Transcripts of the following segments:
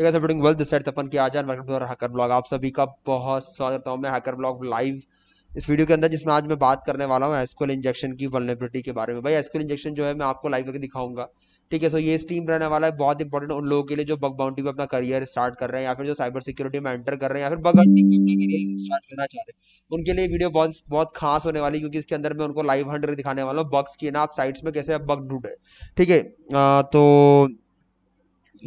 एक video well this side Tapan की आजान वेलकम टू हैकर ब्लॉग आप सभी का बहुत स्वागत करता हूँ मैं हैकर ब्लॉग लाइव इस वीडियो के अंदर जिसमें आज मैं बात करने वाला हूँ एस्कोल इंजेक्शन की वलनेबिलिटी के बारे में भाई एस्कोल इंजेक्शन जो है मैं आपको लाइव करके दिखाऊंगा ठीक है सो ये स्टीम रहने वाला है बहुत इंपॉर्टेंट उन लोगों के लिए जो बग बाउंड्री में अपना करियर स्टार्ट कर रहे हैं या फिर जो साइबर सिक्योरिटी में एंटर कर रहे हैं या फिर बग हंटिंग स्टार्ट करना चाह रहे हैं उनके लिए वीडियो बहुत बहुत खास होने वाली क्योंकि इसके अंदर मैं उनको लाइव हंड्रेड दिखाने वाला हूँ बग्स की ना आप साइड्स में कैसे आप बग ढूंढे ठीक है तो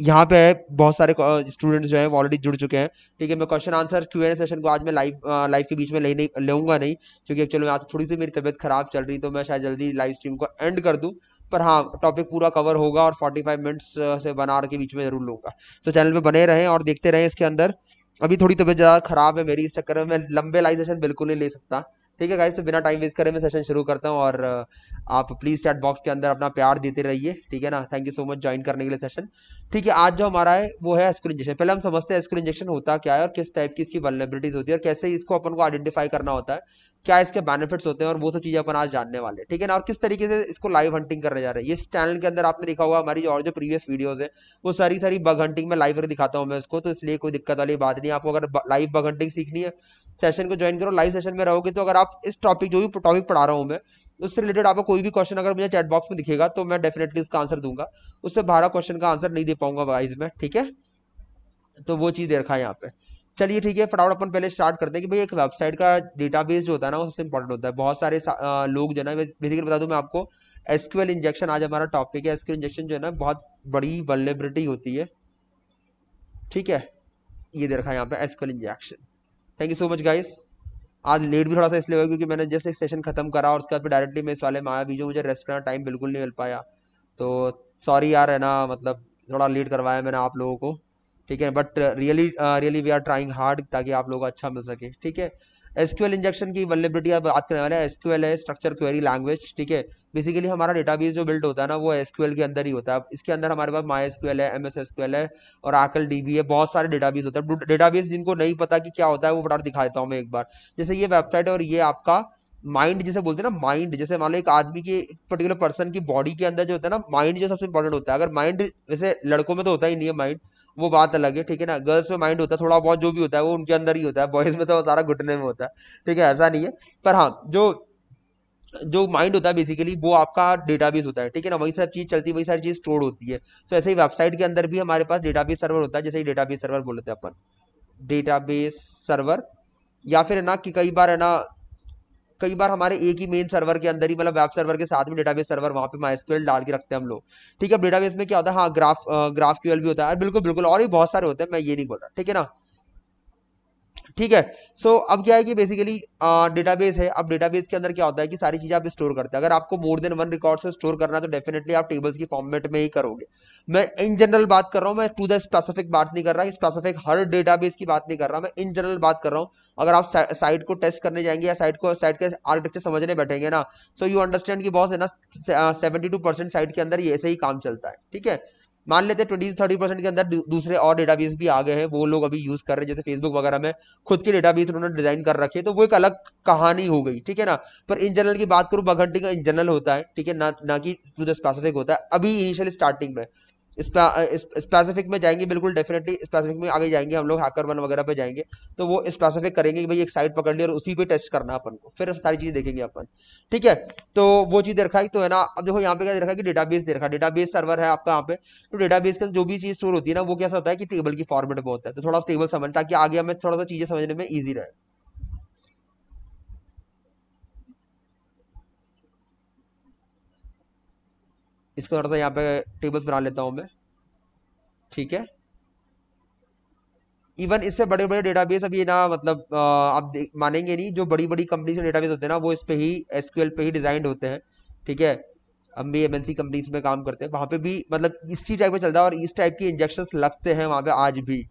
यहाँ पे बहुत सारे स्टूडेंट्स जो है वो ऑलरेडी जुड़ चुके हैं ठीक है मैं question answer Q N session को आज मैं लाइव लाइव के बीच में लेने नहीं लूँगा नहीं क्योंकि एक्चुअली आज तो थोड़ी सी मेरी तबीयत खराब चल रही तो मैं शायद जल्दी लाइव स्ट्रीम को एंड कर दूँ पर हाँ टॉपिक पूरा कवर होगा और फोर्टी फाइव मिनट्स से वन आवर के बीच में जरूर लूँगा तो चैनल में बने रहें और देखते रहें इसके अंदर अभी थोड़ी तबीयत ज़्यादा खराब है मेरी इस चक्कर में मैं लंबे लाइव सेशन बिल्कुल नहीं ले सकता ठीक है गाइज तो बिना टाइम वेस्ट करे मैं सेशन शुरू करता हूँ और आप प्लीज़ चैट बॉक्स के अंदर अपना प्यार देते रहिए ठीक है ना thank you so much join करने के लिए सेशन ठीक है आज जो हमारा है वो है एस्कुल इंजेक्शन पहले हम समझते हैं एस्कुल इंजेक्शन होता क्या है और किस टाइप की इसकी वेलनेबिलिटीज होती है और कैसे इसको अपन को आइडेंटिफाई करना होता है क्या इसके बेनिफिट्स होते हैं और वो सब चीज़ें अपन आज जानने वाले हैं ठीक है ना और किस तरीके से इसको लाइव हंटिंग करने जा रहे हैं इस चैनल के अंदर आपने देखा होगा हमारी और जो प्रीवियस वीडियोस है वो सारी सारी बग हंटिंग में लाइव दिखाता हूँ मैं इसको तो इसलिए कोई दिक्कत वाली बात नहीं आपको अगर लाइव बग हंटिंग सीखनी है सेशन को ज्वाइन करो लाइव सेशन में रहोगे तो अगर आप इस टॉपिक जो भी टॉपिक पढ़ा रहा हूँ मैं उससे रिलेटेड आपको कोई भी क्वेश्चन अगर मुझे चैट बॉक्स में दिखेगा तो मैं डेफिनेटली उसका आंसर दूंगा उससे बारह क्वेश्चन का आंसर नहीं दे पाऊंगा वाइज में ठीक है तो वो चीज़ दे रखा है यहाँ पे चलिए ठीक है फटाफट अपन पहले स्टार्ट करते हैं कि भाई एक वेबसाइट का डेटाबेस जो होता है ना वो सबसे इंपॉर्टेंट होता है बहुत सारे आ, लोग जो है ना बेसिकली बता दूं मैं आपको एसक्यूएल इंजेक्शन आज हमारा टॉपिक है एसक्यूएल इंजेक्शन जो है ना बहुत बड़ी वलेबिलिटी होती है ठीक है ये दे रखा है यहाँ पे SQL injection thank you so much guys आज लेट भी थोड़ा सा इसलिए हुआ क्योंकि मैंने जस्ट एक सेशन खत्म करा और उसके बाद फिर डायरेक्टली मैं इस वाले में आया भी जो मुझे रेस्ट करना टाइम बिल्कुल नहीं मिल पाया तो सॉरी यार है ना मतलब थोड़ा लेट करवाया मैंने आप लोगों को ठीक है but really really we are trying hard ताकि आप लोगों को अच्छा मिल सके ठीक है एसक्यूएल इंजेक्शन की वेलेबिलिटी आप बात करने वाले हैं एसक्यूएल है स्ट्रक्चर क्वेरी लैंग्वेज ठीक है बेसिकली हमारा डेटाबेस जो बिल्ड होता है ना वो एसक्यूएल के अंदर ही होता है इसके अंदर हमारे पास माई एसक्यूएल है एम एस है और आकल डी है बहुत सारे डेटाबेस होते हैं डेटाबेस जिनको नहीं पता कि क्या होता है वो फटाफट दिखा देता हूँ मैं एक बार जैसे ये वेबसाइट है और ये आपका माइंड जिसे बोलते हैं ना माइंड जैसे मान लो एक आदमी की एक पर्टिकुलर पर्सन की बॉडी के अंदर जो होता है ना माइंड जो सबसे इंपॉर्टेंट होता है अगर माइंड वैसे लड़कों में तो होता ही नहीं है माइंड वो बात अलग है ठीक है ना गर्ल्स में माइंड होता है थोड़ा बहुत जो भी होता है वो उनके अंदर ही होता है बॉयज में तो सारा घुटने में होता है ठीक है ऐसा नहीं है पर हाँ जो जो माइंड होता है बेसिकली वो आपका डेटाबेस होता है ठीक है ना वही सब चीज़ चलती है वही सारी चीज़ स्टोर होती है तो ऐसे ही वेबसाइट के अंदर भी हमारे पास डेटाबेस सर्वर होता है जैसे ही डेटाबेस सर्वर बोलते हैं अपन डेटाबेस सर्वर या फिर है ना कि कई बार है ना कई बार हमारे एक ही मेन सर्वर के अंदर ही मतलब वेब सर्वर के साथ में डेटाबेस सर्वर वहाँ पे माइस्क्यूएल डाल के रखते हैं हम लोग ठीक है डेटाबेस में क्या होता है हाँ ग्राफ ग्राफ क्यूएल भी होता है बिल्कुल बिल्कुल और भी बहुत सारे होते हैं मैं ये नहीं बोल रहा ठीक है ना ठीक है सो so, अब क्या है कि बेसिकली डेटाबेस uh, है अब डेटाबेस के अंदर क्या होता है कि सारी चीज़ें आप स्टोर करते हैं अगर आपको मोर देन वन रिकॉर्ड से स्टोर करना है तो डेफिनेटली आप टेबल्स की फॉर्मेट में ही करोगे मैं इन जनरल बात कर रहा हूँ मैं टू द स्पेसिफिक बात नहीं कर रहा स्पेसिफिक हर डेटाबेस की बात नहीं कर रहा मैं इन जनरल बात कर रहा हूँ अगर आप साइट को टेस्ट करने जाएंगे या साइट को साइट के आर्किटेक्चर समझने बैठेंगे ना सो यू अंडरस्टैंड कि बहुत है ना सेवेंटी टू परसेंट साइट के अंदर ये ऐसे ही काम चलता है ठीक है मान लेते हैं ट्वेंटी थर्टी परसेंट के अंदर दूसरे और डेटाबेस भी आ गए हैं वो लोग अभी यूज कर रहे हैं जैसे फेसबुक वगैरह में खुद के डेटाबेस उन्होंने डिजाइन कर रखे तो वो एक अलग कहानी हो गई ठीक है ना पर इन जनरल की बात करूँ बघंटी का इन जनरल होता है ठीक है ना ना कि टू द स्पेसिफिक होता है अभी इनिशियल स्टार्टिंग में स्पेसिफिक में जाएंगे बिल्कुल डेफिनेटली स्पेसिफिक में आगे जाएंगे हम लोग हैकर वन वगैरह पे जाएंगे तो वो स्पेसिफिक करेंगे कि भाई एक साइट पकड़ ली और उसी पे टेस्ट करना अपन को फिर सारी चीज़ देखेंगे अपन ठीक है तो वो चीज़ देखा है तो है ना अब देखो यहाँ पे क्या देखा है कि बेस देखा बेस सर्वर है आपका यहाँ पे तो बेस के जो भी चीज़ स्टोर होती है ना वो कैसा होता है कि टेबल की फॉर्मेट में होता है तो थोड़ा टेबल समझ ताकि आगे हमें थोड़ा सा चीज़ें समझने में ईजी रहे इसको थोड़ा सा यहाँ पे टेबल्स बना लेता हूँ मैं ठीक है इवन इससे बड़े बड़े डेटाबेस अभी ना मतलब आप मानेंगे नहीं जो बड़ी बड़ी कंपनी के डेटाबेस होते हैं ना वो इस पे ही एसक्यूएल पे ही डिजाइंड होते हैं ठीक है हम भी एम कंपनीज में काम करते हैं वहाँ पे भी मतलब इसी टाइप में चलता है और इस टाइप के इंजेक्शन लगते हैं वहाँ पे आज भी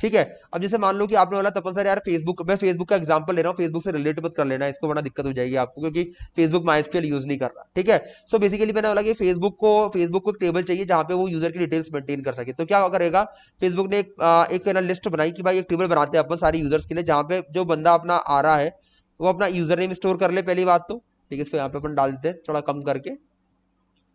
ठीक है अब जैसे मान लो कि आपने बोला तपन सर यार फेसबुक मैं फेसबुक का एग्जाम्पल ले रहा हूँ फेसबुक से रिलेट मत कर लेना इसको बड़ा दिक्कत हो जाएगी आपको क्योंकि फेसबुक माइस्केल यूज नहीं कर रहा ठीक है सो बेसिकली मैंने बोला कि फेसबुक को फेसबुक को एक टेबल चाहिए जहां पे वो यूजर की डिटेल्स मेंटेन कर सके तो क्या करेगा फेसबुक ने एक, एक ना लिस्ट बनाई कि भाई एक टेबल बनाते हैं अपन सारे यूजर्स के लिए जहाँ पे जो बंदा अपना आ रहा है वो अपना यूजर नेम स्टोर कर ले पहली बात तो ठीक है इसको यहाँ पे अपन डाल देते हैं थोड़ा कम करके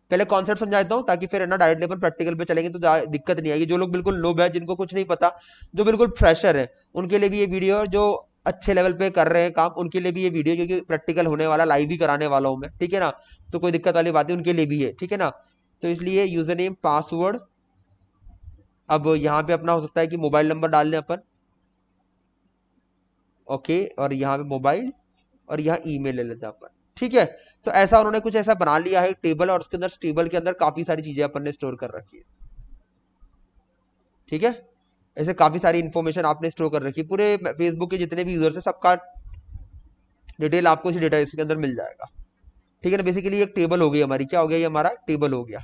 पहले कॉन्सेप्ट समझा देता हूँ ताकि फिर है ना डायरेक्ट लेवल प्रैक्टिकल पे चलेंगे तो दिक्कत नहीं आएगी जो लोग बिल्कुल लो है जिनको कुछ नहीं पता जो बिल्कुल फ्रेशर है उनके लिए भी ये वीडियो जो अच्छे लेवल पे कर रहे हैं काम उनके लिए भी ये वीडियो क्योंकि प्रैक्टिकल होने वाला लाइव ही कराने वाला हूँ मैं ठीक है ना तो कोई दिक्कत वाली बात है उनके लिए भी है ठीक है ना तो इसलिए यूजर नेम पासवर्ड अब यहाँ पे अपना हो सकता है कि मोबाइल नंबर डाल लें अपन ओके और यहाँ पे मोबाइल और यहाँ ईमेल ले लेते हैं अपन ठीक है तो ऐसा उन्होंने कुछ ऐसा बना लिया है टेबल और उसके अंदर टेबल के अंदर काफी सारी चीजें अपन ने स्टोर कर रखी है ठीक है ऐसे काफी सारी इन्फॉर्मेशन आपने स्टोर कर रखी है पूरे फेसबुक के जितने भी यूजर्स है सबका डिटेल आपको इसी डेटा इसके अंदर मिल जाएगा ठीक है ना बेसिकली एक टेबल हो गई हमारी क्या हो गया ये हमारा टेबल हो गया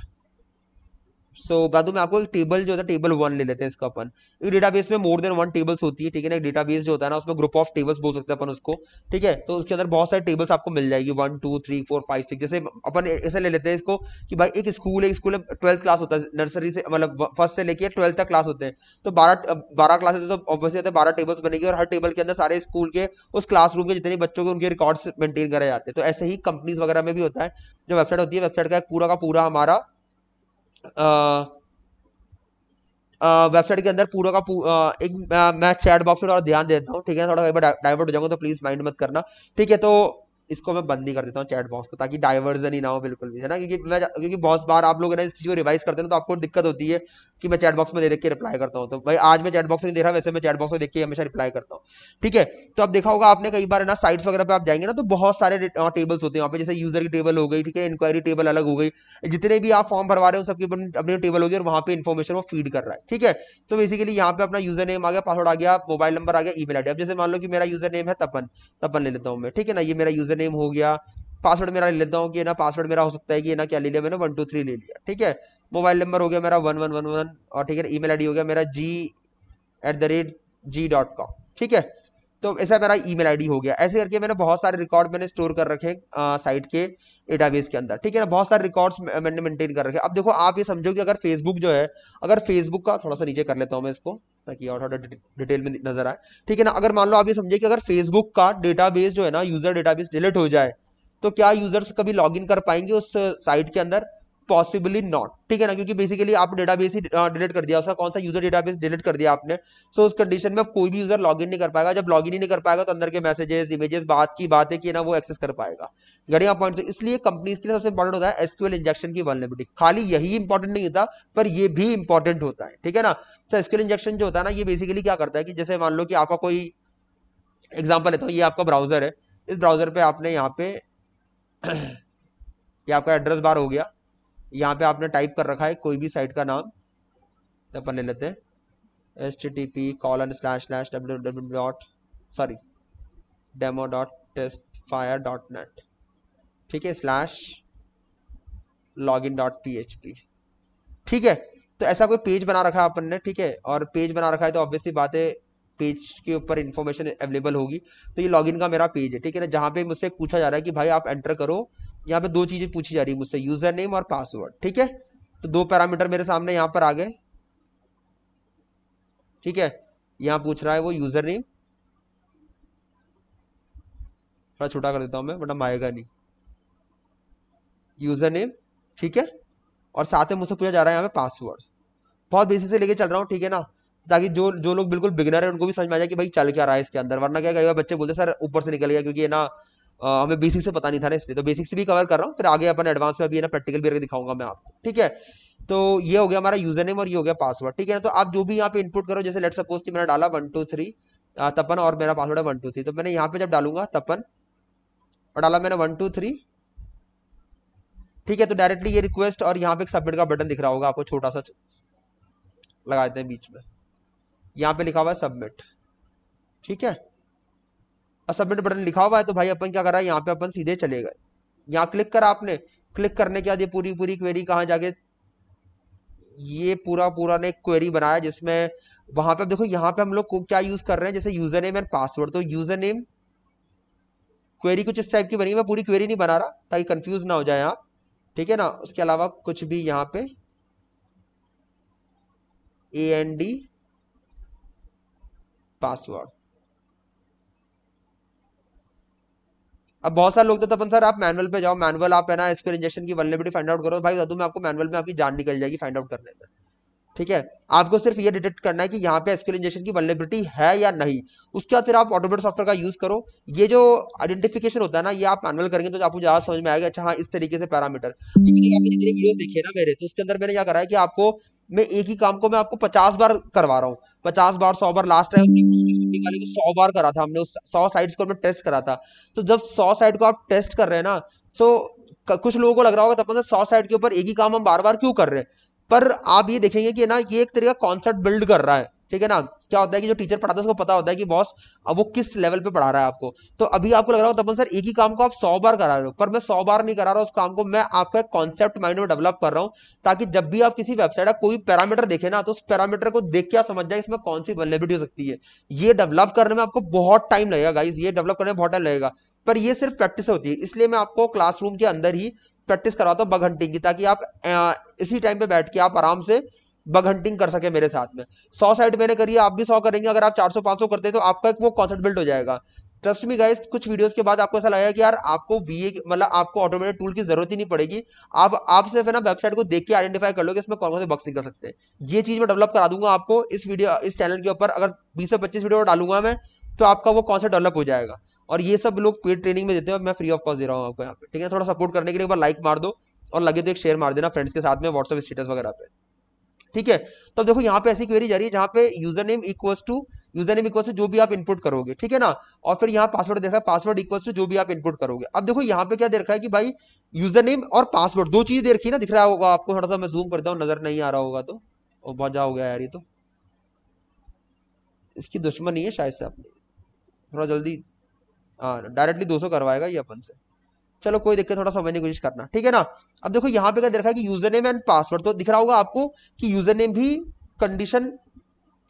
सो so, बता दूं मैं आपको एक टेबल जो होता है टेबल वन ले लेते हैं इसका अपन एक डेटाबेस में मोर देन वन टेबल्स होती है ठीक है ना एक डेटाबेस जो होता है ना उसमें ग्रुप ऑफ टेबल्स बोल सकते हैं अपन उसको ठीक है तो उसके अंदर बहुत सारे टेबल्स आपको मिल जाएगी one two three four five six जैसे अपन ऐसे ले लेते हैं इसको कि भाई एक स्कूल एक स्कूल में ट्वेल्थ क्लास होता है नर्सरी से मतलब फर्स्ट से लेके ट्वेल्थ तक क्लास होते हैं तो बारह बारह क्लासेस तो ऑब्वियसली होते हैं बारह टेबल्स बनेगी और हर टेबल के अंदर सारे स्कूल के उस क्लासरूम के जितने बच्चों के उनके रिकॉर्ड्स मेंटेन करे जाते हैं तो ऐसे ही कंपनीज वगैरह में भी होता है जो वेबसाइट होती है वेबसाइट का पूरा का पूरा हमारा वेबसाइट के अंदर पूरा का पूरा एक मैं चैट बॉक्स में थोड़ा ध्यान देता हूँ ठीक है थोड़ा एक बार डाइवर्ट हो जाऊंगा तो प्लीज़ माइंड मत करना ठीक है तो इसको मैं बंद ही कर देता हूँ चैट बॉक्स को ताकि डाइवर्जन ही ना हो बिल्कुल भी है ना क्योंकि मैं क्योंकि बहुत बार आप लोग ना इस चीज़ को रिवाइज करते हैं तो आपको दिक्कत होती है कि मैं चैट बॉक्स में दे देख के रिप्लाई करता हूँ तो भाई आज मैं चैट बॉक्स नहीं दे रहा वैसे मैं चैट बॉक्स में देख के हमेशा रिप्लाई करता हूँ ठीक है तो आप देखा होगा आपने कई बार ना साइट्स वगैरह पर आप जाएंगे ना तो बहुत सारे टेबल्स होते हैं यहाँ पे जैसे यूजर की टेबल हो गई ठीक है इंक्वायरी टेबल अलग हो गई जितने भी आप फॉर्म भरवा रहे हो सबकी अपनी टेबल होगी और वहाँ पे इन्फॉर्मेशन वो फीड कर रहा है ठीक है तो बेसिकली यहाँ पे अपना यूजर नेम आ गया पासवर्ड आ गया मोबाइल नंबर आ गया ई मेल अब जैसे मान लो कि मेरा यूजर नेम है तपन तपन ले लेता हूँ मैं ठीक है ना ये मेरा यूजर यूजर नेम हो गया पासवर्ड मेरा ले लेता हूँ कि ना पासवर्ड मेरा हो सकता है कि ना क्या ले लिया मैंने वन टू थ्री ले लिया ठीक है मोबाइल नंबर हो गया मेरा वन वन वन वन और ठीक है ई मेल आई डी हो गया मेरा G at the rate G dot com ठीक है तो ऐसा मेरा ई मेल आई डी हो गया ऐसे करके मैंने बहुत सारे रिकॉर्ड मैंने स्टोर कर रखे साइट के डेटाबेस के अंदर ठीक है ना बहुत सारे रिकॉर्ड्स मैंने मेंटेन कर रखे अब देखो आप ये समझो कि अगर फेसबुक जो है अगर फेसबुक का थोड़ा सा नीचे कर लेता हूँ मैं इसको ताकि और थोड़ा डिटेल में नजर आए ठीक है ना अगर मान लो आप ये समझे कि अगर फेसबुक का डेटाबेस जो है ना यूजर डेटाबेस डिलीट हो जाए तो क्या यूजर्स कभी इन कर पाएंगे उस साइट के अंदर पॉसिबली नॉट ठीक है ना क्योंकि बेसिकली आप डेटाबेस ही डिलीट कर दिया उसका कौन सा यूजर डेटाबेस डिलीट कर दिया आपने सो so, उस कंडीशन में कोई भी यूजर लॉगिन नहीं कर पाएगा जब लॉग ही नहीं कर पाएगा तो अंदर के मैसेजेस इमेजेस बात की बात है कि ना वो एक्सेस कर पाएगा गड़िया पॉइंट इसलिए कंपनीज के लिए सबसे इंपॉर्टेंट होता है एसक्यूएल इंजेक्शन की वर्नेबिलिटी खाली यही इंपॉर्टेंट नहीं होता पर ये भी इंपॉर्टेंट होता है ठीक है ना सो एसक्यूल इंजेक्शन जो होता है ना ये बेसिकली क्या करता है कि जैसे मान लो कि आपका कोई एग्जाम्पल लेता हूँ ये आपका ब्राउजर है इस ब्राउजर पर आपने यहाँ पे ये आपका एड्रेस बार हो गया यहाँ पे आपने टाइप कर रखा है कोई भी साइट का नाम अपन ले लेते हैं H T T P colon slash slash W W dot sorry demo dot test fire dot net ठीक है slash log in dot P H P ठीक है तो ऐसा कोई पेज बना रखा है अपन ने ठीक है और पेज बना रखा है तो ऑब्वियसली बात है पेज के ऊपर इन्फॉर्मेशन अवेलेबल होगी तो ये लॉगिन का मेरा पेज है ठीक है ना जहाँ पे मुझसे पूछा जा रहा है कि भाई आप एंटर करो यहाँ पे दो चीज़ें पूछी जा रही है मुझसे यूज़र नेम और पासवर्ड ठीक है तो दो पैरामीटर मेरे सामने यहाँ पर आ गए ठीक है यहाँ पूछ रहा है वो यूज़र नेम थोड़ा छोटा कर देता हूँ मैं वरना माएगा नहीं यूज़र नेम ठीक है और साथ में मुझसे पूछा जा रहा है यहाँ पे पासवर्ड बहुत बेसिक से लेके चल रहा हूँ ठीक है ना ताकि जो जो लोग बिल्कुल बिगनर है उनको भी समझ में आ जाए कि भाई चल क्या रहा है इसके अंदर वरना क्या कहेगा बार बच्चे बोलते सर ऊपर से निकल गया क्योंकि ना आ, हमें बेसिक्स से पता नहीं था ना इसलिए तो बेसिक्स भी कवर कर रहा हूँ फिर आगे अपन एडवांस में अभी ना प्रैक्टिकल भी करके दिखाऊंगा मैं आपको ठीक है तो ये हो गया हमारा यूजर नेम और ये हो गया पासवर्ड ठीक है तो आप जो भी यहाँ पे इनपुट करो जैसे लेट सपोज कि मैंने डाला वन टू थ्री तपन और मेरा पासवर्ड है वन टू थ्री तो मैंने यहाँ पे जब डालूंगा तपन और डाला मैंने वन टू थ्री ठीक है तो डायरेक्टली ये रिक्वेस्ट और यहाँ पे सबमिट का बटन दिख रहा होगा आपको छोटा सा लगा देते हैं बीच में यहाँ पे लिखा हुआ है सबमिट ठीक है और सबमिट बटन लिखा हुआ है तो भाई अपन क्या करा यहाँ पे अपन सीधे चले गए यहाँ क्लिक करा आपने क्लिक करने के बाद ये पूरी पूरी क्वेरी कहाँ जाके ये पूरा पूरा ने क्वेरी बनाया जिसमें वहां पे देखो यहाँ पे हम लोग क्या यूज कर रहे हैं जैसे यूजर नेम एंड पासवर्ड तो यूजर नेम क्वेरी कुछ इस टाइप की बनी मैं पूरी क्वेरी नहीं बना रहा ताकि कंफ्यूज ना हो जाए आप ठीक है ना उसके अलावा कुछ भी यहाँ पे ए एन डी पासवर्ड अब बहुत सारे लोग तो अपन सर आप मैनुअल पे जाओ मैनुअल आप है ना इसके इंजेक्शन की वनलेबिलिटी फाइंड आउट करो भाई दादू मैं आपको मैनुअल में आपकी जान निकल जाएगी फाइंड आउट करने में ठीक है आपको सिर्फ ये डिटेक्ट करना है कि यहाँ पे एसक्यूल इंजेक्शन की वनलेबिलिटी है या नहीं उसके बाद फिर आप ऑटोमेटिक सॉफ्टवेयर का यूज करो ये जो आइडेंटिफिकेशन होता है ना ये आप मैनुअल करेंगे तो आपको ज्यादा समझ में आएगा अच्छा हाँ इस तरीके से पैरामीटर क्योंकि तो आपने जितने वीडियो देखे ना मेरे तो उसके अंदर मैंने क्या करा है कि आपको मैं एक ही काम को मैं आपको पचास बार करवा रहा हूँ पचास बार सौ बार लास्ट टाइम तो सौ बार करा था हमने उस सौ साइड्स को हमने टेस्ट करा था तो जब सौ साइड को आप टेस्ट कर रहे हैं ना तो कुछ लोगों को लग रहा होगा तब से सौ साइड के ऊपर एक ही काम हम बार बार क्यों कर रहे हैं पर आप ये देखेंगे कि ना ये एक तरह का कॉन्सेप्ट बिल्ड कर रहा है ठीक है ना क्या होता है कि जो टीचर पढ़ाता है उसको पता होता है कि बॉस अब वो किस लेवल पे पढ़ा रहा है आपको तो अभी आपको लग रहा हो तपन सर एक ही काम को आप सौ बार करा रहे हो पर मैं सौ बार नहीं करा रहा उस काम को मैं आपका एक कॉन्सेप्ट माइंड में डेवलप कर रहा हूँ ताकि जब भी आप किसी वेबसाइट का कोई पैरामीटर देखे ना तो उस पैरामीटर को देख के आप समझ जाए इसमें कौन सी वेलेबिलिटी हो सकती है ये डेवलप करने में आपको बहुत टाइम लगेगा गाइज ये डेवलप करने में बहुत टाइम लगेगा पर ये सिर्फ प्रैक्टिस होती है इसलिए मैं आपको क्लासरूम के अंदर ही प्रैक्टिस करवाता हूँ बघंटी की ताकि आप इसी टाइम पे बैठ के आप आराम से बग हंटिंग कर सके मेरे साथ में सौ साइड मैंने करी है आप भी सौ करेंगे अगर आप चार सौ पाँच सौ करते हैं तो आपका एक वो कॉन्सेप्ट बिल्ड हो जाएगा ट्रस्ट मी गाइस कुछ वीडियोस के बाद आपको ऐसा लगेगा कि यार आपको वीए मतलब आपको ऑटोमेटिक टूल की जरूरत ही नहीं पड़ेगी आप आप सिर्फ है ना वेबसाइट को देख के आइडेंटिफाई कर लो कि इसमें कौन कौन से बक्स निकल सकते हैं ये चीज मैं डेवलप करा दूंगा आपको इस वीडियो इस चैनल के ऊपर अगर बीस से पच्चीस वीडियो डालूंगा मैं तो आपका वो कॉन्सेप्ट डेवलप हो जाएगा और ये सब लोग पेड ट्रेनिंग में देते हैं मैं फ्री ऑफ कॉस्ट दे रहा हूँ आपको यहाँ पे ठीक है थोड़ा सपोर्ट करने के लिए एक बार लाइक मार दो और लगे तो एक शेयर मार देना फ्रेंड्स के साथ में व्हाट्सअप स्टेटस वगैरह पे ठीक है तो देखो यहाँ पे ऐसी क्वेरी जा रही है जहां पे user name equals to user name equals to जो भी आप इनपुट करोगे ठीक है ना और फिर यहाँ पासवर्ड देखा है पासवर्ड इक्वल्स टू जो भी आप इनपुट करोगे अब देखो यहाँ पे क्या देखा है कि भाई यूजर नेम और पासवर्ड दो चीज देखी ना दिख रहा होगा आपको थोड़ा सा मैं जूम करता हूँ नजर नहीं आ रहा होगा तो मजा हो गया यार ये तो इसकी दुश्मनी है शायद से आपने थोड़ा जल्दी हाँ डायरेक्टली 200 करवाएगा ये अपन से चलो कोई दिक्कत थोड़ा समझने की कोशिश करना ठीक है ना अब देखो यहाँ पे क्या देखा है कि यूजर नेम एंड पासवर्ड तो दिख रहा होगा आपको कि यूजर नेम भी कंडीशन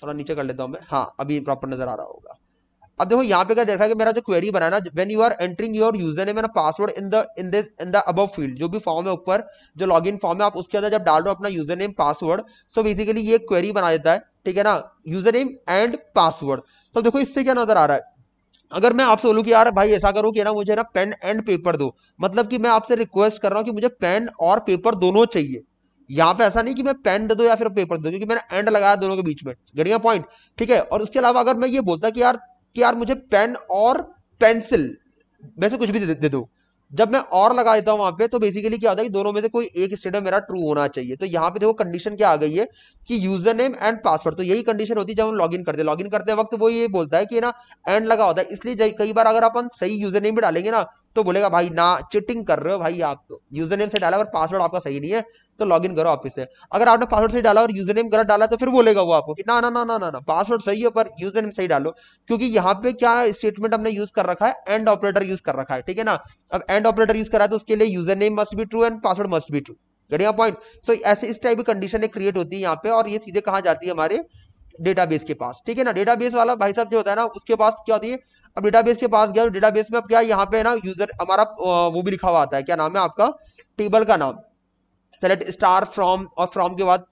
थोड़ा नीचे कर लेता हूँ मैं हाँ अभी प्रॉपर नजर आ रहा होगा अब देखो यहाँ पे क्या देखा है कि मेरा जो क्वेरी बना ना when you are entering your user name and password in the in this in the अब फील्ड जो भी फॉर्म है ऊपर जो लॉग इन फॉर्म है आप उसके अंदर जब डाल दो अपना user name password so basically ये क्वेरी बना देता है ठीक है ना यूजर नेम एंड पासवर्ड तो देखो इससे क्या नजर आ रहा है अगर मैं आपसे बोलूँ कि यार भाई ऐसा करो कि ना मुझे ना पेन एंड पेपर दो मतलब कि मैं आपसे रिक्वेस्ट कर रहा हूँ कि मुझे पेन और पेपर दोनों चाहिए यहाँ पे ऐसा नहीं कि मैं पेन दे दो या फिर पेपर दे दो क्योंकि मैंने एंड लगाया दोनों के बीच में गड़िया पॉइंट ठीक है और उसके अलावा अगर मैं ये बोलता कि यार कि यार मुझे पेन और पेंसिल वैसे कुछ भी दे, दे दो जब मैं और लगा देता हूं वहां पे तो बेसिकली क्या होता है कि दोनों में से कोई एक स्टेटमेंट मेरा ट्रू होना चाहिए तो यहाँ पे देखो कंडीशन क्या आ गई है कि यूजर नेम एंड पासवर्ड तो यही कंडीशन होती है जब हम लॉग इन करते हैं इन करते वक्त वो ये बोलता है कि ना एंड लगा होता है इसलिए कई बार अगर अपन सही यूजर नेम भी डालेंगे ना तो बोलेगा भाई ना चिटिंग कर रहे हो भाई आप तो यूजर नेम से डाला और पासवर्ड आपका सही नहीं है तो लॉग इन करो ऑफिस से अगर आपने पासवर्ड सही डाला और यूजर नेम गलत डाला तो फिर बोलेगा वो आपको कि ना ना ना ना ना ना पासवर्ड सही है पर यूजर नेम सही डालो क्योंकि यहाँ पे क्या स्टेटमेंट हमने यूज कर रखा है एंड ऑपरेटर यूज कर रखा है ठीक है ना अब एंड ऑपरेटर यूज करा तो उसके लिए user name must be true and password must be true गढ़िया पॉइंट सो ऐसे इस टाइप की कंडीशन क्रिएट होती है यहाँ पे और ये सीधे कहाँ जाती है हमारे डेटाबेस के पास ठीक है ना डेटाबेस वाला भाई साहब जो होता है ना उसके पास क्या होती है अब डेटाबेस के पास गया डेटाबेस तो में अब क्या यहाँ पे ना यूजर हमारा वो भी लिखा हुआ आता है क्या नाम है आपका टेबल का नाम सेलेक्ट स्टार फ्रॉम और फ्रॉम के बाद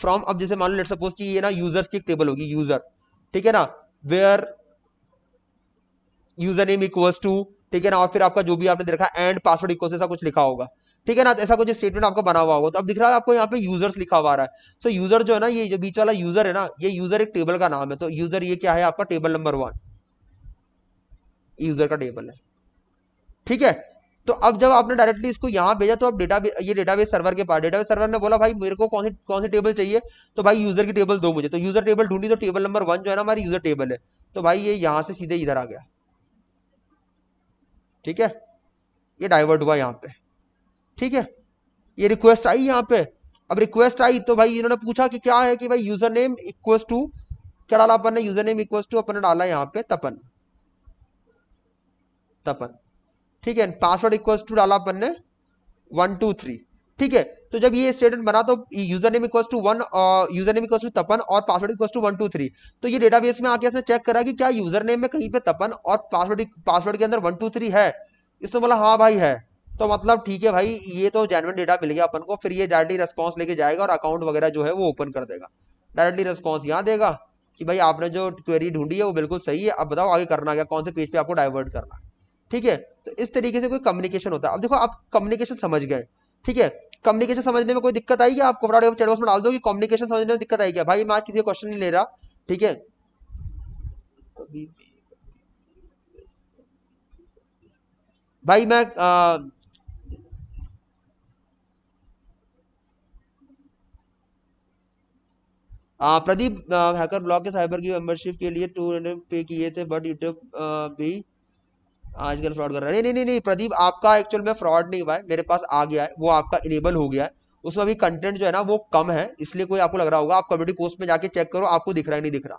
फ्रॉम अब जैसे मान लो लेट सपोज कि ये ना यूजर्स की टेबल होगी यूजर ठीक है ना where user name equals to ठीक है ना और फिर आपका जो भी आपने देखा एंड पासवर्ड इक्वल्स ऐसा कुछ लिखा होगा ठीक है ना तो ऐसा कुछ स्टेटमेंट आपका बना हुआ होगा तो अब दिख रहा है आपको यहाँ पे यूजर्स लिखा हुआ रहा है सो so, यूजर जो है ना ये जो बीच वाला यूजर है ना ये यूजर एक टेबल का नाम है तो यूजर ये क्या है आपका टेबल नंबर वन यूजर का टेबल है ठीक है तो अब जब आपने डायरेक्टली इसको यहाँ भेजा तो अब डेटा ये डेटाबेस सर्वर के पास डेटाबेस सर्वर ने बोला भाई मेरे को कौन सी कौन सी टेबल चाहिए तो भाई यूजर की टेबल दो मुझे तो यूजर टेबल ढूंढी तो टेबल नंबर वन जो है ना हमारी यूजर टेबल है तो भाई ये यहाँ से सीधे इधर आ गया ठीक है ये डाइवर्ट हुआ यहाँ पे ठीक है ये रिक्वेस्ट आई यहाँ पे अब रिक्वेस्ट आई तो भाई इन्होंने पूछा कि क्या है कि भाई यूजर नेम इक्व टू क्या डाला अपन ने यूजर नेम इक्व टू अपन ने डाला यहाँ पे तपन तपन ठीक है पासवर्ड इक्वल्स टू डाला अपन ने वन टू थ्री ठीक है तो जब ये स्टेटमेंट बना तो user name equals to one user name equals to Tapan और password equals to one two three तो ये डेटाबेस में आके इसने चेक करा कि क्या यूजर नेम में कहीं पे तपन और पासवर्ड पासवर्ड के अंदर वन टू थ्री है इसने बोला हाँ भाई है तो मतलब ठीक है भाई ये तो जेनवन डेटा मिल गया अपन को फिर ये डायरेक्टली रिस्पॉन्स लेके जाएगा और अकाउंट वगैरह जो है वो ओपन कर देगा डायरेक्टली रिस्पॉन्स यहाँ देगा कि भाई आपने जो क्वेरी ढूंढी है वो बिल्कुल सही है अब बताओ आगे करना क्या कौन से पेज पे आपको डाइवर्ट करना है ठीक है तो इस तरीके से कोई कम्युनिकेशन होता है अब देखो आप कम्युनिकेशन समझ गए ठीक है कम्युनिकेशन समझने में कोई दिक्कत आई है आपको फ्रॉड चैट बॉक्स में डाल दो कि कम्युनिकेशन समझने में दिक्कत आई क्या भाई मैं आज किसी क्वेश्चन नहीं ले रहा ठीक है भाई मैं आ, आ, प्रदीप हैकर ब्लॉग के साइबर की मेंबरशिप के लिए टू हंड्रेड पे किए थे बट यूट्यूब भी आजकल फ्रॉड कर रहा है नहीं नहीं नहीं नहीं प्रदीप आपका एक्चुअल में फ्रॉड नहीं हुआ है मेरे पास आ गया है वो आपका इनेबल हो गया है उसमें अभी कंटेंट जो है ना वो कम है इसलिए कोई आपको लग रहा होगा आप कम्युनिटी पोस्ट में जाके चेक करो आपको दिख रहा है नहीं दिख रहा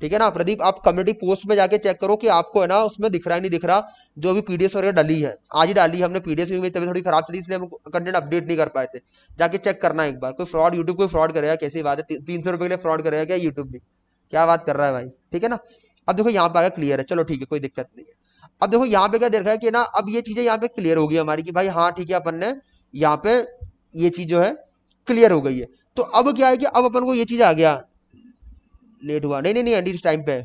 ठीक है ना प्रदीप आप कम्युनिटी पोस्ट में जाके चेक करो कि आपको है ना उसमें दिख रहा है नहीं दिख रहा जो अभी पीडीएस वगैरह डली है आज ही डाली है हमने पीडीएस भी तभी थोड़ी खराब चली इसलिए हम कंटेंट अपडेट नहीं कर पाए थे जाके चेक करना एक बार कोई फ्रॉड यूट्यूब कोई फ्रॉड करेगा कैसी बात है तीन सौ रुपये के लिए फ्रॉड करेगा क्या यूट्यूब भी क्या बात कर रहा है भाई ठीक है ना अब देखो यहाँ पर आगे क्लियर है चलो ठीक है कोई दिक्कत नहीं है अब देखो यहाँ पे क्या देख रहा है कि ना अब ये चीज़ें यहाँ पे क्लियर होगी हमारी कि भाई हाँ ठीक है अपन ने यहाँ पे ये चीज़ जो है क्लियर हो गई है तो अब क्या है कि अब अपन को ये चीज़ आ गया लेट हुआ नहीं नहीं नहीं एंडी इस टाइम पे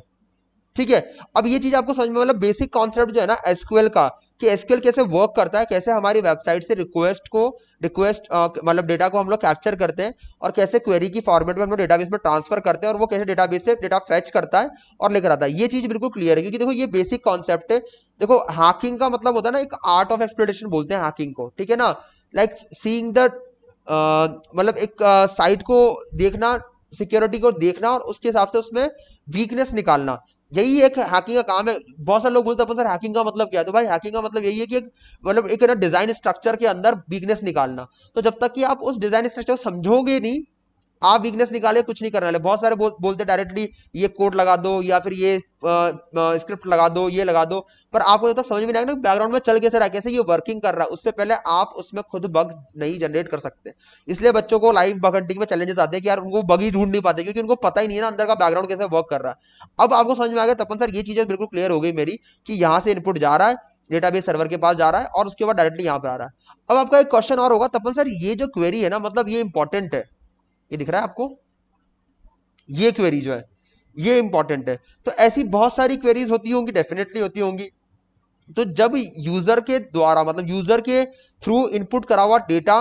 ठीक है अब ये चीज़ आपको समझ में मतलब बेसिक कॉन्सेप्ट जो है ना एसक्यूएल का कि एसक्यूएल कैसे वर्क करता है कैसे हमारी वेबसाइट से रिक्वेस्ट को रिक्वेस्ट मतलब डेटा को हम लोग कैप्चर करते हैं और कैसे क्वेरी की फॉर्मेट में हम लोग डेटाबेस में ट्रांसफर करते हैं और वो कैसे डेटाबेस से डेटा फेच करता है और लेकर आता है ये चीज़ बिल्कुल क्लियर है क्योंकि देखो ये बेसिक कॉन्सेप्ट है देखो हाकिंग का मतलब होता है ना एक आर्ट ऑफ एक्सप्लेटेशन बोलते हैं हाकिंग को ठीक है ना लाइक सीइंग द मतलब एक साइट uh, को देखना सिक्योरिटी को देखना और उसके हिसाब से उसमें वीकनेस निकालना यही एक हैकिंग का काम है बहुत सारे लोग बोलते हैं सर हैकिंग का मतलब क्या है तो भाई हैकिंग का मतलब यही है कि मतलब एक ना डिजाइन स्ट्रक्चर के अंदर वीकनेस निकालना तो जब तक कि आप उस डिजाइन स्ट्रक्चर को समझोगे नहीं आप वीकनेस निकाले कुछ नहीं करने बहुत सारे बो, बोलते डायरेक्टली ये कोड लगा दो या फिर ये स्क्रिप्ट लगा दो ये लगा दो पर आपको जब तक तो समझ में आएगा आएगा बैकग्राउंड में चल कैसे रहा कैसे ये वर्किंग कर रहा है उससे पहले आप उसमें खुद बग नहीं जनरेट कर सकते इसलिए बच्चों को लाइव बग हंटिंग में चैलेंजेस आते हैं कि यार उनको बग ही ढूंढ नहीं पाते क्योंकि उनको पता ही नहीं है ना अंदर का बैकग्राउंड कैसे वर्क कर रहा है अब आपको समझ में आ गया तपन सर ये चीजें बिल्कुल क्लियर हो गई मेरी कि यहाँ से इनपुट जा रहा है डेटाबेस सर्वर के पास जा रहा है और उसके बाद डायरेक्टली यहाँ पर आ रहा है अब आपका एक क्वेश्चन और होगा तपन सर ये जो क्वेरी है ना मतलब ये इंपॉर्टेंट है ये दिख रहा है आपको ये क्वेरी जो है ये इंपॉर्टेंट है तो ऐसी बहुत सारी क्वेरीज होती होंगी डेफिनेटली होती होंगी तो जब यूजर के द्वारा मतलब यूजर के थ्रू इनपुट करा हुआ डेटा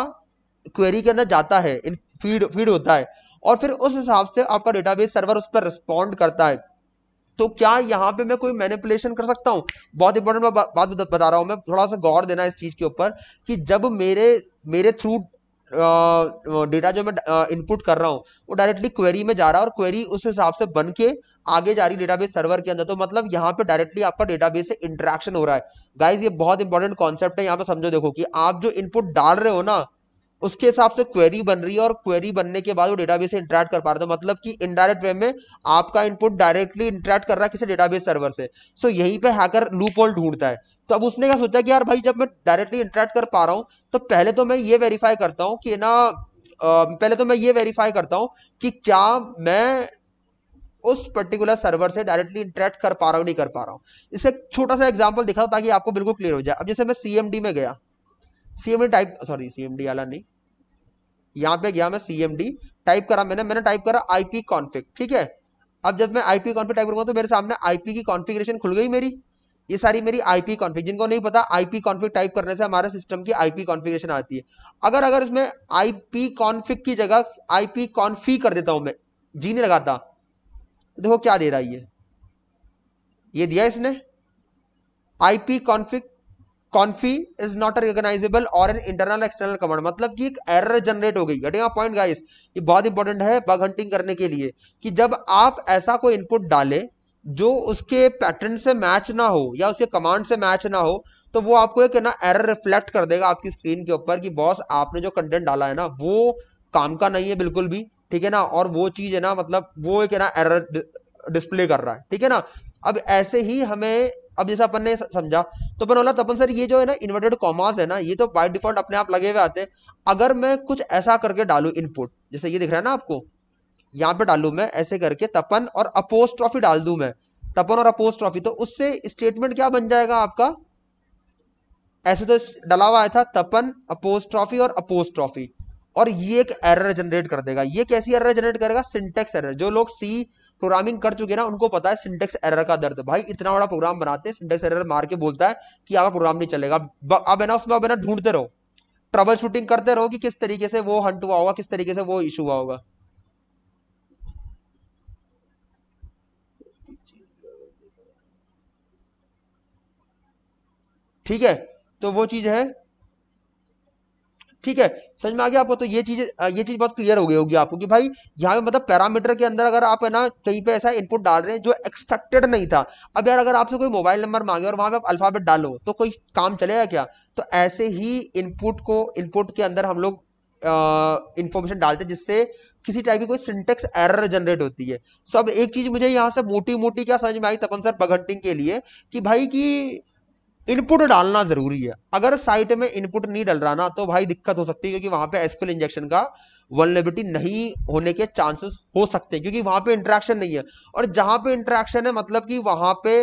क्वेरी के अंदर जाता है इन फीड फीड होता है और फिर उस हिसाब से आपका डेटाबेस सर्वर उस पर रिस्पॉन्ड करता है तो क्या यहां पे मैं कोई मैनिपुलेशन कर सकता हूं बहुत इंपॉर्टेंट बात बता रहा हूं मैं थोड़ा सा गौर देना इस चीज़ के ऊपर कि जब मेरे मेरे थ्रू डेटा जो मैं इनपुट कर रहा हूँ वो डायरेक्टली क्वेरी में जा रहा है और क्वेरी उस हिसाब से बन के आगे जा रही डेटाबेस सर्वर के अंदर तो मतलब यहाँ पे डायरेक्टली आपका डेटाबेस से इंटरेक्शन हो रहा है गाइज ये बहुत इंपॉर्टेंट कॉन्सेप्ट है यहाँ पे समझो देखो कि आप जो इनपुट डाल रहे हो ना उसके हिसाब से क्वेरी बन रही है और क्वेरी बनने के बाद वो डेटाबेस से इंटरेक्ट कर पा रहे हो मतलब कि इनडायरेक्ट वे में आपका इनपुट डायरेक्टली इंटरेक्ट कर रहा है किसी डेटाबेस सर्वर से सो so, यहीं पे हैकर लूप होल ढूंढता है तो अब उसने क्या सोचा कि यार भाई जब मैं डायरेक्टली इंटरेक्ट कर पा रहा हूँ तो पहले तो मैं ये वेरीफाई करता हूँ कि ना पहले तो मैं ये वेरीफाई करता हूँ कि क्या मैं उस पर्टिकुलर सर्वर से डायरेक्टली इंटरेक्ट कर पा रहा हूँ नहीं कर पा रहा हूँ इसे छोटा सा एग्जाम्पल दिखाओ ताकि आपको बिल्कुल क्लियर हो जाए अब जैसे मैं सी में गया सीएमडी टाइप सॉरी सीएमडी वाला नहीं यहाँ पे गया मैं सीएमडी टाइप करा मैंने मैंने टाइप करा आईपी कॉन्फिक ठीक है अब जब मैं आईपी कॉन्फिक टाइप करूंगा तो मेरे सामने आईपी की कॉन्फिग्रेशन खुल गई मेरी ये सारी मेरी आईपी कॉन्फिग जिनको नहीं पता आईपी कॉन्फिग टाइप करने से हमारे सिस्टम की आईपी कॉन्फिग्रेशन आती है अगर अगर इसमें आईपी कॉन्फिग की जगह आईपी कॉन्फी कर देता हूं मैं जी नहीं लगाता तो देखो क्या दे रहा है ये ये दिया इसने IP config config is not recognizable और एन इंटरनल एक्सटर्नल कमांड मतलब कि एक एरर जनरेट हो गई घटेगा पॉइंट गाइस ये बहुत इंपॉर्टेंट है बग हंटिंग करने के लिए कि जब आप ऐसा कोई इनपुट डाले जो उसके पैटर्न से मैच ना हो या उसके कमांड से मैच ना हो तो वो आपको एक ना एरर रिफ्लेक्ट कर देगा आपकी स्क्रीन के ऊपर कि बॉस आपने जो कंटेंट डाला है ना वो काम का नहीं है बिल्कुल भी ठीक है ना और वो चीज़ है ना मतलब वो एक ना एरर डिस्प्ले कर रहा है ठीक है ना अब ऐसे ही हमें अब जैसे अपन ने समझा तो अपन बोला तपन सर ये जो है ना इन्वर्टेड कॉमास है ना ये तो बाई डिफॉल्ट अपने आप लगे हुए आते हैं अगर मैं कुछ ऐसा करके डालू इनपुट जैसे ये दिख रहा है ना आपको यहाँ पे डालू मैं ऐसे करके तपन और अपोस्ट ट्रॉफी डाल दू मैं तपन और अपोस्ट ट्रॉफी तो उससे स्टेटमेंट क्या बन जाएगा आपका ऐसे तो डाला हुआ था तपन अपोस्ट ट्रॉफी और अपोस्ट ट्रॉफी और ये एक एरर जनरेट कर देगा ये कैसी एरर जनरेट करेगा सिंटेक्स एरर जो लोग सी प्रोग्रामिंग कर चुके ना उनको पता है सिंटेक्स एरर का दर्द भाई इतना बड़ा प्रोग्राम बनाते हैं सिंटेक्स एरर मार के बोलता है कि आपका प्रोग्राम नहीं चलेगा अब है ना उसमें अब है ना ढूंढते रहो ट्रबल शूटिंग करते रहो कि किस तरीके से वो हंट हुआ होगा किस तरीके से वो इशू हुआ होगा ठीक है तो वो चीज है ठीक है समझ में आ गया आपको तो ये चीज़ ये चीज़ बहुत क्लियर हो गई होगी आपको कि भाई यहाँ पे मतलब पैरामीटर के अंदर अगर आप है ना कहीं पे ऐसा इनपुट डाल रहे हैं जो एक्सपेक्टेड नहीं था अब यार अगर आपसे कोई मोबाइल नंबर मांगे और वहां पे आप अल्फ़ाबेट डालो तो कोई काम चलेगा क्या तो ऐसे ही इनपुट को इनपुट के अंदर हम लोग इन्फॉर्मेशन डालते हैं जिससे किसी टाइप की कोई सिंटेक्स एरर जनरेट होती है सो अब एक चीज़ मुझे यहाँ से मोटी मोटी क्या समझ में आई तपन सर पघंटिंग के लिए कि भाई की इनपुट डालना जरूरी है अगर साइट में इनपुट नहीं डल रहा ना तो भाई दिक्कत हो सकती है क्योंकि वहां पे एसक्यूएल इंजेक्शन का वनलेबिलिटी नहीं होने के चांसेस हो सकते हैं क्योंकि वहां पे इंटरेक्शन नहीं है और जहां पे इंटरेक्शन है मतलब कि वहां पे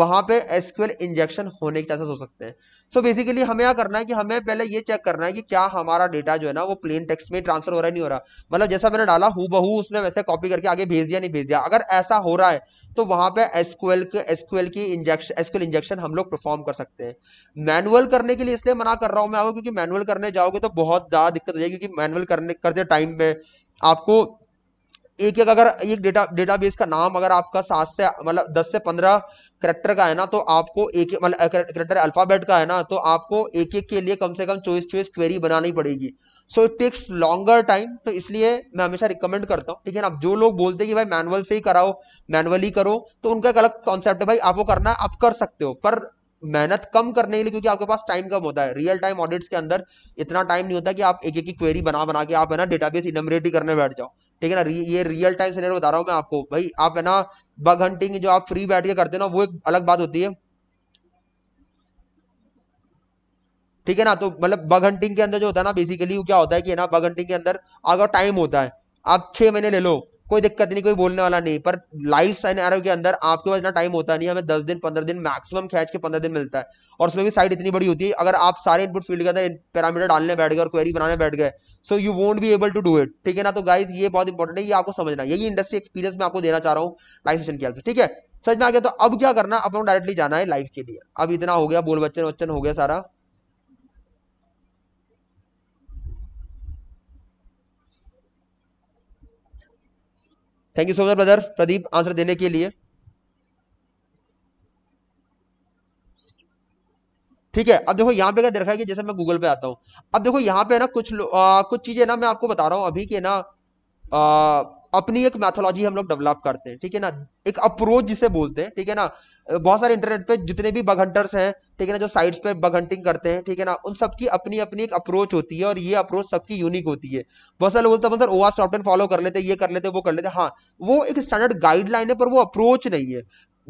वहां पे एसक्यूएल इंजेक्शन होने के चांसेस हो सकते हैं सो बेसिकली हमें क्या करना है कि हमें पहले ये चेक करना है कि क्या हमारा डेटा जो है ना वो प्लेन टेक्स्ट में ट्रांसफर हो रहा है नहीं हो रहा मतलब जैसा मैंने डाला हु बहू उसने वैसे कॉपी करके आगे भेज दिया नहीं भेज दिया अगर ऐसा हो रहा है तो वहां पे एसक्यूएल के एसक्यूएल की इंजेक्शन एसक्यूएल इंजेक्शन हम लोग परफॉर्म कर सकते हैं मैनुअल करने के लिए इसलिए मना कर रहा हूं मैं आपको क्योंकि मैनुअल करने जाओगे तो बहुत ज़्यादा दिक्कत हो जाएगी क्योंकि मैनुअल करने करते टाइम में आपको एक एक अगर एक डेटा डेटाबेस का नाम अगर आपका सात से मतलब दस से पंद्रह करेक्टर का है ना तो आपको एक मतलब करेक्टर अल्फाबेट का है ना तो आपको एक एक के लिए कम से कम चौबीस चौबीस क्वेरी बनानी पड़ेगी so it takes longer time तो इसलिए मैं हमेशा रिकमेंड करता हूँ ठीक है ना जो लोग बोलते हैं कि भाई मैनुअल से ही कराओ मैनुअली करो तो उनका एक अलग कॉन्सेप्ट है भाई आपको करना है आप कर सकते हो पर मेहनत कम करने के लिए क्योंकि आपके पास टाइम कम होता है रियल टाइम ऑडिट्स के अंदर इतना टाइम नहीं होता कि आप एक एक की क्वेरी बना बना के आप है ना डेटाबेस इनमरेट ही करने बैठ जाओ ठीक है ना ये रियल टाइम सिनेरियो बता रहा हूँ मैं आपको भाई आप है ना बग हंटिंग जो आप फ्री बैठ के करते हो ना वो एक अलग बात होती है ठीक है ना तो मतलब बग हंटिंग के अंदर जो होता है ना बेसिकली वो क्या होता है कि ना बग हंटिंग के अंदर अगर टाइम होता है आप छह महीने ले लो कोई दिक्कत नहीं कोई बोलने वाला नहीं पर साइन साइनारो के अंदर आपके पास इतना टाइम होता नहीं हमें दस दिन पंद्रह दिन मैक्सिमम खेच के पंद्रह दिन मिलता है और उसमें भी साइड इतनी बड़ी होती है अगर आप सारे इनपुट फील्ड के अंदर पैरामीटर डालने बैठ गए और क्वेरी बनाने बैठ गए so you won't be able to do it ठीक है ना तो गाइज ये बहुत इंपॉर्टेंट है ये आपको समझना यही इंडस्ट्री एक्सपीरियंस मैं आपको देना चाह रहा हूँ लाइफ सेशन के ठीक है समझ में आ गया तो अब क्या करना अपन डायरेक्टली जाना है लाइफ के लिए अब इतना हो गया बोल बच्चन वच्चन हो गया सारा thank you so much brother Pradeep answer देने के लिए ठीक है अब देखो यहाँ पे क्या देखा है कि जैसे मैं गूगल पे आता हूँ अब देखो यहाँ पे ना कुछ आ, कुछ चीजें ना मैं आपको बता रहा हूँ अभी के ना आ, अपनी एक मैथोलॉजी हम लोग डेवलप करते हैं ठीक है ना एक अप्रोच जिसे बोलते हैं ठीक है ना बहुत सारे इंटरनेट पे जितने भी बग हंटर्स हैं ठीक है ना जो साइट्स पे बग हंटिंग करते हैं ठीक है ना उन सबकी अपनी अपनी एक अप्रोच होती है और ये अप्रोच सबकी यूनिक होती है बहुत सारे बोलते हैं सर ओवा फॉलो कर लेते ये कर लेते वो कर लेते हाँ वो एक स्टैंडर्ड गाइडलाइन है पर वो अप्रोच नहीं है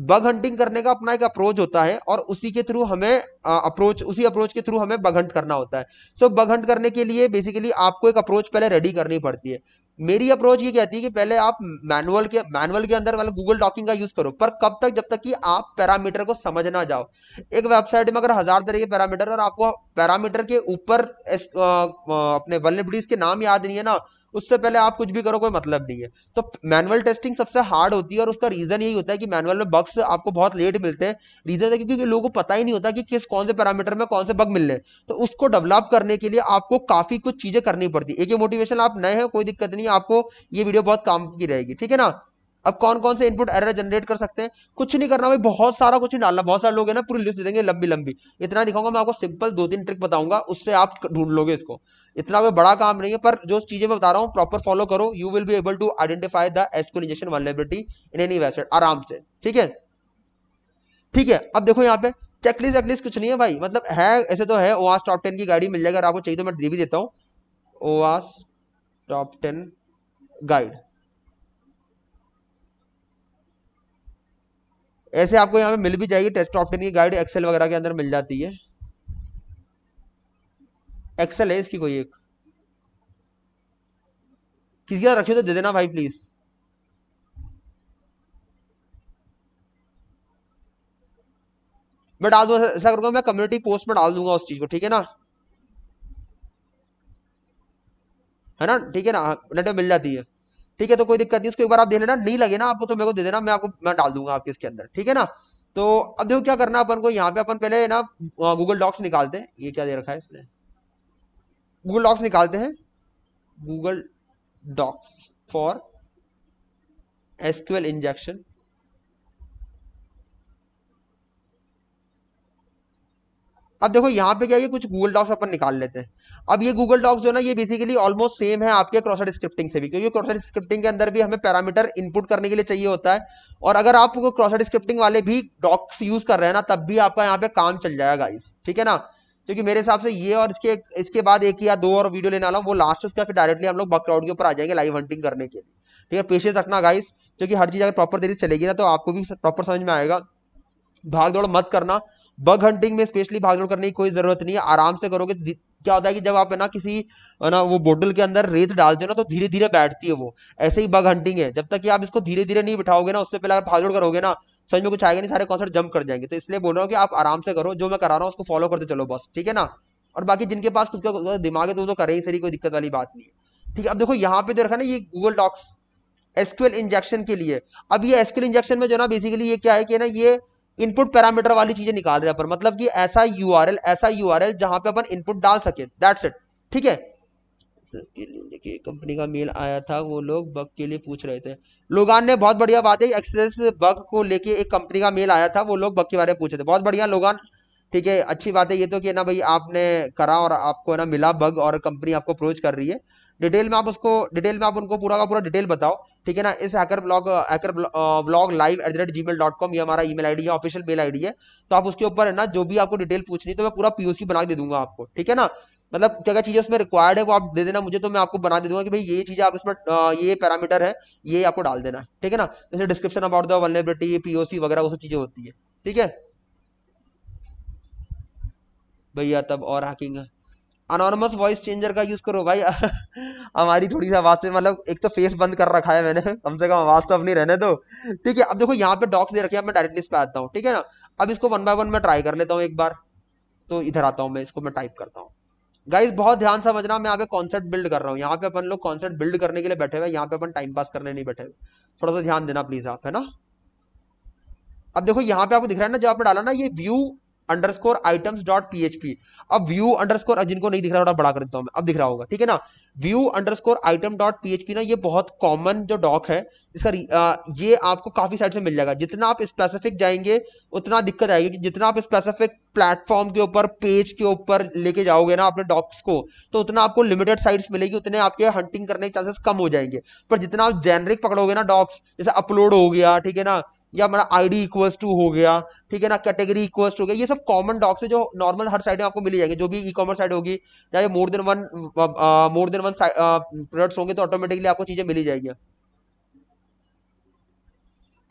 बग हंटिंग करने का अपना एक अप्रोच होता है और उसी के थ्रू हमें अप्रोच उसी अप्रोच के थ्रू हमें बग हंट करना होता है सो so, बग हंट करने के लिए बेसिकली आपको एक अप्रोच पहले रेडी करनी पड़ती है मेरी अप्रोच ये कहती है कि पहले आप मैनुअल के मैनुअल के अंदर वाला गूगल टॉकिंग का यूज़ करो पर कब तक जब तक कि आप पैरामीटर को समझ ना जाओ एक वेबसाइट में अगर हज़ार तरह के पैरामीटर और आपको पैरामीटर के ऊपर अपने वलनेबिलिटीज़ के नाम याद नहीं है ना उससे पहले आप कुछ भी करो कोई मतलब नहीं है तो मैनुअल टेस्टिंग सबसे हार्ड होती है और उसका रीज़न यही होता है कि मैनुअल में बग्स आपको बहुत लेट मिलते हैं रीज़न है क्योंकि लोगों को पता ही नहीं होता कि किस कौन से पैरामीटर में कौन से बग मिल रहे हैं तो उसको डेवलप करने के लिए आपको काफ़ी कुछ चीज़ें करनी पड़ती है एक ही मोटिवेशन आप नए हैं कोई दिक्कत नहीं आपको ये वीडियो बहुत काम की रहेगी ठीक है ना अब कौन कौन से इनपुट एरर जनरेट कर सकते हैं कुछ नहीं करना भाई बहुत सारा कुछ नहीं डालना बहुत सारे लोग है ना पूरी लिस्ट देंगे लंबी लंबी इतना दिखाऊंगा मैं आपको सिंपल दो तीन ट्रिक बताऊंगा उससे आप ढूंढ लोगे इसको इतना कोई बड़ा काम नहीं है पर जो चीजें मैं बता रहा हूँ प्रॉपर फॉलो करो you will be able to identify the SQL injection in any website आराम से ठीक है ठीक है अब देखो यहाँ पे चेकलिस्ट वेकलिस्ट कुछ नहीं है भाई मतलब है ऐसे तो है ओवास टॉप टेन की गाड़ी मिल जाएगी अगर आपको चाहिए तो मैं दे भी देता हूँ ओवास टॉप टेन गाइड ऐसे आपको यहाँ पे मिल भी जाएगी टेस्ट टॉप टेन की गाइड एक्सेल वगैरह के अंदर मिल जाती है एक्सेल है इसकी कोई एक किसके रखे तो दे देना भाई प्लीज मैं डाल दूंगा ऐसा करूंगा मैं कम्युनिटी पोस्ट में डाल दूंगा उस चीज को ठीक है ना है ना ठीक है ना नेट में मिल जाती है ठीक है तो कोई दिक्कत नहीं उसको एक बार आप देख लेना नहीं लगे ना आपको तो मेरे को दे देना मैं आपको मैं डाल दूंगा आपके इसके अंदर ठीक है ना तो अब देखो क्या करना अपन को यहाँ पे अपन पहले ना गूगल डॉक्स निकालते हैं ये क्या दे रखा है इसने गूगल डॉक्स निकालते हैं Google dorks for SQL injection अब देखो यहां पे क्या है कुछ गूगल डॉक्स अपन निकाल लेते हैं अब ये गूगल डॉक्स जो ना ये बेसिकली ऑलमोस्ट सेम है आपके क्रॉसर स्क्रिप्टिंग से भी क्योंकि क्रॉसर स्क्रिप्टिंग के अंदर भी हमें पैरामीटर इनपुट करने के लिए चाहिए होता है और अगर आप क्रॉसर स्क्रिप्टिंग वाले भी डॉक्स यूज कर रहे हैं ना तब भी आपका यहाँ पे काम चल जाएगा इस ठीक है ना क्योंकि मेरे हिसाब से ये और इसके इसके बाद एक या दो और वीडियो लेने वाला हूँ वो लास्ट उसके फिर डायरेक्टली हम लोग बकराउड के ऊपर आ जाएंगे लाइव हंटिंग करने के लिए ठीक है पेशेंस रखना गाइस क्योंकि हर चीज़ अगर प्रॉपर तरीके से चलेगी ना तो आपको भी प्रॉपर समझ में आएगा भाग दौड़ मत करना बग हंटिंग में स्पेशली भाग दौड़ करने की कोई ज़रूरत नहीं है आराम से करोगे क्या होता है कि जब आप है ना किसी ना वो बोटल के अंदर रेत डालते हो ना तो धीरे धीरे बैठती है वो ऐसे ही बग हंटिंग है जब तक कि आप इसको धीरे धीरे नहीं बिठाओगे ना उससे पहले अगर भाग दौड़ करोगे ना समझ में कुछ आएगा नहीं सारे कॉन्सेप्ट जंप कर जाएंगे तो इसलिए बोल रहा हूँ कि आप आराम से करो जो मैं करा रहा हूँ उसको फॉलो करते चलो बस ठीक है ना और बाकी जिनके पास खुद का दिमाग है तो वो तो करे ही सही कोई दिक्कत वाली बात नहीं है ठीक है अब देखो यहाँ पे जो तो रखा ना ये गूगल डॉक्स एसक्यूएल इंजेक्शन के लिए अब ये एसक्यूएल इंजेक्शन में जो ना बेसिकली ये क्या है कि ना ये इनपुट पैरामीटर वाली चीजें निकाल रहे हैं पर मतलब कि ऐसा यू ऐसा यू जहां पे अपन इनपुट डाल सके दैट्स इट ठीक है के लिए देखिए कंपनी का मेल आया था वो लोग बग के लिए पूछ रहे थे लोगान ने बहुत बढ़िया बात है एक्सेस बग को लेके एक कंपनी का मेल आया था वो लोग बग के बारे में पूछ रहे थे बहुत बढ़िया लोगान ठीक है अच्छी बात है ये तो कि ना भाई आपने करा और आपको ना मिला बग और कंपनी आपको अप्रोच कर रही है डिटेल में आप उसको डिटेल में आप उनको पूरा का पूरा डिटेल बताओ ठीक है ना इस hacker blog hacker blog live at the rate Gmail dot com ये हमारा ई मेल आई डी है ऑफिशियल मेल आई डी है तो आप उसके ऊपर है ना जो भी आपको डिटेल पूछनी तो मैं पूरा पीओसी बना के दे दूंगा आपको ठीक है ना मतलब क्या क्या चीज़ें उसमें रिक्वायर्ड है वो आप दे देना मुझे तो मैं आपको बना दे दूंगा कि भाई ये चीज़ें आप इसमें ये पैरामीटर है ये आपको डाल देना है ठीक है ना जैसे description about the vulnerability POC वगैरह वो सब चीज़ें होती है ठीक है भैया तब और हैकिंग है अनोनमस वॉइस चेंजर का यूज़ करो भाई हमारी थोड़ी सी आवाज़ से मतलब एक तो फेस बंद कर रखा है मैंने कम से कम आवाज़ तो अपनी रहने दो ठीक है अब देखो यहाँ पे डॉक्स दे रखे मैं डायरेक्टली इस पर आता हूँ ठीक है ना अब इसको वन बाय वन मैं ट्राई कर लेता हूँ एक बार तो इधर आता हूँ मैं इसको मैं टाइप करता हूँ गाइस बहुत ध्यान समझना मैं यहाँ पे कॉन्सेप्ट बिल्ड कर रहा हूँ यहाँ पे अपन लोग कॉन्सेप्ट बिल्ड करने के लिए बैठे हुए यहाँ पे अपन टाइम पास करने नहीं बैठे हुए थोड़ा सा ध्यान देना प्लीज आप है ना अब देखो यहाँ पे आपको दिख रहा है ना जो आपने डाला ना ये view underscore items dot P H P अब व्यू अंडर स्कोर जिनको नहीं दिख रहा थोड़ा बड़ा कर देता हूँ अब दिख रहा होगा ठीक है ना view underscore item dot P H P ना ये बहुत कॉमन जो डॉक है इसका ये आपको काफ़ी साइड से मिल जाएगा जितना आप स्पेसिफिक जाएंगे उतना दिक्कत आएगी कि जितना आप स्पेसिफिक प्लेटफॉर्म के ऊपर पेज के ऊपर लेके जाओगे ना अपने डॉक्स को तो उतना आपको लिमिटेड साइट्स मिलेगी उतने आपके हंटिंग करने के चांसेस कम हो जाएंगे पर जितना आप जेनरिक पकड़ोगे ना डॉक्स जैसे अपलोड हो गया ठीक है ना या हमारा आई डी इक्वल्स टू हो गया ठीक है ना कैटेगरी इक्वल्स हो गया ये सब कॉमन डॉक्स है जो नॉर्मल हर साइड में आपको मिली जाएंगे जो भी ई कॉमर्स साइड होगी या more than one more than one products uh, होंगे तो ऑटोमेटिकली आपको चीज़ें मिली जाएगी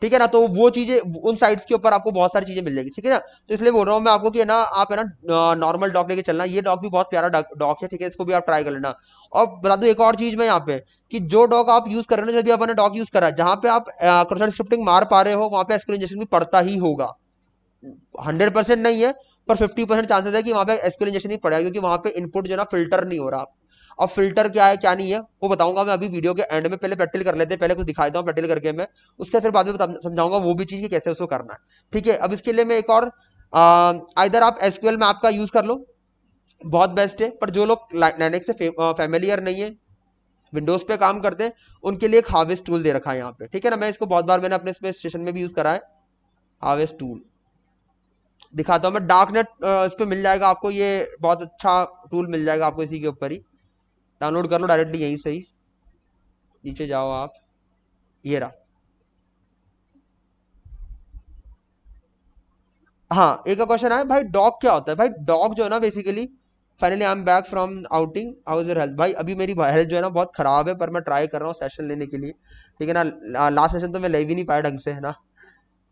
ठीक है ना तो वो चीज़ें उन साइट्स के ऊपर आपको बहुत सारी चीज़ें मिल जाएगी ठीक है ना तो इसलिए बोल रहा हूँ मैं आपको कि ना आप है ना नॉर्मल डॉग लेके चलना ये डॉग भी बहुत प्यारा डॉग है ठीक है इसको भी आप ट्राई कर लेना और बता दू एक और चीज़ मैं यहाँ पे कि जो डॉग आप यूज़ कर रहे हो जब भी आपने डॉग यूज़ करा जहां पे आप क्रोशन स्क्रिप्टिंग मार पा रहे हो वहां पे एस्क्रो भी पड़ता ही होगा हंड्रेड नहीं है पर फिफ्टी चांसेस है कि वहां पे एस्क्रो ही पड़ेगा क्योंकि वहां पे इनपुट जो ना फिल्टर नहीं हो रहा अब फिल्टर क्या है क्या नहीं है वो बताऊंगा मैं अभी वीडियो के एंड में पहले प्रैक्टिकल कर लेते हैं पहले कुछ दिखाई देता हूँ प्रैक्टिकल करके मैं उसके फिर बाद में समझाऊंगा वो भी चीज़ है कैसे उसको करना है ठीक है अब इसके लिए मैं एक और इधर आप एसक्यूएल में आपका यूज़ कर लो बहुत बेस्ट है पर जो लोग नैनिक से फैमिलियर नहीं है विंडोज पे काम करते हैं उनके लिए एक हार्वेस्ट टूल दे रखा है यहाँ पे ठीक है ना मैं इसको बहुत बार मैंने अपने इसमें स्टेशन में भी यूज़ करा है हार्वेस्ट टूल दिखाता हूँ मैं डार्क नेट इस पर मिल जाएगा आपको ये बहुत अच्छा टूल मिल जाएगा आपको इसी के ऊपर ही डाउनलोड कर लो डायरेक्टली यहीं से ही नीचे जाओ आप ये रहा हाँ एक क्वेश्चन आया भाई डॉग क्या होता है भाई डॉग जो है ना basically finally I am back from outing how is health भाई अभी मेरी हेल्थ जो है ना बहुत खराब है पर मैं ट्राई कर रहा हूँ सेशन लेने के लिए ठीक है ना लास्ट सेशन तो मैं ले भी नहीं पाया ढंग से है ना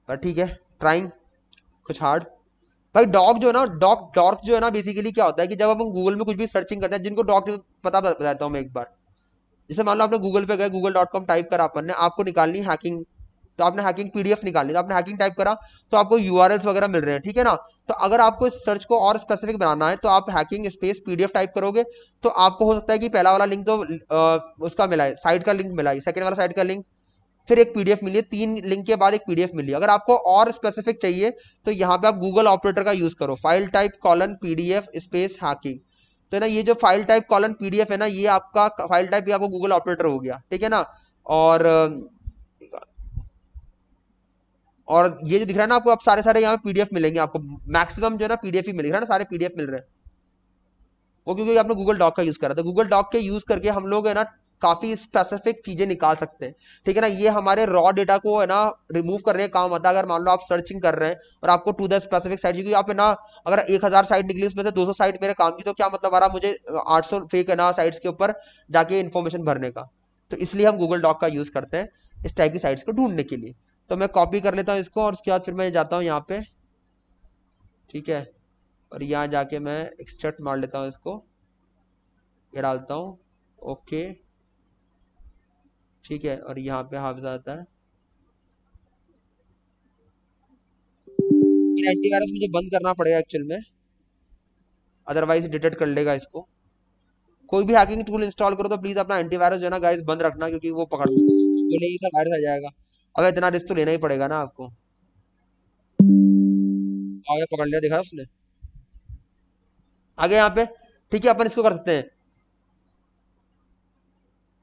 पर ठीक है ट्राइंग कुछ हार्ड भाई डॉग जो है ना डॉग डॉक जो है ना बेसिकली क्या होता है कि जब हम गूगल में कुछ भी सर्चिंग करते हैं जिनको डॉग पता बताता हूँ मैं एक बार जैसे मान लो आपने गूगल पे गए गूगल डॉट कॉम टाइप करा अपन ने आपको निकालनी हैकिंग तो आपने हैकिंग पीडीएफ निकालनी तो आपने हैकिंग टाइप करा तो आपको यू वगैरह मिल रहे हैं ठीक है ना तो अगर आपको इस सर्च को और स्पेसिफिक बनाना है तो आप हैकिंग स्पेस पीडीएफ टाइप करोगे तो आपको हो सकता है कि पहला वाला लिंक तो आ, उसका मिला है साइट का लिंक मिला है सेकेंड वाला साइट का लिंक फिर एक पीडीएफ मिली है तीन लिंक के बाद एक पीडीएफ मिली है अगर आपको और स्पेसिफिक चाहिए तो यहाँ पे आप गूगल ऑपरेटर का यूज करो file type colon PDF space hacking तो ना ये जो फाइल टाइप कॉलन पीडीएफ है ना ये आपका फाइल टाइप भी आपको गूगल ऑपरेटर हो गया ठीक है ना और और ये जो दिख रहा है ना आपको आप सारे सारे यहाँ पे पीडीएफ मिलेंगे आपको मैक्सिमम जो है ना पीडीएफ ही है ना सारे पीडीएफ मिल रहे हैं वो क्योंकि आपने गूगल डॉक का यूज करा था गूगल डॉक के यूज करके हम लोग है ना काफ़ी स्पेसिफिक चीज़ें निकाल सकते हैं ठीक है ना ये हमारे रॉ डेटा को है ना रिमूव करने का काम आता है अगर मान लो आप सर्चिंग कर रहे हैं और आपको टू द स्पेसिफिक साइट क्योंकि आप है ना अगर एक हज़ार साइट निकली उसमें से दो सौ साइट मेरे काम की तो क्या मतलब आ रहा मुझे आठ सौ फेक है ना साइट्स के ऊपर जाके इन्फॉर्मेशन भरने का तो इसलिए हम गूगल डॉक का यूज़ करते हैं इस टाइप की साइट्स को ढूंढने के लिए तो मैं कॉपी कर लेता हूँ इसको और उसके बाद फिर मैं जाता हूँ यहाँ पे ठीक है और यहाँ जाके मैं एक्सट्रैक्ट मार लेता हूँ इसको ये डालता हूँ ओके ठीक है और यहाँ पे हाफ आता है एंटीवायरस मुझे बंद करना पड़ेगा एक्चुअल में अदरवाइज डिटेक्ट कर लेगा इसको कोई भी हैकिंग टूल इंस्टॉल करो तो प्लीज अपना एंटीवायरस जो है ना गाइस बंद रखना क्योंकि वो पकड़ लेगा तो वायरस तो आ जाएगा अब इतना रिस्क तो लेना ही पड़ेगा ना आपको आगे हाँ, पकड़ लिया देखा उसने आगे यहाँ पे ठीक है अपन इसको कर सकते हैं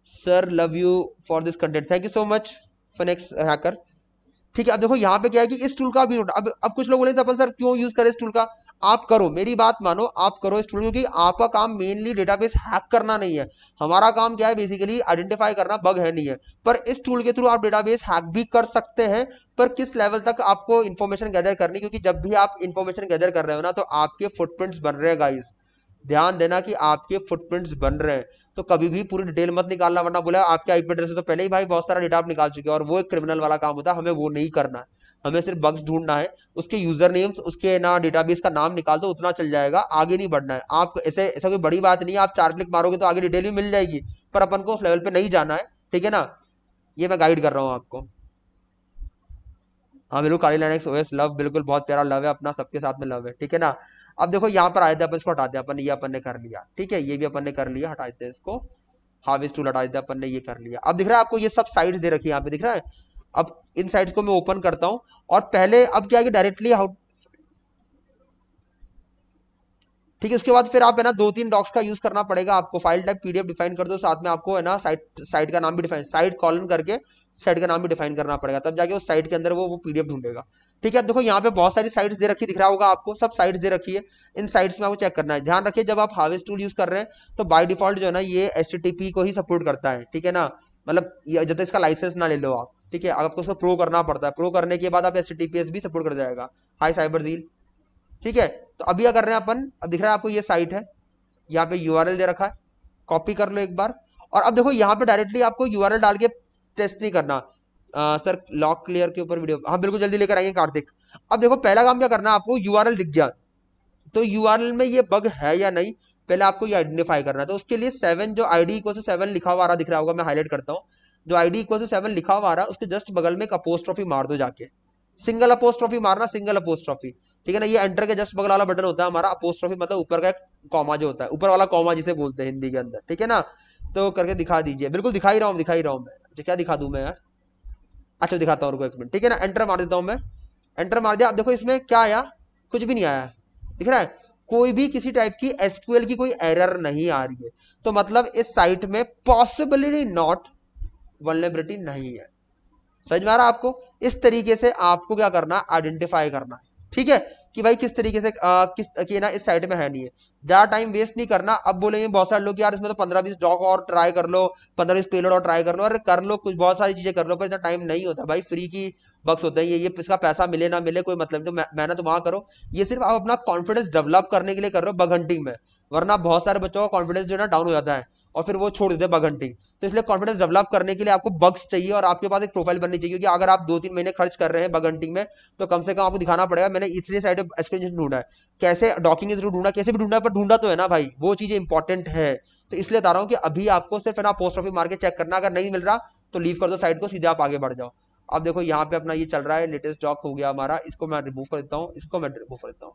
sir love you for this content thank you so much फनेक्स हैकर ठीक है अब देखो यहाँ पे क्या है कि इस टूल का भी अब अब कुछ लोग बोले तो अपन सर क्यों यूज करें इस टूल का आप करो मेरी बात मानो आप करो इस टूल क्योंकि आपका काम मेनली डेटाबेस हैक करना नहीं है हमारा काम क्या है बेसिकली आइडेंटिफाई करना बग है नहीं है पर इस टूल के थ्रू आप डेटाबेस हैक भी कर सकते हैं पर किस लेवल तक आपको इन्फॉर्मेशन गैदर करनी क्योंकि जब भी आप इन्फॉर्मेशन गैदर कर रहे हो ना तो आपके फुटप्रिंट्स बन रहे हैं गाइस ध्यान देना कि आपके फुटप्रिंट्स बन रहे हैं तो कभी भी पूरी डिटेल मत निकालना वरना बोला आपके आईपी एड्रेस तो पहले ही भाई बहुत सारा डेटा आप निकाल चुके हैं और वो एक क्रिमिनल वाला काम होता है हमें वो नहीं करना है हमें सिर्फ बग्स ढूंढना है उसके यूजर नेम्स उसके ना डेटाबेस का नाम निकाल दो उतना चल जाएगा आगे नहीं बढ़ना है आप ऐसे ऐसा कोई बड़ी बात नहीं है आप चार क्लिक मारोगे तो आगे डिटेल भी मिल जाएगी पर अपन को उस लेवल पे नहीं जाना है ठीक है ना ये मैं गाइड कर रहा हूँ आपको हाँ बिल्कुल Kali Linux OS love बिल्कुल बहुत प्यारा लव है अपना सबके साथ में लव है ठीक है ना अब देखो यहाँ पर आए थे अपन इसको हटा दिया अपन ये अपन ने कर लिया ठीक है ये भी अपन ने कर लिया हटा देते इसको हार्वेस्ट टूल हटा देता अपन ने ये कर लिया अब दिख रहा है आपको ये सब साइड दे रखी है यहाँ पे दिख रहा है अब इन साइड्स को मैं ओपन करता हूँ और पहले अब क्या है डायरेक्टली हाउ ठीक है उसके बाद फिर आप है ना दो तीन डॉक्स का यूज करना पड़ेगा आपको फाइल टाइप पीडीएफ डिफाइन कर दो साथ में आपको है ना साइट साइट का नाम भी डिफाइन साइट कॉलन करके साइट का नाम भी डिफाइन करना पड़ेगा तब जाके उस साइट के अंदर वो वो पीडीएफ ढूंढेगा ठीक है देखो यहाँ पे बहुत सारी साइड्स दे रखी दिख रहा होगा आपको सब साइड्स दे रखी है इन साइड्स में आपको चेक करना है ध्यान रखिए जब आप हावेस्ट टूल यूज कर रहे हैं तो बाय डिफॉल्ट जो है ना ये एस को ही सपोर्ट करता है ठीक है ना मतलब जब तक इसका लाइसेंस ना ले लो आप ठीक है आपको उसको प्रो करना पड़ता है प्रो करने के बाद आप एस भी सपोर्ट कर जाएगा हाई साइबर जील ठीक है तो अभी अगर कर रहे हैं अपन अब दिख रहा है आपको ये साइट है यहाँ पे यू दे रखा है कॉपी कर लो एक बार और अब देखो यहाँ पे डायरेक्टली आपको यू डाल के टेस्ट नहीं करना आ, सर लॉक क्लियर के ऊपर वीडियो हाँ बिल्कुल जल्दी लेकर आएंगे कार्तिक अब देखो पहला काम क्या करना है आपको यू दिख गया तो यू में ये बग है या नहीं पहले आपको ये आइडेंटिफाई करना है तो उसके लिए सेवन जो आई डी इक्वल से सेवन लिखा हुआ रहा दिख रहा होगा मैं हाईलाइट करता हूँ जो आई डी इक्वल से सेवन लिखा हुआ रहा है उसके जस्ट बगल में एक अपोस्ट्रॉफी मार दो जाके सिंगल अपोस्ट्रॉफी मारना सिंगल अपोस्ट्रॉफी ठीक है ना ये एंटर के जस्ट बगल वाला बटन होता है हमारा अपोस्ट्रॉफी मतलब ऊपर का एक कॉमा जो होता है ऊपर वाला कॉमा जिसे बोलते हैं हिंदी के अंदर ठीक है ना तो करके दिखा दीजिए बिल्कुल दिखाई रहा हूँ दिखाई रहा हूँ मैं अच्छा, क्या दिखा दू मैं यार अच्छा दिखाता हूँ एक मिनट ठीक है ना एंटर मार देता हूँ मैं एंटर मार दिया अब देखो इसमें क्या आया कुछ भी नहीं आया दिख रहा है कोई भी किसी टाइप की एसक्यूएल की कोई एरर नहीं आ रही है तो मतलब इस साइट में पॉसिबिलिटी नॉट वनलेबिलिटी नहीं है समझ में आ रहा आपको इस तरीके से आपको क्या करना आइडेंटिफाई करना है ठीक है कि भाई किस तरीके से आ, किस कि ना इस साइड में है नहीं है ज़्यादा टाइम वेस्ट नहीं करना अब बोलेंगे बहुत सारे लोग यार इसमें तो पंद्रह बीस डॉक और ट्राई कर लो पंद्रह बीस पेलोड और ट्राई कर लो अरे कर लो कुछ बहुत सारी चीज़ें कर लो पर इतना टाइम नहीं होता भाई फ्री की बक्स होता है ये ये इसका पैसा मिले ना मिले कोई मतलब तो मेहनत तो वहां करो ये सिर्फ आप अपना कॉन्फिडेंस डेवलप करने के लिए कर रहे हो बघंटिंग में वरना बहुत सारे बच्चों का कॉन्फिडेंस जो है ना डाउन हो जाता है और फिर वो छोड़ देते हैं बघंटिंग तो इसलिए कॉन्फिडेंस डेवलप करने के लिए आपको बग्स चाहिए और आपके पास एक प्रोफाइल बननी चाहिए क्योंकि अगर आप दो तीन महीने खर्च कर रहे हैं बग हंटिंग में तो कम से कम आपको दिखाना पड़ेगा मैंने इतने साइड एक्सपेंशन ढूंढा है कैसे डॉकिंग थ्रू ढूंढा कैसे भी ढूंढा पर ढूंढा तो है ना भाई वो चीज़ इंपॉर्टेंट है तो इसलिए बता रहा हूँ कि अभी आपको सिर्फ ना पोस्ट ऑफिस मार्केट चेक करना अगर नहीं मिल रहा तो लीव कर दो साइड को सीधे आप आगे बढ़ जाओ अब देखो यहाँ पे अपना ये चल रहा है लेटेस्ट डॉक हो गया हमारा इसको मैं रिमूव कर देता हूँ इसको मैं रिमूव कर देता हूँ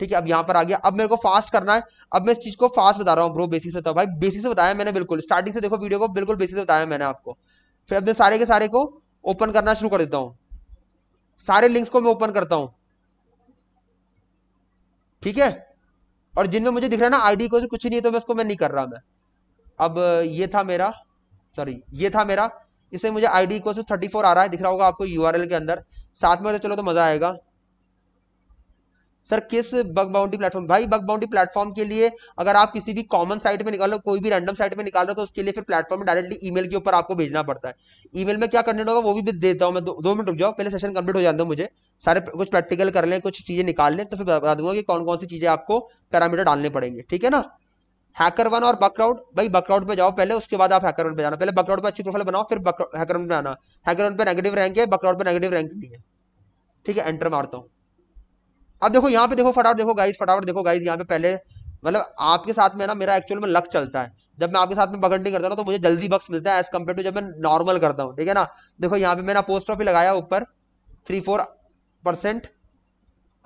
ठीक है अब यहाँ पर आ गया अब मेरे को फास्ट करना है अब मैं इस चीज को फास्ट बता रहा हूँ ब्रो बेसिक से तो भाई बेसिक से बताया मैंने बिल्कुल स्टार्टिंग से देखो वीडियो को बिल्कुल बेसिक से बताया मैंने आपको फिर अपने सारे के सारे को ओपन करना शुरू कर देता हूँ सारे लिंक्स को मैं ओपन करता हूँ ठीक है और जिनमें मुझे दिख रहा है ना आईडी को से कुछ नहीं है तो मैं उसको मैं नहीं कर रहा मैं अब ये था मेरा सॉरी ये था मेरा इससे मुझे आई डी को थर्टी फोर आ रहा है दिख रहा होगा आपको यू आर एल के अंदर साथ में चलो तो मजा आएगा सर किस बग बाउंड्री प्लेटफॉर्म भाई बग बाउंड्री प्लेटफॉर्म के लिए अगर आप किसी भी कॉमन साइट में निकालो कोई भी रैंडम साइट में निकालो तो उसके लिए फिर प्लेटफॉर्म में डायरेक्टली ईमेल के ऊपर आपको भेजना पड़ता है ईमेल में क्या करने होगा वो भी देता हूँ मैं दो, दो मिनट रुक जाओ पहले सेशन कंप्लीट हो जाता है मुझे सारे कुछ प्रैक्टिकल कर लें कुछ चीज़ें निकाल लें तो फिर बता दूंगा कि कौन कौन सी चीज़ें आपको पैरामीटर डालने पड़ेंगे ठीक है ना हैकर वन और बकराउड भाई बकराउड पे जाओ पहले उसके बाद आप हैकर वन पे जाना पहले बकराउड पे अच्छी प्रोफाइल बनाओ फिर हैकर वन पे आना हैकर वन पे नेगेटिव रैंक है बकराउड पे नेगेटिव रैंक नहीं है ठीक है एंटर मारता हूँ अब देखो यहाँ पे देखो फटाफट देखो गाइस फटाफट देखो गाइस यहाँ पे पहले मतलब आपके साथ में ना मेरा एक्चुअल में लक चलता है जब मैं आपके साथ में बगंडी करता हूँ तो मुझे जल्दी बक्स मिलता है एज कम्पेयर टू जब मैं नॉर्मल करता हूँ ठीक है ना देखो यहाँ पे मैंने पोस्ट ऑफिस लगाया ऊपर three four percent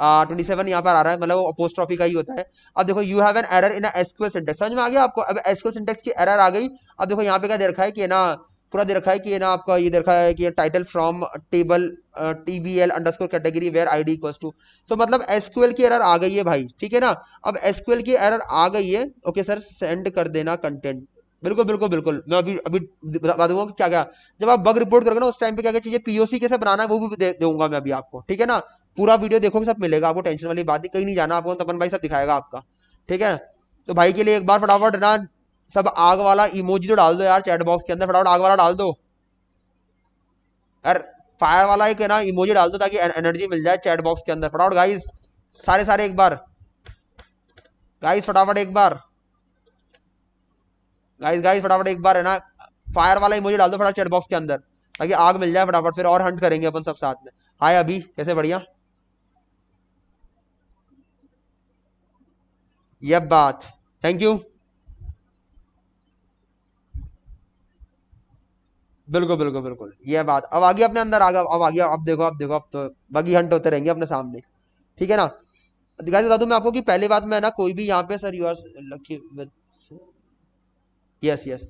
twenty seven यहाँ पर आ रहा है मतलब वो पोस्ट ट्रॉफी का ही होता है अब देखो you have an error in SQL syntax समझ में आ गया आपको अब एसक्यूएल सिंटेक्स की एरर आ गई अब देखो यहाँ पे क्या दे रखा है कि ना पूरा दे रखा है कि ये ना आपका ये दे रखा है कि title from table T B L underscore category where I D equals to so मतलब एसक्यूएल की एरर आ गई है भाई ठीक है ना अब एसक्यूएल की एरर आ गई है ओके सर सेंड कर देना कंटेंट बिल्कुल बिल्कुल बिल्कुल मैं अभी अभी बता दूंगा कि क्या क्या जब आप बग रिपोर्ट करोगे ना उस टाइम पे क्या क्या चीज़ें पीओसी कैसे बनाना है वो भी दे दूंगा मैं अभी आपको ठीक है ना पूरा वीडियो देखोगे सब मिलेगा आपको टेंशन वाली बात नहीं कहीं नहीं जाना आपको तपन भाई सब दिखाएगा आपका ठीक है तो भाई के लिए एक बार फटाफट ना सब आग वाला इमोजी तो डाल दो यार चैट बॉक्स के अंदर फटाफट आग वाला डाल दो यार फायर वाला एक है ना इमोजी डाल दो ताकि एनर्जी मिल जाए चैट बॉक्स के अंदर फटाफट गाइस सारे सारे एक बार गाइस फटाफट एक बार गाइस गाइस फटाफट एक बार है ना फायर वाला इमोजी डाल दो फटाफट चैट बॉक्स के अंदर ताकि आग मिल जाए फटाफट फिर और हंट करेंगे अपन सब साथ में हाय अभी कैसे बढ़िया यह बात थैंक यू बिल्कुल बिल्कुल बिल्कुल ये बात अब आगे अपने अंदर आ गया अब आगे अब देखो अब देखो अब तो बगी हंट होते रहेंगे अपने सामने ठीक है ना दिखाई तो बता मैं आपको कि पहली बात मैं ना कोई भी यहाँ पे sir you lucky yes yes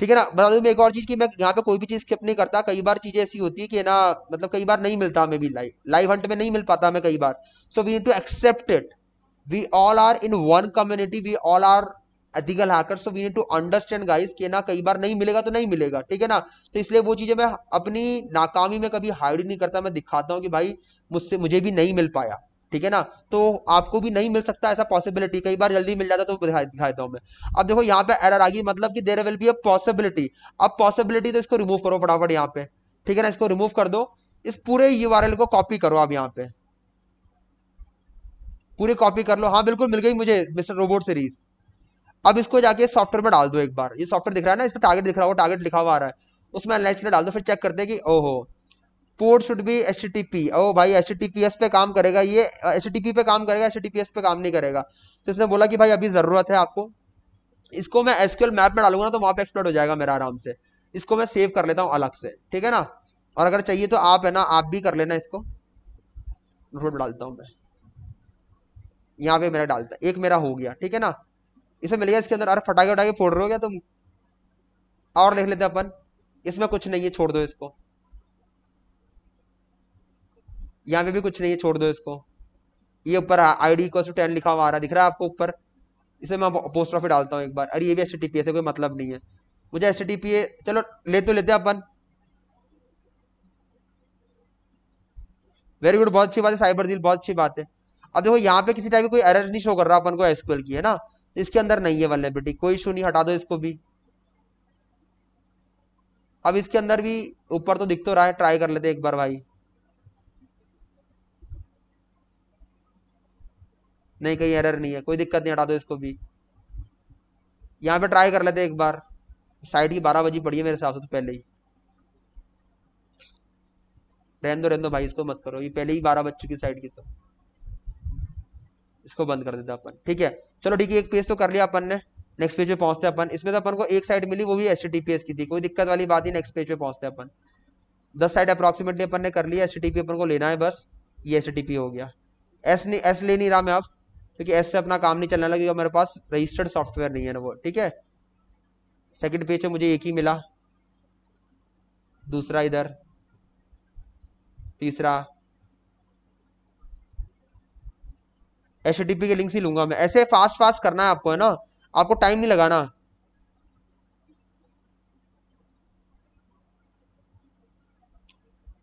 ठीक है ना बता दूं मैं एक और चीज़ की मैं यहाँ पे कोई भी चीज़ स्किप नहीं करता कई बार चीज़ें ऐसी होती है कि ना मतलब कई बार नहीं मिलता हमें भी लाइव लाइव हंट में नहीं मिल पाता हमें कई बार so we need to accept it we all are in one community we all are ethical hacker so we need to understand guys कि ना कई बार नहीं मिलेगा तो नहीं मिलेगा ठीक है ना तो इसलिए वो चीज़ें मैं अपनी नाकामी में कभी हाइड नहीं करता मैं दिखाता हूँ कि भाई मुझसे मुझे भी नहीं मिल पाया ठीक है ना तो आपको भी नहीं मिल सकता ऐसा पॉसिबिलिटी कई बार जल्दी मिल जाता तो दिखा हूँ मैं अब देखो यहाँ पे एरर आ गई मतलब कि there will be a possibility अब पॉसिबिलिटी तो इसको रिमूव करो फटाफट यहाँ पे ठीक है ना इसको रिमूव कर दो इस पूरे यू को कॉपी करो आप यहाँ पे पूरी कॉपी कर लो हाँ बिल्कुल मिल गई मुझे मिस्टर रोबोट सीरीज अब इसको जाके सॉफ्टवेयर में डाल दो एक बार ये सॉफ्टवेयर दिख रहा है ना इसमें टारगेट दिख रहा हो टारगेट लिखा हुआ आ रहा है उसमें एनालाइज डाल दो फिर चेक करते हैं कि ओहो port should be H T P ओ भाई एच टी पी एस पे काम करेगा ये एच टी पी पे काम करेगा एच टी पी एस पे काम नहीं करेगा तो इसने बोला कि भाई अभी ज़रूरत है आपको इसको मैं एसक्यूएल मैप में डालूंगा ना तो वहाँ पे एक्सप्लोर हो जाएगा मेरा आराम से इसको मैं सेव कर लेता हूँ अलग से ठीक है ना और अगर चाहिए तो आप है ना आप भी कर लेना इसको रोड डालता हूँ मैं यहाँ पे मेरा डालता एक मेरा हो गया ठीक है ना इसे मिल गया इसके अंदर अरे फटाके उठाके फोड़ रहे हो क्या तुम और लिख लेते अपन इसमें कुछ नहीं है छोड़ दो इसको यहाँ पे भी कुछ नहीं है छोड़ दो इसको ये ऊपर आई डी टू टेन लिखा हुआ आ रहा दिख रहा है आपको ऊपर इसे मैं पोस्ट ऑफिस डालता हूँ एक बार अरे ये भी एस टी पी ऐसे कोई मतलब नहीं है मुझे एस टी पी ए चलो ले तो लेते अपन वेरी गुड बहुत अच्छी बात है साइबर दिल बहुत अच्छी बात है अब देखो यहाँ पे किसी टाइप की कोई एरर नहीं शो कर रहा अपन को एसक्यूएल की है ना इसके अंदर नहीं है वेलेबिलिटी कोई इशू नहीं हटा दो इसको भी अब इसके अंदर भी ऊपर तो दिख तो रहा है ट्राई कर लेते एक बार भाई नहीं कहीं एरर नहीं है कोई दिक्कत नहीं हटा दो इसको भी यहाँ पे ट्राई कर लेते एक बार साइड की बारह बजी पड़ी है मेरे साथ तो पहले ही रहन दो रहन दो भाई इसको मत करो ये पहले ही बारह बज चुकी साइड की तो इसको बंद कर देता अपन ठीक है चलो ठीक है एक पेज तो कर लिया अपन ने नेक्स्ट पेज पे पहुंचते अपन इसमें तो अपन को एक साइड मिली वो भी एस टी की थी कोई दिक्कत वाली बात ही नेक्स्ट पेज पे पहुंचते अपन दस साइड अप्रॉक्सीमेटली अपन ने कर लिया एस अपन को लेना है बस ये एस हो गया एस नहीं एस ले नहीं रहा मैं अब क्योंकि एस से अपना काम नहीं चलने लगा क्योंकि मेरे पास रजिस्टर्ड सॉफ्टवेयर नहीं है ना वो ठीक है सेकेंड पेज पर मुझे एक ही मिला दूसरा इधर तीसरा एच के लिंक से लूंगा मैं ऐसे फास्ट फास्ट करना है आपको है ना आपको टाइम नहीं लगाना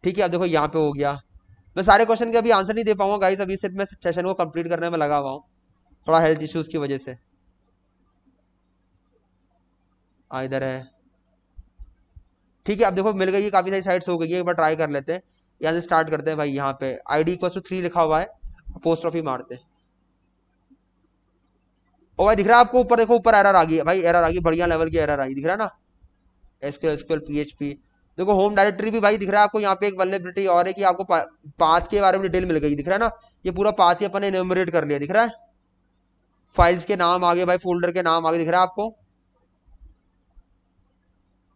ठीक है अब देखो यहाँ पे हो गया मैं सारे क्वेश्चन के अभी आंसर नहीं दे पाऊंगा गाइस अभी सिर्फ मैं सेशन को कंप्लीट करने में लगा हुआ हूँ थोड़ा हेल्थ इश्यूज की वजह से हाँ, इधर है ठीक है अब देखो मिल गई काफ़ी सारी साइट्स हो गई है एक बार ट्राई कर लेते हैं यहाँ से स्टार्ट करते हैं भाई यहाँ पे आई डी थ्री लिखा हुआ है पोस्ट ऑफिस मारते हैं और भाई दिख रहा है आपको ऊपर देखो ऊपर एरर आ गई भाई एरर आ गई बढ़िया लेवल की एरर आ गई दिख रहा है ना एसक्यूएल एसक्यूएल पीएचपी देखो होम डायरेक्टरी भी भाई दिख रहा है आपको यहाँ पे एक वेलेबिलिटी और है कि आपको पाथ के बारे में डिटेल मिल गई दिख रहा है ना ये पूरा पाथ ही अपने एनोमरेट कर लिया दिख रहा है फाइल्स के नाम आगे भाई फोल्डर के नाम आगे दिख रहा है आपको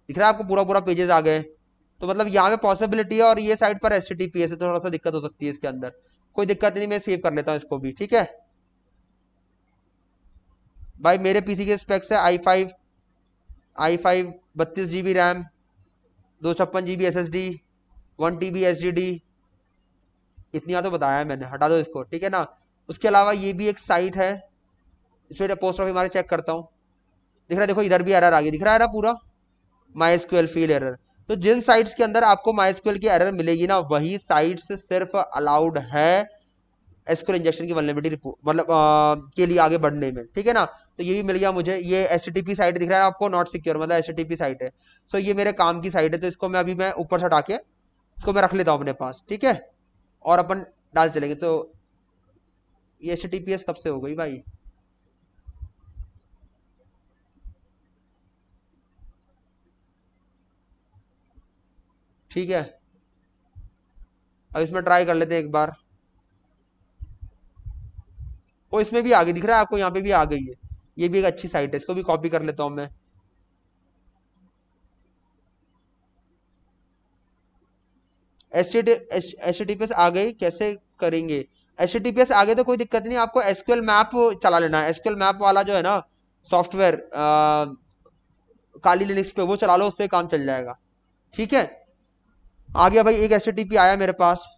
दिख रहा है आपको पूरा पूरा पेजेस आ गए तो मतलब यहाँ पे पॉसिबिलिटी है और ये साइड पर एस टी पी एस थोड़ा सा दिक्कत हो सकती है इसके अंदर कोई दिक्कत नहीं मैं सेव कर लेता हूँ इसको भी ठीक है भाई मेरे पीसी के स्पेक्स है आई फाइव आई फाइव बत्तीस जी बी रैम दो छप्पन G B S S D one T B S D D इतना तो बताया मैंने हटा दो इसको ठीक है ना उसके अलावा ये भी एक साइट है इसमें पोस्ट ऑफिस हमारे चेक करता हूँ दिख रहा है देखो इधर भी एरर आ गई दिख रहा है ना पूरा माई स्क्वेल फील एरर तो जिन साइट्स के अंदर आपको माई स्क्वेल की एरर मिलेगी ना वही साइट्स सिर्फ अलाउड है एसक्यूएल इंजेक्शन की वनलेबिलिटी मतलब के लिए आगे बढ़ने में ठीक है ना तो ये भी मिल गया मुझे ये एस साइट दिख रहा है आपको नॉट सिक्योर मतलब एस साइट है सो ये मेरे काम की साइट है तो इसको मैं अभी मैं ऊपर से हटा के इसको मैं रख लेता हूँ अपने पास ठीक है और अपन डाल चलेंगे तो ये एस कब से हो गई भाई ठीक है अब इसमें ट्राई कर लेते हैं एक बार वो इसमें भी आ गई दिख रहा है आपको यहाँ पे भी आ गई है ये भी एक अच्छी साइट है इसको भी कॉपी कर लेता हूँ मैं एस टी आ गई कैसे करेंगे एस टी एस आगे तो कोई दिक्कत नहीं आपको एसक्यूएल मैप चला लेना है एसक्यूएल मैप वाला जो है ना सॉफ्टवेयर काली लिनिक्स पे वो चला लो उससे काम चल जाएगा ठीक है आ गया भाई एक एस आया मेरे पास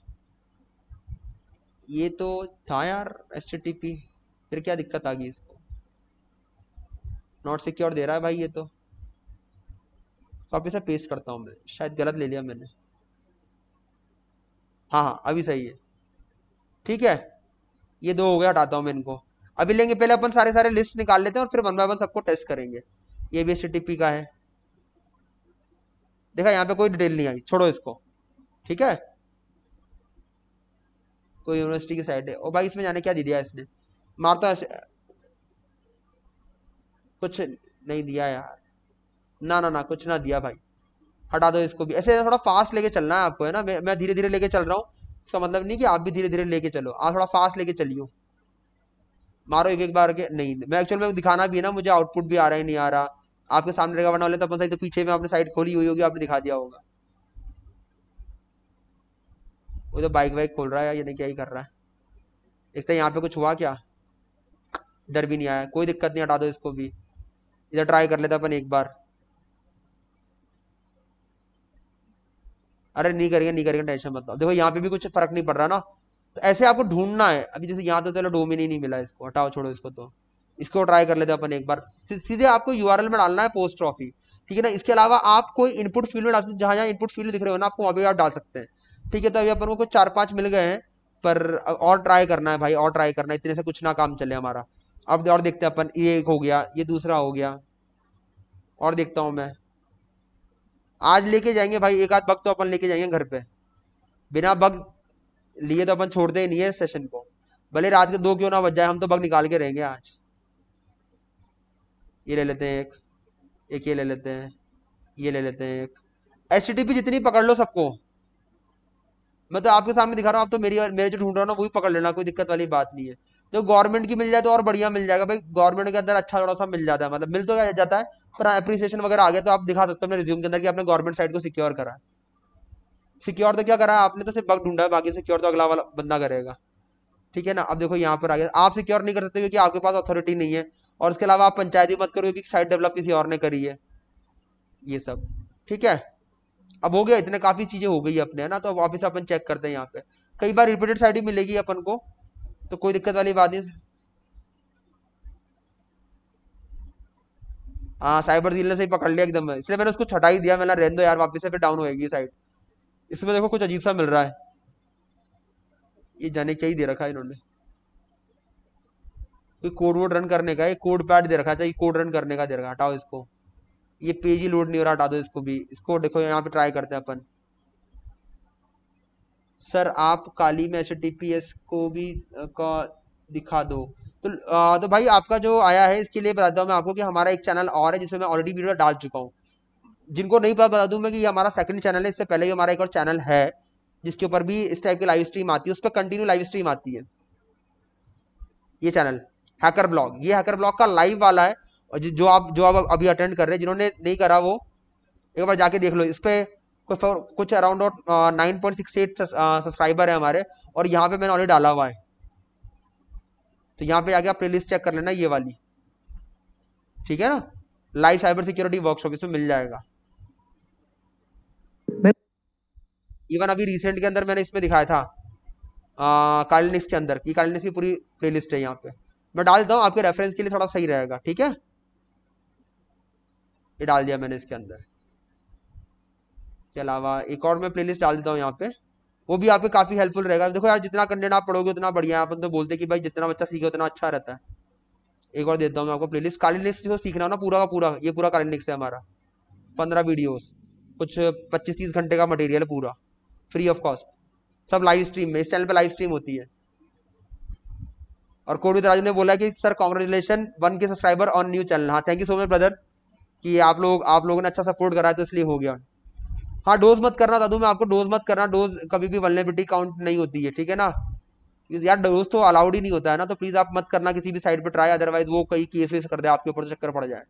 ये तो था यार एस फिर क्या दिक्कत आ गई इसकी नॉट सिक्योर दे रहा है भाई ये तो कॉपी से पेस्ट करता हूँ मैं शायद गलत ले लिया मैंने हाँ हाँ अभी सही है ठीक है ये दो हो गया हटाता हूँ मैं इनको अभी लेंगे पहले अपन सारे सारे लिस्ट निकाल लेते हैं और फिर वन बाय वन सबको टेस्ट करेंगे ये भी एस का है देखा यहाँ पे कोई डिटेल नहीं आई छोड़ो इसको ठीक है तो यूनिवर्सिटी की साइड है और भाई इसमें जाने क्या दे दिया इसने मारता तो कुछ नहीं दिया यार ना ना ना कुछ ना दिया भाई हटा दो इसको भी ऐसे थोड़ा फास्ट लेके चलना है आपको है ना मैं धीरे धीरे लेके चल रहा हूँ इसका मतलब नहीं कि आप भी धीरे धीरे लेके चलो आप थोड़ा फास्ट लेके चलियो मारो एक एक बार के नहीं मैं एक्चुअल में दिखाना भी है ना मुझे आउटपुट भी आ रहा ही नहीं आ रहा आपके सामने रहेगा बना तो अपन तो पीछे में आपने साइड खोली हुई होगी आपने दिखा दिया होगा वो तो बाइक वाइक खोल रहा है या नहीं क्या ही कर रहा है देखते तो यहाँ पे कुछ हुआ क्या डर भी नहीं आया कोई दिक्कत नहीं हटा दो इसको भी इधर ट्राई कर लेते अपन एक बार अरे नहीं करेंगे नहीं करेंगे टेंशन लो देखो यहाँ पे भी कुछ फर्क नहीं पड़ रहा ना तो ऐसे आपको ढूंढना है अभी जैसे यहाँ तो चलो डोमिन ही नहीं मिला इसको हटाओ छोड़ो इसको तो इसको ट्राई कर लेते अपन एक बार सीधे आपको यू में डालना है पोस्ट ट्रॉफी ठीक है ना इसके अलावा आप कोई इनपुट फील्ड में डाल सकते जहाँ जहाँ इनपुट फील्ड दिख रहे हो ना आपको वहाँ भी आप डाल सकते हैं ठीक है तो अभी अपन को कुछ चार पाँच मिल गए हैं पर और ट्राई करना है भाई और ट्राई करना है इतने से कुछ ना काम चले हमारा अब और देखते हैं अपन ये एक हो गया ये दूसरा हो गया और देखता हूँ मैं आज लेके जाएंगे भाई एक आध भक्त तो अपन लेके जाएंगे घर पे बिना बग लिए तो अपन छोड़ते ही नहीं है सेशन को भले रात के दो क्यों ना बज जाए हम तो बग निकाल के रहेंगे आज ये ले लेते हैं एक एक ये ले लेते हैं ये ले लेते हैं एक पी जितनी पकड़ लो सबको मैं तो आपके सामने दिखा रहा हूँ आप तो मेरी और मेरे जो ढूंढ रहा हूँ ना वही पकड़ लेना कोई दिक्कत वाली बात नहीं है जो गवर्नमेंट की मिल जाए तो और बढ़िया मिल जाएगा भाई गवर्नमेंट के अंदर अच्छा थोड़ा सा मिल जाता है मतलब मिल तो जाता है पर अप्रिसिएशन हाँ, वगैरह आ गया तो आप दिखा सकते हो रिज्यूम के अंदर कि आपने गवर्नमेंट साइड को सिक्योर करा है सिक्योर तो क्या करा है आपने तो सिर्फ बग ढूंढा है बाकी सिक्योर तो अगला वाला बंदा करेगा ठीक है ना अब देखो यहाँ पर आ गया आप सिक्योर नहीं कर सकते क्योंकि आपके पास अथॉरिटी नहीं है और उसके अलावा आप पंचायती मत करो क्योंकि साइड डेवलप किसी और ने करी है ये सब ठीक है अब हो गया इतने काफ़ी चीज़ें हो गई अपने है ना तो वापिस अपन चेक करते हैं यहाँ पे कई बार रिपीटेड साइड ही मिलेगी अपन को तो कोई दिक्कत वाली बात नहीं हाँ साइबर डील ने सही पकड़ लिया एकदम इसलिए मैंने उसको छटाई दिया मैंने रहने दो यार वापस से फिर डाउन होएगी साइड इसमें देखो कुछ अजीब सा मिल रहा है ये जाने क्या ही दे रखा है इन्होंने कोई कोड वोड रन करने का ये कोड पैड दे रखा है कोड अच्छा, रन करने का दे रखा हटाओ इसको ये पेज ही लोड नहीं हो रहा हटा दो इसको भी इसको देखो यहाँ पे ट्राई करते हैं अपन सर आप काली में एच को भी का दिखा दो तो आ, तो भाई आपका जो आया है इसके लिए बताता हूँ मैं आपको कि हमारा एक चैनल और है जिसमें मैं ऑलरेडी वीडियो डाल चुका हूँ जिनको नहीं पता बता दूँ मैं कि ये हमारा सेकंड चैनल है इससे पहले ही हमारा एक और चैनल है जिसके ऊपर भी इस टाइप की लाइव स्ट्रीम आती है उस पर कंटिन्यू लाइव स्ट्रीम आती है ये चैनल हैकर ब्लॉग ये हैकर ब्लॉग का लाइव वाला है और जो आप जो आप अभी अटेंड कर रहे हैं जिन्होंने नहीं करा वो एक बार जाके देख लो इस पर फॉर कुछ around nine point six eight subscriber है हमारे और यहाँ पे मैंने ऑलरेडी डाला हुआ है तो यहाँ पे आगे आप प्लेलिस्ट चेक कर लेना ये वाली ठीक है ना लाइव साइबर सिक्योरिटी वर्कशॉप इसमें मिल जाएगा इवन अभी रिसेंट के अंदर मैंने इसमें दिखाया था कालिनिक्स के अंदर की कालिनिक्स की पूरी प्लेलिस्ट है यहाँ पे मैं डाल देता हूँ आपके रेफरेंस के लिए थोड़ा सही रहेगा ठीक है ये डाल दिया मैंने इसके अंदर इसके अलावा एक और मैं प्लेलिस्ट डाल देता हूँ यहाँ पे वो भी आपके काफ़ी हेल्पफुल रहेगा देखो यार जितना कंटेंट आप पढ़ोगे उतना बढ़िया अपन तो बोलते कि भाई जितना बच्चा सीखे उतना अच्छा रहता है एक और देता हूँ मैं आपको प्ले लिस्ट काली लिस्ट जो सीखना हो ना पूरा का पूरा ये पूरा काली लिस्ट है हमारा पंद्रह वीडियोस कुछ पच्चीस तीस घंटे का मटेरियल पूरा फ्री ऑफ कॉस्ट सब लाइव स्ट्रीम में इस चैनल पर लाइव स्ट्रीम होती है और कोविद राजू ने बोला कि sir congratulation one K subscriber on new channel हाँ thank you so much brother कि आप लोग आप लोगों ने अच्छा सपोर्ट करा तो इसलिए हो गया हाँ डोज मत करना दादू मैं आपको डोज मत करना डोज कभी भी वनलेबिलिटी काउंट नहीं होती है ठीक है ना यार डोज तो अलाउड ही नहीं होता है ना तो प्लीज आप मत करना किसी भी साइड पर ट्राई अदरवाइज वो कई केस वेस कर दे आपके ऊपर चक्कर पड़ जाए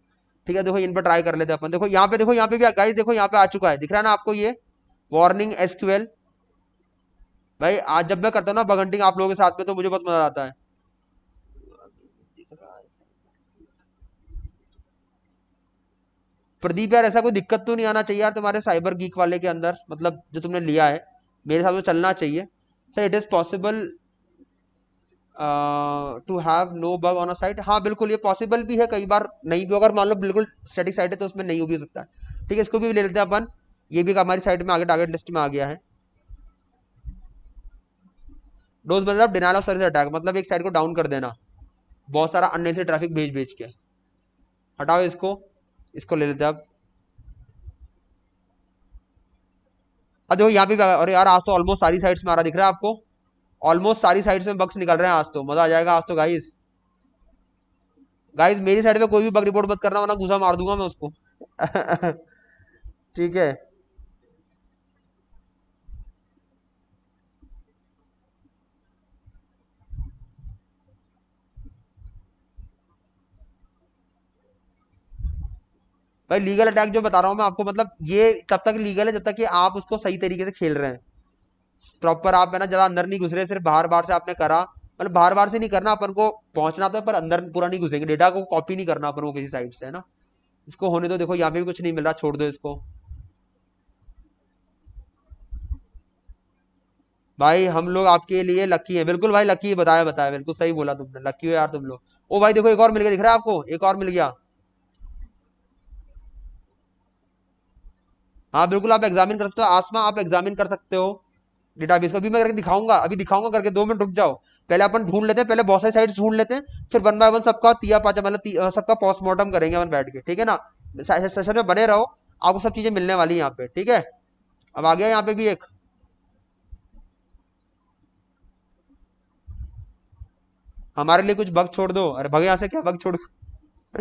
ठीक है देखो इन पर ट्राई कर लेते हैं अपन देखो यहाँ पे देखो यहाँ पे भी गाइस देखो यहाँ पे आ चुका है दिख रहा है ना आपको ये वार्निंग एसक्यूएल भाई आज जब मैं करता हूँ ना बगंटिंग आप लोगों के साथ में तो मुझे बहुत मजा आता है प्रदीप यार ऐसा कोई दिक्कत तो नहीं आना चाहिए यार तुम्हारे साइबर गीक वाले के अंदर मतलब जो तुमने लिया है मेरे हिसाब से तो चलना चाहिए sir it is possible to have no bug on a site हाँ बिल्कुल ये पॉसिबल भी है कई बार नहीं भी अगर मान लो बिल्कुल स्टैटिक साइट है तो उसमें नहीं हो भी सकता है ठीक है इसको भी ले लेते हैं अपन ये भी हमारी साइड में आगे टारगेट लिस्ट में आ गया है डोज मतलब डिनाइल ऑफ सर्विस अटैक मतलब एक साइड को डाउन कर देना बहुत सारा अननेसरी ट्रैफिक भेज भेज के हटाओ इसको इसको ले लेते आप हाँ, देखो यहाँ पे अरे यार आज तो ऑलमोस्ट सारी साइड्स में आ रहा दिख रहा है आपको ऑलमोस्ट सारी साइड्स में बक्स निकल रहे हैं आज तो मजा आ जाएगा आज तो गाइस गाइस मेरी साइड पे कोई भी बग रिपोर्ट मत करना वरना गुस्सा मार दूंगा मैं उसको ठीक है भाई लीगल अटैक जो बता रहा हूँ मैं आपको मतलब ये तब तक लीगल है जब तक कि आप उसको सही तरीके से खेल रहे हैं प्रॉपर आप है ना ज़्यादा अंदर नहीं घुस रहे सिर्फ बाहर बाहर से आपने करा मतलब बाहर बाहर से नहीं करना अपन को पहुंचना तो है पर अंदर पूरा नहीं घुसेंगे डेटा को कॉपी नहीं करना अपन को किसी साइड से है ना इसको होने दो देखो यहाँ पे भी कुछ नहीं मिल रहा छोड़ दो इसको भाई हम लोग आपके लिए लकी है बिल्कुल भाई लकी बताया बताया बिल्कुल सही बोला तुमने लकी हो यार तुम लोग ओ भाई देखो एक और मिल गया दिख रहा है आपको एक और मिल गया हाँ बिल्कुल आप एग्जामिन कर सकते हो आसमा आप एग्जामिन कर सकते हो डेटाबेस को अभी मैं करके दिखाऊंगा अभी दिखाऊंगा करके दो मिनट रुक जाओ पहले अपन ढूंढ लेते हैं पहले बहुत सारी साइड ढूंढ लेते हैं फिर वन बाय वन सबका तिया पाचा मतलब सबका पोस्टमार्टम करेंगे अपन बैठ के ठीक है ना सेशन में बने रहो आपको सब चीजें मिलने वाली यहाँ पे ठीक है अब आ गया यहाँ पे भी एक हमारे लिए कुछ बग छोड़ दो अरे भग यहाँ से क्या बग छोड़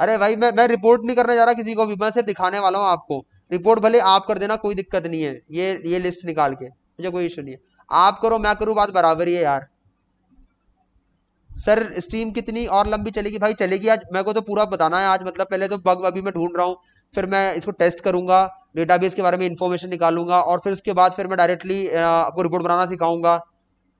अरे भाई मैं मैं रिपोर्ट नहीं करने जा रहा किसी को भी मैं सिर्फ दिखाने वाला हूँ आपको रिपोर्ट भले आप कर देना कोई दिक्कत नहीं है ये ये लिस्ट निकाल के मुझे कोई इशू नहीं है आप करो मैं करूँ बात बराबर ही है यार सर स्ट्रीम कितनी और लंबी चलेगी भाई चलेगी आज मेरे को तो पूरा बताना है आज मतलब पहले तो बग अभी मैं ढूंढ रहा हूँ फिर मैं इसको टेस्ट करूंगा डेटाबेस के बारे में इन्फॉर्मेशन निकालूंगा और फिर उसके बाद फिर मैं डायरेक्टली आपको रिपोर्ट बनाना सिखाऊंगा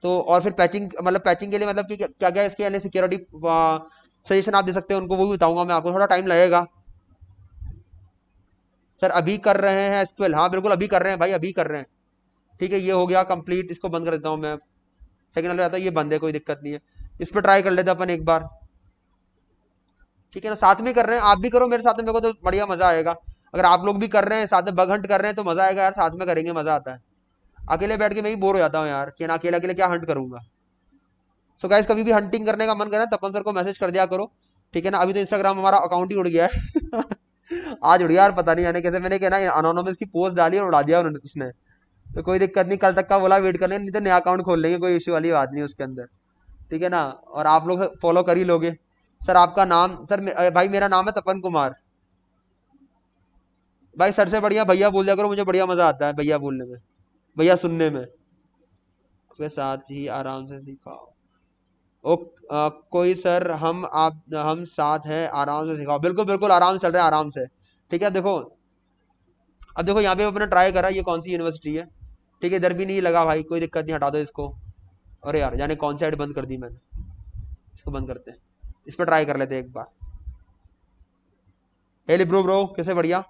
तो और फिर पैचिंग मतलब पैचिंग के लिए मतलब कि क्या क्या इसके यानी सिक्योरिटी सजेशन आप दे सकते हैं उनको वो भी बताऊंगा मैं आपको थोड़ा टाइम लगेगा सर अभी कर रहे हैं एसक्यूएल हाँ बिल्कुल अभी कर रहे हैं भाई अभी कर रहे हैं ठीक है ये हो गया कंप्लीट इसको बंद कर देता हूँ मैं सेकंड वाला आता है ये बंद है कोई दिक्कत नहीं है इस पर ट्राई कर लेते अपन एक बार ठीक है ना साथ में कर रहे हैं आप भी करो मेरे साथ में मेरे को तो बढ़िया मजा आएगा अगर आप लोग भी कर रहे हैं साथ में बग हंट कर रहे हैं तो मजा आएगा यार साथ में करेंगे मजा आता है अकेले बैठ के मैं भी बोर हो जाता हूँ यार कि ना अकेले अकेले क्या हंट करूंगा सो गाइस कभी भी हंटिंग करने का मन करें तपन सर को मैसेज कर दिया करो ठीक है ना अभी तो इंस्टाग्राम हमारा अकाउंट ही उड़ गया है आज उड़ यार पता नहीं आने कैसे मैंने कहना अनोनोमस की पोस्ट डाली और उड़ा दिया उन्होंने उसने तो कोई दिक्कत नहीं कल तक का बोला वेट कर लेंगे नहीं तो नया अकाउंट खोल लेंगे कोई इशू वाली बात नहीं उसके अंदर ठीक है ना और आप लोग फॉलो कर ही लोगे सर आपका नाम सर भाई मेरा नाम है तपन कुमार भाई सर से बढ़िया भैया बोल दिया करो मुझे बढ़िया मज़ा आता है भैया बोलने में भैया सुनने में उसके साथ ही आराम से सीखाओ ओके आ, कोई सर हम आप हम साथ हैं आराम से सिखाओ बिल्कुल बिल्कुल आराम से चल रहे हैं आराम से ठीक है देखो अब देखो यहाँ पे अपने ट्राई करा ये कौन सी यूनिवर्सिटी है ठीक है इधर भी नहीं लगा भाई कोई दिक्कत नहीं हटा दो इसको अरे यार जाने कौन सी ऐड बंद कर दी मैंने इसको बंद करते हैं इस पर ट्राई कर लेते एक बार हेली ब्रो ब्रो कैसे बढ़िया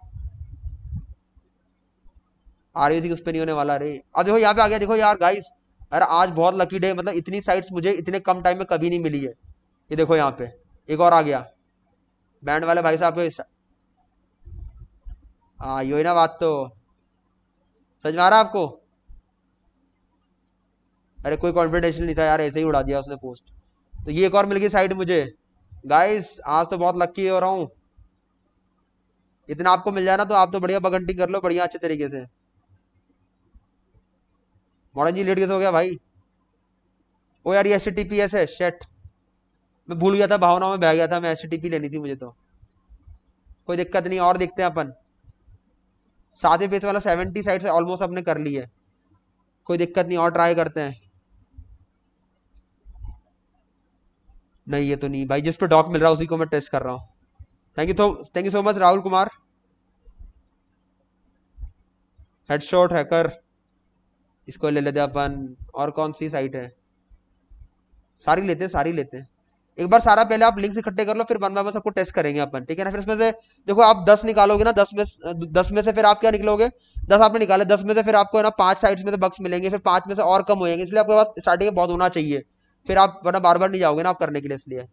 आर यू थी उस पर नहीं होने वाला अरे अब देखो यहाँ पे आ गया देखो यार गाइस अरे आज बहुत लकी डे मतलब इतनी साइट्स मुझे इतने कम टाइम में कभी नहीं मिली है ये देखो यहाँ पे एक और आ गया बैंड वाले भाई साहब हाँ यो ना बात तो समझ में आ रहा आपको अरे कोई कॉन्फिडेंशियल नहीं था यार ऐसे ही उड़ा दिया उसने पोस्ट तो ये एक और मिल गई साइड मुझे गाइस आज तो बहुत लक्की हो रहा हूँ इतना आपको मिल जाए ना तो आप तो बढ़िया बगंटिंग कर लो बढ़िया अच्छे तरीके से मोड़ा जी लेट कैसे तो हो गया भाई ओ यार एस टी पी एस है शेट मैं भूल गया था भावनाओं में बह गया था मैं एस टी पी लेनी थी मुझे तो कोई दिक्कत नहीं और देखते हैं अपन सातवें फेस वाला सेवेंटी साइड से ऑलमोस्ट अपने कर लिया है कोई दिक्कत नहीं और ट्राई करते हैं नहीं ये तो नहीं भाई जिसको डॉक मिल रहा है उसी को मैं टेस्ट कर रहा हूँ thank you thank you so much Rahul Kumar headshot hacker इसको ले लेते अपन और कौन सी साइट है सारी लेते हैं सारी लेते हैं एक बार सारा पहले आप लिंक्स इकट्ठे कर लो फिर वन बाय वन सबको टेस्ट करेंगे अपन ठीक है ना फिर इसमें से देखो आप दस निकालोगे ना दस में दस में से फिर आप क्या निकलोगे दस आपने निकाले दस में से फिर आपको है ना पांच साइड्स में से बक्स मिलेंगे फिर पांच में से और कम होएंगे इसलिए आपके पास स्टार्टिंग बहुत होना चाहिए फिर आप वरना बार बार नहीं जाओगे ना आप करने के लिए इसलिए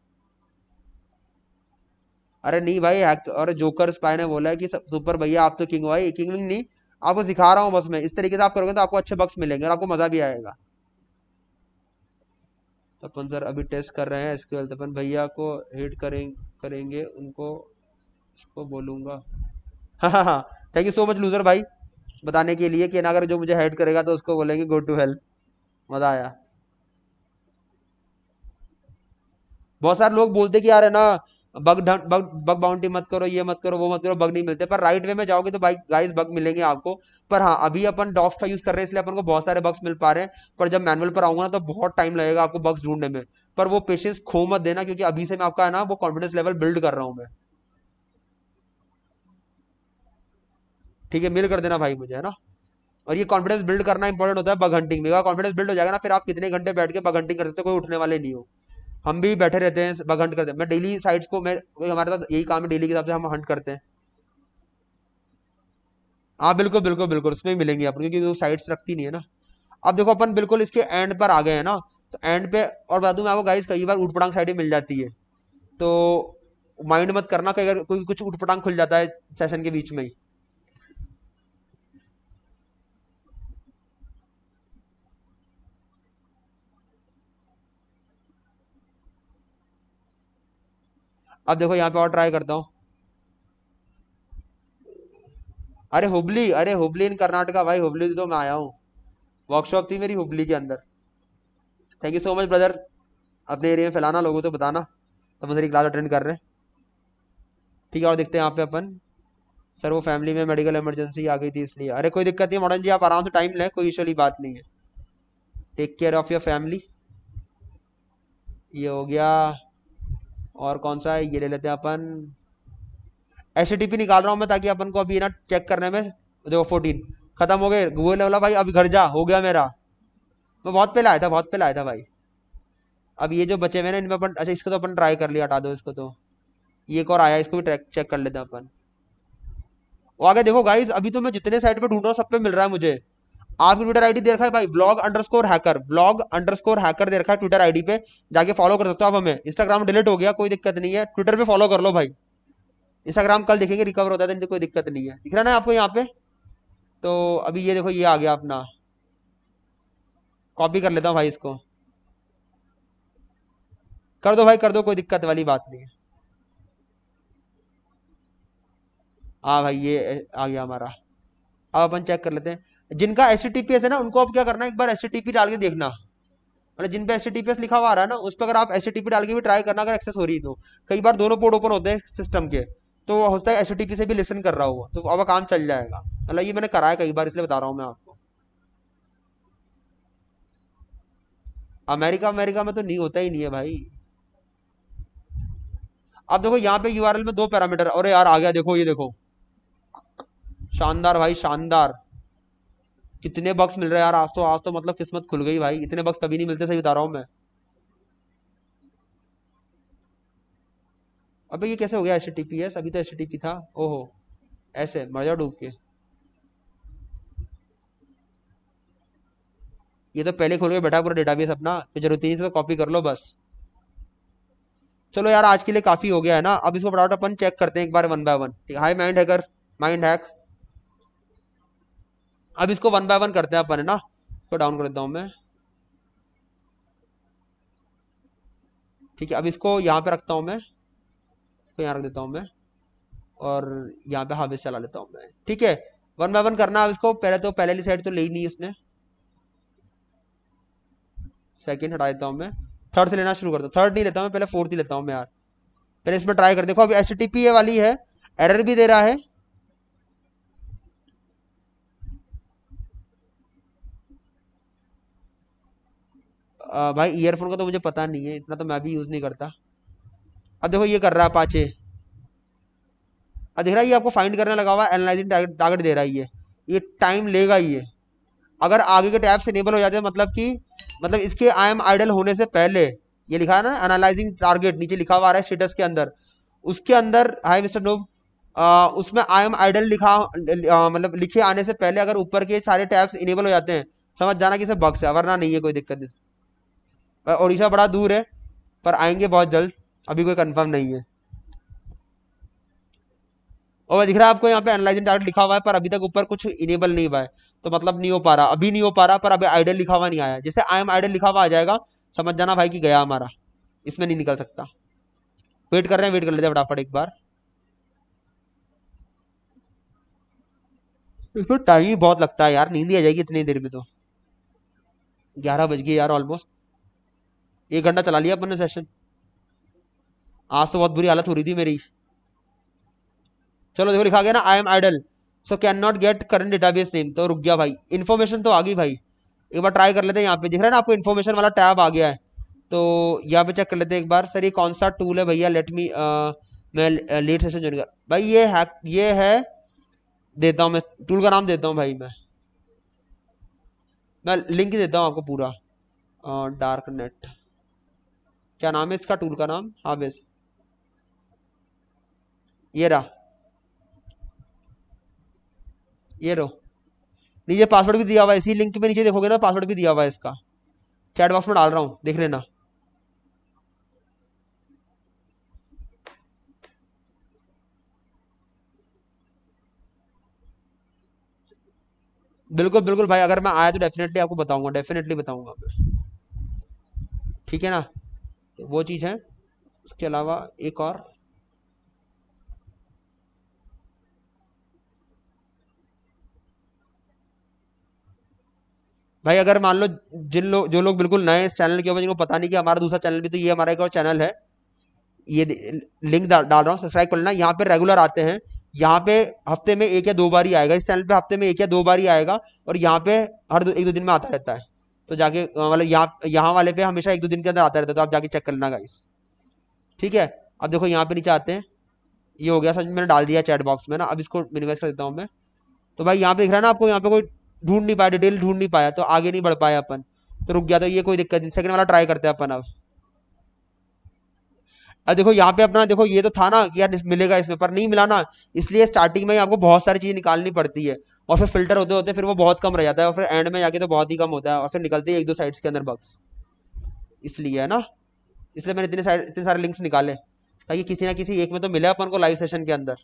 अरे नहीं भाई अरे और जोकर स्पाई ने बोला है कि सुपर भैया आप तो किंग भाई किंग नहीं आपको सिखा रहा हूँ बस मैं इस तरीके से आप करोगे तो आपको अच्छे बक्स मिलेंगे और आपको मज़ा भी आएगा तो अपन सर अभी टेस्ट कर रहे हैं इसके बाद तो अपन भैया को हिट करें करेंगे उनको उसको बोलूंगा हाँ हाँ हाँ thank you so much loser भाई बताने के लिए कि ना अगर जो मुझे हेड करेगा तो उसको बोलेंगे गो टू हेल्प मज़ा आया बहुत सारे लोग बोलते कि यार है ना बग बग बग बाउंड्री मत करो ये मत करो वो मत करो बग नहीं मिलते पर राइट वे में जाओगे तो भाई गाइस बग मिलेंगे आपको पर हाँ अभी अपन डॉक्स का यूज कर रहे हैं इसलिए अपन को बहुत सारे बग्स मिल पा रहे हैं पर जब मैनुअल पर आऊंगा ना तो बहुत टाइम लगेगा आपको बग्स ढूंढने में पर वो पेशेंस खो मत देना क्योंकि अभी से मैं आपका है ना वो कॉन्फिडेंस लेवल बिल्ड कर रहा हूँ मैं ठीक है मिल कर देना भाई मुझे है ना और ये कॉन्फिडेंस बिल्ड करना इंपॉर्टेंट होता है बग हंटिंग में कॉन्फिडेंस बिल्ड हो जाएगा ना फिर आप कितने घंटे बैठ के बग हंटिंग कर सकते हो कोई उठने वाले नहीं हो हम भी बैठे रहते हैं बग हंट करते हैं मैं डेली साइट्स को मैं हमारे साथ यही काम है डेली के हिसाब से हम हंट करते हैं हाँ बिल्कुल बिल्कुल बिल्कुल उसमें ही मिलेंगी आप क्योंकि वो साइट्स रखती नहीं है ना अब देखो अपन बिल्कुल इसके एंड पर आ गए हैं ना तो एंड पे और बता दूँ मैं आपको गाइस कई बार उठपटांग साइड मिल जाती है तो माइंड मत करना कई बार कोई कुछ उठपटांग खुल जाता है सेशन के बीच में ही अब देखो यहाँ पे और ट्राई करता हूँ अरे हुबली अरे हुबली इन कर्नाटका भाई हुबली तो मैं आया हूँ वर्कशॉप थी मेरी हुबली के अंदर thank you so much brother अपने एरिया में फैलाना लोगों को तो बताना तो मेरी क्लास अटेंड कर रहे हैं ठीक है और देखते हैं यहाँ पे अपन सर वो फैमिली में मेडिकल इमरजेंसी आ गई थी इसलिए अरे कोई दिक्कत नहीं मॉडर्न जी आप आराम से टाइम लें कोई इशू बात नहीं है take care of your family ये हो गया और कौन सा है ये ले लेते हैं अपन एस निकाल रहा हूँ मैं ताकि अपन को अभी ना चेक करने में देखो फोर्टीन खत्म हो गए गूगल ने बोला भाई अभी घर जा हो गया मेरा मैं बहुत पहले आया था बहुत पहले आया था भाई अब ये जो बचे हुए ना इनमें अपन अच्छा इसको तो अपन ट्राई कर लिया हटा दो इसको तो ये एक और आया इसको भी ट्रैक चेक कर लेते हैं अपन और आगे देखो गाइज अभी तो मैं जितने साइड पर ढूंढ रहा हूँ सब पे मिल रहा है मुझे आपकी ट्विटर आईडी दे रखा है भाई blog underscore hacker blog underscore hacker दे रखा है ट्विटर आईडी पे जाके फॉलो कर सकते हो आप हमें इंस्टाग्राम डिलीट हो गया कोई दिक्कत नहीं है ट्विटर पे फॉलो कर लो भाई इंस्टाग्राम कल देखेंगे रिकवर होता है तो कोई दिक्कत नहीं है दिख रहा ना आपको यहाँ पे तो अभी ये देखो ये आ गया अपना कॉपी कर लेता हूँ भाई इसको कर दो भाई कर दो कोई दिक्कत वाली बात नहीं है हाँ भाई ये आ गया हमारा अब अपन चेक कर लेते हैं जिनका एस है ना उनको आप क्या करना है एक बार एस डाल के देखना मतलब जिन पे एस लिखा हुआ आ रहा है ना उस पर अगर आप एस डाल के भी ट्राई करना अगर एक्सेस हो रही तो कई बार दोनों पोर्ट ओपन होते हैं सिस्टम के तो हो सकता है एस से भी लिसन कर रहा होगा तो अब काम चल जाएगा मतलब ये मैंने कराया कई बार इसलिए बता रहा हूँ मैं आपको अमेरिका अमेरिका में तो नहीं होता ही नहीं है भाई अब देखो यहाँ पे एल में दो पैरामीटर अरे यार आ गया देखो ये देखो शानदार भाई शानदार कितने बक्स मिल रहे हैं यार आज तो आज तो मतलब किस्मत खुल गई भाई इतने बक्स कभी नहीं मिलते सही बता रहा हूँ मैं अबे ये कैसे हो गया एस टी पी एस अभी तो एस टी पी था ओहो ऐसे मजा डूब के ये तो पहले खोल के बैठा पूरा डेटाबेस अपना तो जरूरत नहीं तो कॉपी कर लो बस चलो यार आज के लिए काफी हो गया है ना अब इसको फटाफट अपन चेक करते हैं एक बार वन बाय वन ठीक है high mind hacker mind hack अब इसको वन बाय वन करते हैं अपन है ना इसको डाउन कर देता हूँ मैं ठीक है अब इसको यहाँ पे रखता हूँ मैं इसको यहां रख देता हूँ मैं और यहाँ पे हावेस चला लेता हूँ मैं ठीक है वन बाय वन करना अब इसको पहले तो पहले साइड तो ले ही नहीं उसने सेकेंड हटा देता हूँ मैं थर्ड से लेना शुरू करता हूँ थर्ड नहीं लेता हूँ पहले फोर्थ ही लेता हूँ मैं यार पहले इसमें ट्राई कर देखो अब एस टी पी वाली है एरर भी दे रहा है भाई ईयरफोन का तो मुझे पता नहीं है इतना तो मैं भी यूज़ नहीं करता अब देखो ये कर रहा है पाचे अब देख रहा है ये आपको फाइंड करने लगा हुआ एनालाइजिंग टारगेट दे रहा है ये ये टाइम लेगा ये अगर आगे के टैब्स इनेबल हो जाते हैं मतलब कि मतलब इसके आई एम आइडल होने से पहले ये लिखा है ना एनालाइजिंग टारगेट नीचे लिखा हुआ आ रहा है स्टेटस के अंदर उसके अंदर हाय मिस्टर नोव उसमें आई एम आइडल लिखा मतलब लिखे आने से पहले अगर ऊपर के सारे टैब्स इनेबल हो जाते हैं समझ जाना कि इसे बक्स है वरना नहीं है कोई दिक्कत नहीं उड़ीसा बड़ा दूर है पर आएंगे बहुत जल्द अभी कोई कंफर्म नहीं है और दिख रहा है आपको यहाँ पे एनालाइजिंग डाटा लिखा हुआ है पर अभी तक ऊपर कुछ इनेबल नहीं हुआ है तो मतलब नहीं हो पा रहा अभी नहीं हो पा रहा पर अभी आइडल लिखा हुआ नहीं आया जैसे आई एम आइडल लिखा हुआ आ जाएगा समझ जाना भाई कि गया हमारा इसमें नहीं निकल सकता वेट कर रहे हैं वेट कर लेते फटाफट एक बार इसमें टाइम ही बहुत लगता है यार नींद ही आ जाएगी इतनी देर में तो ग्यारह बज गई यार ऑलमोस्ट एक घंटा चला लिया अपन ने सेशन आज तो बहुत बुरी हालत हो रही थी मेरी चलो देखो लिखा गया ना I am idle so can not get current database name तो रुक गया भाई इन्फॉर्मेशन तो आ गई भाई एक बार ट्राई कर लेते हैं यहाँ पे दिख रहा है ना आपको इन्फॉर्मेशन वाला टैब आ गया है तो यहाँ पे चेक कर लेते हैं एक बार सर ये कौन सा टूल है भैया लेट मी uh, मैं लेट सेशन ज्वाइन कर भाई ये है ये है देता हूँ मैं टूल का नाम देता हूँ भाई मैं मैं लिंक देता हूँ आपको पूरा डार्क uh, नेट क्या नाम है इसका टूल का नाम हावेस ये रहा ये रो नीचे पासवर्ड भी दिया हुआ है इसी लिंक में नीचे देखोगे ना पासवर्ड भी दिया हुआ है इसका चैट बॉक्स में डाल रहा हूँ देख लेना बिल्कुल बिल्कुल भाई अगर मैं आया तो डेफिनेटली आपको बताऊंगा डेफिनेटली बताऊंगा ठीक है ना वो चीज़ है उसके अलावा एक और भाई अगर मान लो जिन लोग जो लोग बिल्कुल नए इस चैनल के ऊपर जिनको पता नहीं कि हमारा दूसरा चैनल भी तो ये हमारा एक और चैनल है ये लिंक डाल डाल रहा हूँ सब्सक्राइब कर लेना यहाँ पे रेगुलर आते हैं यहाँ पे हफ्ते में एक या दो बार ही आएगा इस चैनल पे हफ्ते में एक या दो बार ही आएगा और यहाँ पे हर दो, एक दो दिन में आता रहता है तो जाके मतलब यहाँ यहाँ वाले पे हमेशा एक दो दिन के अंदर आता रहता है तो आप जाके चेक कर लेना गाइस ठीक है अब देखो यहाँ पे नीचे आते हैं ये हो गया सच मैंने डाल दिया चैट बॉक्स में ना अब इसको मिनिमाइज कर देता हूँ मैं तो भाई यहाँ पे दिख रहा है ना आपको यहाँ पे कोई ढूंढ नहीं पाया डिटेल ढूंढ नहीं पाया तो आगे नहीं बढ़ पाया अपन तो रुक गया तो ये कोई दिक्कत नहीं सेकंड वाला ट्राई करते हैं अपन अब अब देखो यहाँ पे अपना देखो ये तो था ना कि यार मिलेगा इसमें पर नहीं मिला ना इसलिए स्टार्टिंग में आपको बहुत सारी चीज़ निकालनी पड़ती है और फिर फिल्टर होते होते फिर वो बहुत कम रह जाता है और फिर एंड में जाके तो बहुत ही कम होता है और फिर निकलते हैं एक दो साइड्स के अंदर बग्स इसलिए है ना इसलिए मैंने इतने साइड इतने सारे लिंक्स निकाले ताकि किसी ना किसी एक में तो मिले अपन को लाइव सेशन के अंदर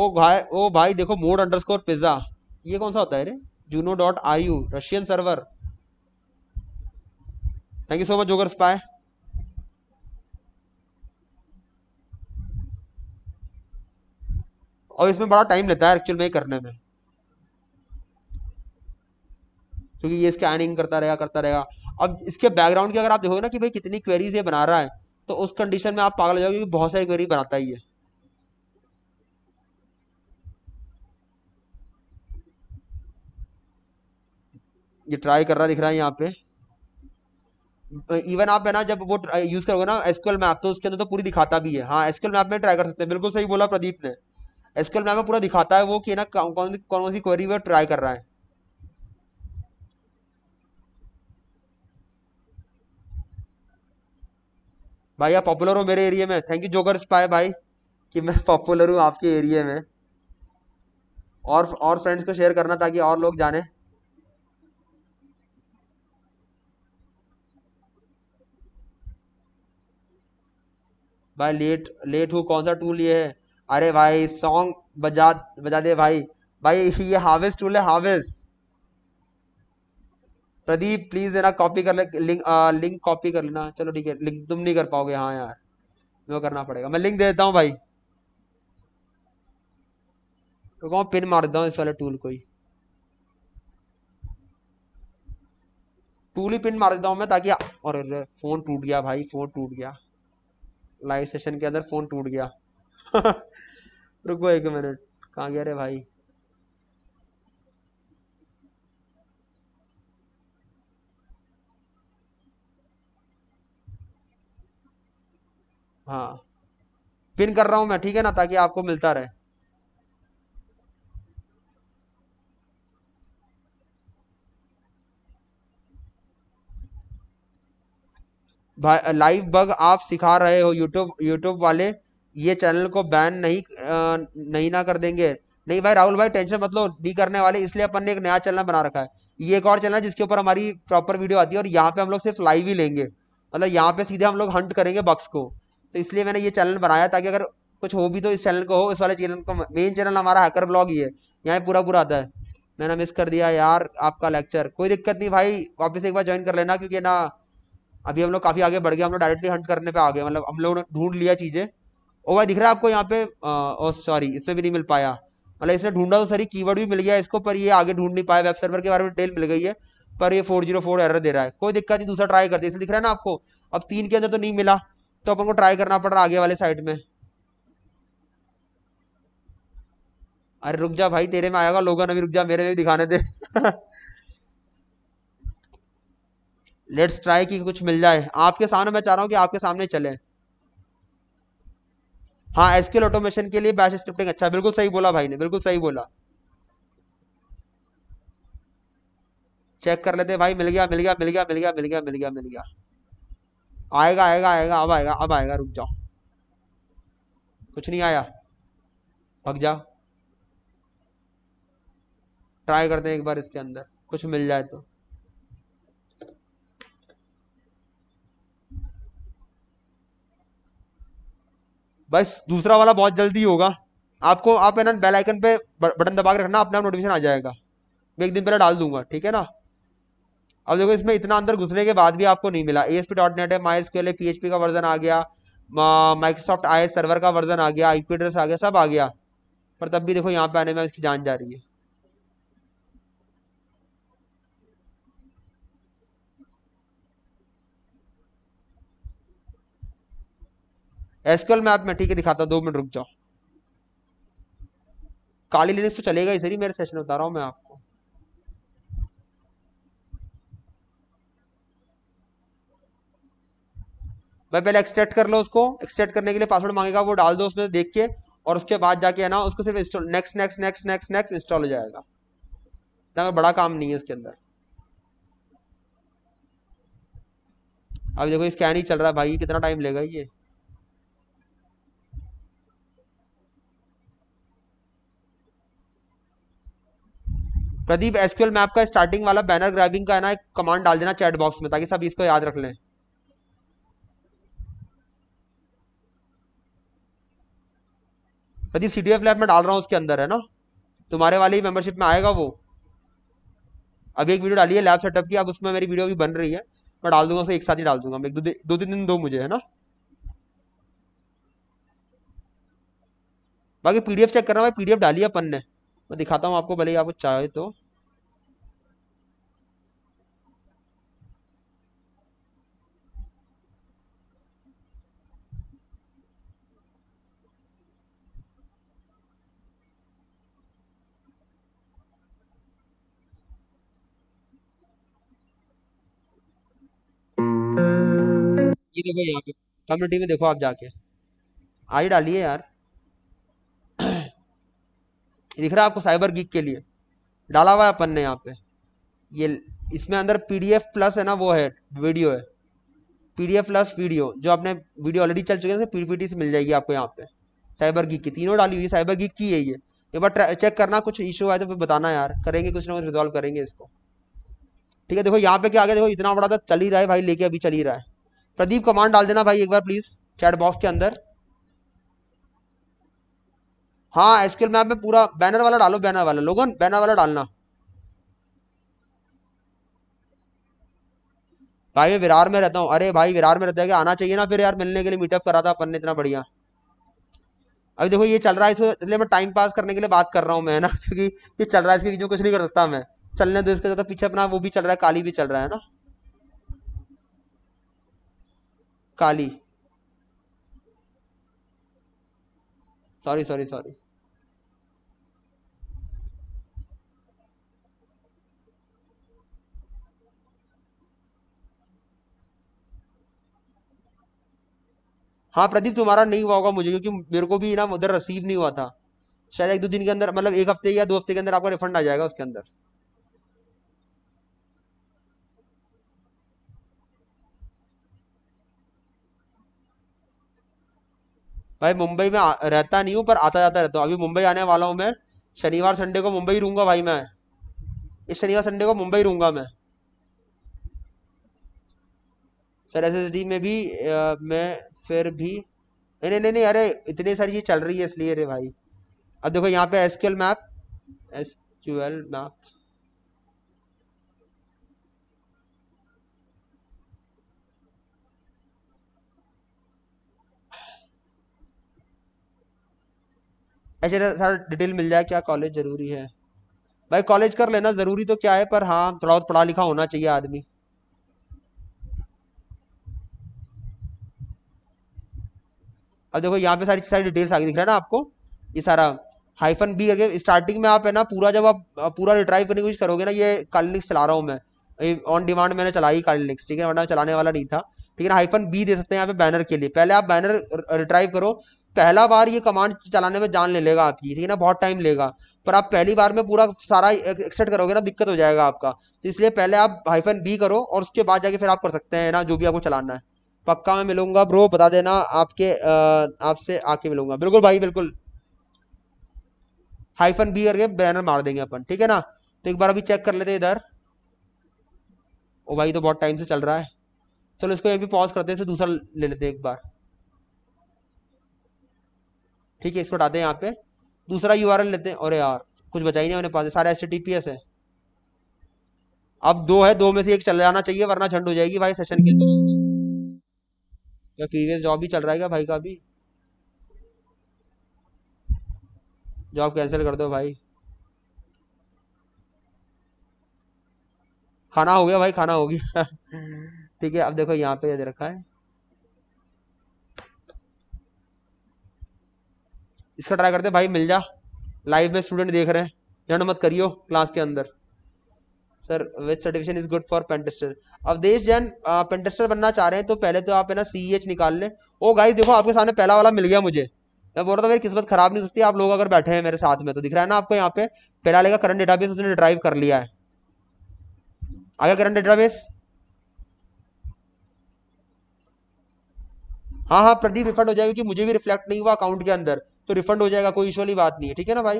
ओ भाई ओ भाई देखो मोड अंडर स्कोर पिज्जा ये कौन सा होता है रे जूनो dot I U Russian server thank you so much जोगर स्पाई और इसमें बड़ा टाइम लेता है एक्चुअल में करने में क्योंकि ये इसके आइनिंग करता रहेगा करता रहेगा अब इसके बैकग्राउंड की अगर आप देखोगे ना कि भाई कितनी क्वेरीज ये बना रहा है तो उस कंडीशन में आप पागल हो जाओगे क्योंकि बहुत सारी क्वेरी बनाता ही है ये ट्राई कर रहा दिख रहा है यहाँ पे इवन आप है ना जब वो यूज करोगे ना एसक्यूएल मैप तो उसके अंदर तो पूरी दिखाता भी है हाँ एसक्यूएल मैप में ट्राई कर सकते हैं बिल्कुल सही बोला प्रदीप ने एसक्यूएल में पूरा दिखाता है वो कि ना कौन कौन कौन सी क्वेरी वो ट्राई कर रहा है भाई आप पॉपुलर हो मेरे एरिया में थैंक यू जोकर स्पाय भाई कि मैं पॉपुलर हूँ आपके एरिया में और और फ्रेंड्स को शेयर करना ताकि और लोग जाने भाई लेट लेट हूँ कौन सा टूल ये है अरे भाई सॉन्ग बजा बजा दे भाई भाई ये हाविस टूल है हाविस प्रदीप प्लीज देना कॉपी कर ले लिंक आ, लिंक कॉपी कर लेना चलो ठीक है लिंक तुम नहीं कर पाओगे हाँ यार वो करना पड़ेगा मैं लिंक दे देता हूँ भाई तो पिन मार देता हूँ इस वाले टूल को ही टूल ही पिन मार देता हूँ मैं ताकि और फोन टूट गया भाई फोन टूट गया लाइव सेशन के अंदर फोन टूट गया रुको एक मिनट कहाँ गया रे भाई हाँ पिन कर रहा हूं मैं ठीक है ना ताकि आपको मिलता रहे भाई लाइव बग आप सिखा रहे हो यूट्यूब यूट्यूब वाले ये चैनल को बैन नहीं नहीं ना कर देंगे नहीं भाई राहुल भाई टेंशन मतलब नहीं करने वाले इसलिए अपन ने एक नया चैनल बना रखा है ये एक और चैनल है जिसके ऊपर हमारी प्रॉपर वीडियो आती है और यहाँ पे हम लोग सिर्फ लाइव ही लेंगे मतलब यहाँ पे सीधे हम लोग हंट करेंगे बक्स को तो इसलिए मैंने ये चैनल बनाया ताकि अगर कुछ हो भी तो इस चैनल को हो इस वाले चैनल को मेन चैनल हमारा हैकर ब्लॉग ही है यहाँ पे पूरा पूरा आता है मैंने मिस कर दिया यार आपका लेक्चर कोई दिक्कत नहीं भाई वापस एक बार ज्वाइन कर लेना क्योंकि ना अभी हम लोग काफ़ी आगे बढ़ गए हम लोग डायरेक्टली हंट करने पे आ गए मतलब हम लोग ढूंढ लिया चीज़ें और दिख रहा है आपको यहाँ पे सॉरी इसमें भी नहीं मिल पाया मतलब इसने ढूंढा तो सारी कीवर्ड भी मिल गया इसको पर ये आगे ढूंढ नहीं पाया वेब सर्वर के बारे में डिटेल मिल गई है पर ये फोर जीरो फोर एरर दे रहा है कोई दिक्कत नहीं दूसरा ट्राई करते इसे दिख रहा है ना आपको अब तीन के अंदर तो नहीं मिला तो अपन को ट्राई करना पड़ रहा आगे वाले साइड में अरे रुक जा भाई तेरे में आएगा लोगों ने भी रुक जा मेरे में भी दिखाने दे लेट्स ट्राई की कुछ मिल जाए आपके सामने मैं चाह रहा हूँ कि आपके सामने चले हाँ एसक्यूएल ऑटोमेशन के लिए बैश स्क्रिप्टिंग अच्छा बिल्कुल सही बोला भाई ने बिल्कुल सही बोला चेक कर लेते भाई मिल गया मिल गया मिल गया मिल गया मिल गया मिल गया मिल गया आएगा आएगा आएगा अब आएगा अब आएगा रुक जाओ कुछ नहीं आया भग जा ट्राई करते हैं एक बार इसके अंदर कुछ मिल जाए तो बस दूसरा वाला बहुत जल्दी होगा आपको आप है ना बेल आइकन पे बटन दबा के रखना अपने आप नोटिफिकेशन आ जाएगा मैं एक दिन पहले डाल दूंगा ठीक है ना अब देखो इसमें इतना अंदर घुसने के बाद भी आपको नहीं मिला A S P dot net है माई एस क्यूल पी का वर्जन आ गया माइक्रोसॉफ्ट आई सर्वर का वर्जन आ गया आई एड्रेस आ गया सब आ गया पर तब भी देखो यहाँ पे आने में इसकी जान जा रही है एसक्यूएल में आप मैं ठीक है दिखाता दो मिनट रुक जाओ काली लिनक्स तो चलेगा ही सर मेरे सेशन में बता रहा हूँ मैं आपको मैं पहले एक्सट्रैक्ट कर लो उसको एक्सट्रैक्ट करने के लिए पासवर्ड मांगेगा वो डाल दो उसमें देख के और उसके बाद जाके है ना उसको सिर्फ install next next next next next install हो जाएगा इतना तो बड़ा काम नहीं है इसके अंदर अब देखो स्कैन ही चल रहा है भाई कितना टाइम लेगा ये प्रदीप एसक्यूएल में आपका स्टार्टिंग वाला बैनर ग्रैबिंग का है ना एक कमांड डाल देना चैट बॉक्स में ताकि सब इसको याद रख लें प्रदीप सी लैब में डाल रहा हूँ उसके अंदर है ना तुम्हारे वाले ही मेंबरशिप में आएगा वो अभी एक वीडियो डाली है लैब सेटअप की अब उसमें मेरी वीडियो भी बन रही है मैं डाल दूंगा उसको एक साथ ही डाल दूंगा दो तीन दिन, दो मुझे है ना बाकी पीडीएफ चेक कर रहा हूँ पीडीएफ डाली अपन ने मैं दिखाता हूँ आपको भले ही आपको चाहे तो ये देखो यहाँ पे कम्युनिटी में देखो आप जाके आई डालिए यार दिख रहा है आपको साइबर गीक के लिए डाला हुआ है अपन ने यहाँ पे ये इसमें अंदर पीडीएफ प्लस है ना वो है वीडियो है पीडीएफ प्लस वीडियो जो आपने वीडियो ऑलरेडी चल चुके हैं पीपीटी से मिल जाएगी आपको यहाँ पे साइबर गीक की तीनों डाली हुई है साइबर गीक की है ये एक बार चेक करना कुछ इशू आए तो फिर बताना यार करेंगे कुछ ना कुछ रिजॉल्व करेंगे इसको ठीक है देखो यहाँ पे क्या आ गया देखो इतना बड़ा था तो चल ही रहा है भाई लेके अभी चल ही रहा है प्रदीप कमांड डाल देना भाई एक बार प्लीज चैट बॉक्स के अंदर हाँ एसक्यूएल मैप में पूरा बैनर वाला डालो बैनर वाला लोगन बैनर वाला डालना भाई मैं विरार में रहता हूँ अरे भाई विरार में रहता है क्या आना चाहिए ना फिर यार मिलने के लिए मीटअप करा था अपन ने इतना बढ़िया अभी देखो ये चल रहा है इसलिए मैं टाइम पास करने के लिए बात कर रहा हूँ मैं ना क्योंकि ये चल रहा है इसकी बीच में कुछ नहीं कर सकता मैं चलने दो इसके ज़्यादा पीछे अपना वो भी चल रहा है काली भी चल रहा है ना काली सॉरी सॉरी सॉरी हाँ प्रदीप तुम्हारा नहीं हुआ होगा मुझे क्योंकि मेरे को भी ना उधर रसीव नहीं हुआ था शायद एक दो दिन के अंदर मतलब एक हफ्ते या दो हफ्ते के अंदर आपका रिफंड आ जाएगा उसके अंदर भाई मुंबई में रहता नहीं हूँ पर आता जाता रहता हूँ अभी मुंबई आने वाला हूँ मैं शनिवार संडे को मुंबई रूंगा भाई मैं इस शनिवार संडे को मुंबई रूंगा मैं सर एस में भी आ, मैं फिर भी नहीं नहीं नहीं, नहीं अरे इतनी सारी चीज़ चल रही है इसलिए अरे भाई अब देखो यहाँ पे एस मैप एस मैप ऐसे सारा डिटेल मिल जाए क्या कॉलेज ज़रूरी है भाई कॉलेज कर लेना ज़रूरी तो क्या है पर हाँ थोड़ा बहुत पढ़ा लिखा होना चाहिए आदमी अब देखो यहाँ पे सारी सारी डिटेल्स आगे दिख रहा है ना आपको ये सारा हाइफन बी करके स्टार्टिंग में आप है ना पूरा जब आप पूरा रिट्राइव करने की कोशिश करोगे ना ये कालिनिक्स चला रहा हूँ मैं ऑन डिमांड मैंने चलाई कालिनिक्स ठीक है वरना चलाने वाला नहीं था ठीक है ना हाइफन बी दे सकते हैं यहाँ पे बैनर के लिए पहले आप बैनर रिट्राइव करो पहला बार ये कमांड चलाने में जान ले लेगा आपकी ठीक है ना बहुत टाइम लेगा पर आप पहली बार में पूरा सारा एक्सेट करोगे ना दिक्कत हो जाएगा आपका तो इसलिए पहले आप हाइफन बी करो और उसके बाद जाके फिर आप कर सकते हैं ना जो भी आपको चलाना है पक्का मैं मिलूंगा ब्रो बता देना आपके आपसे आके मिलूंगा बिल्कुल भाई बिल्कुल हाइफन बी करके बैनर मार देंगे अपन ठीक है ना तो एक बार अभी चेक कर लेते इधर ओ भाई तो बहुत टाइम से चल रहा है चलो इसको ये भी पॉज करते हैं दूसरा ले लेते हैं एक बार ठीक है इसको हटाते हैं यहाँ पे दूसरा यू लेते हैं और यार कुछ बचा ही नहीं उन्हें पास सारे एस टी है अब दो है दो में से एक चल जाना चाहिए वरना झंड हो जाएगी भाई सेशन के अंदर प्रीवियस जॉब भी चल रहा है क्या भाई का भी जॉब कैंसिल कर दो भाई खाना हो गया भाई खाना हो गया ठीक है अब देखो यहाँ पे दे रखा है इसका ट्राई करते हैं भाई मिल जा लाइव में स्टूडेंट देख रहे हैं झंड मत करियो क्लास के अंदर sir which certification is good for pentester अब देश जैन पेंटेस्टर बनना चाह रहे हैं तो पहले तो आप है ना सी एच e निकाल लें ओ गाइस देखो आपके सामने पहला वाला मिल गया मुझे मैं बोल रहा था मेरी किस्मत खराब नहीं सकती आप लोग अगर बैठे हैं मेरे साथ में तो दिख रहा है ना आपको यहाँ पे पहला लेगा करंट डेटाबेस उसने ड्राइव कर लिया है आगे करंट डेटाबेस हाँ हाँ प्रदीप रिफंड हो जाएगा क्योंकि मुझे भी रिफ्लेक्ट नहीं हुआ अकाउंट के अंदर तो रिफंड हो जाएगा कोई इशू वाली बात नहीं है ठीक है ना भाई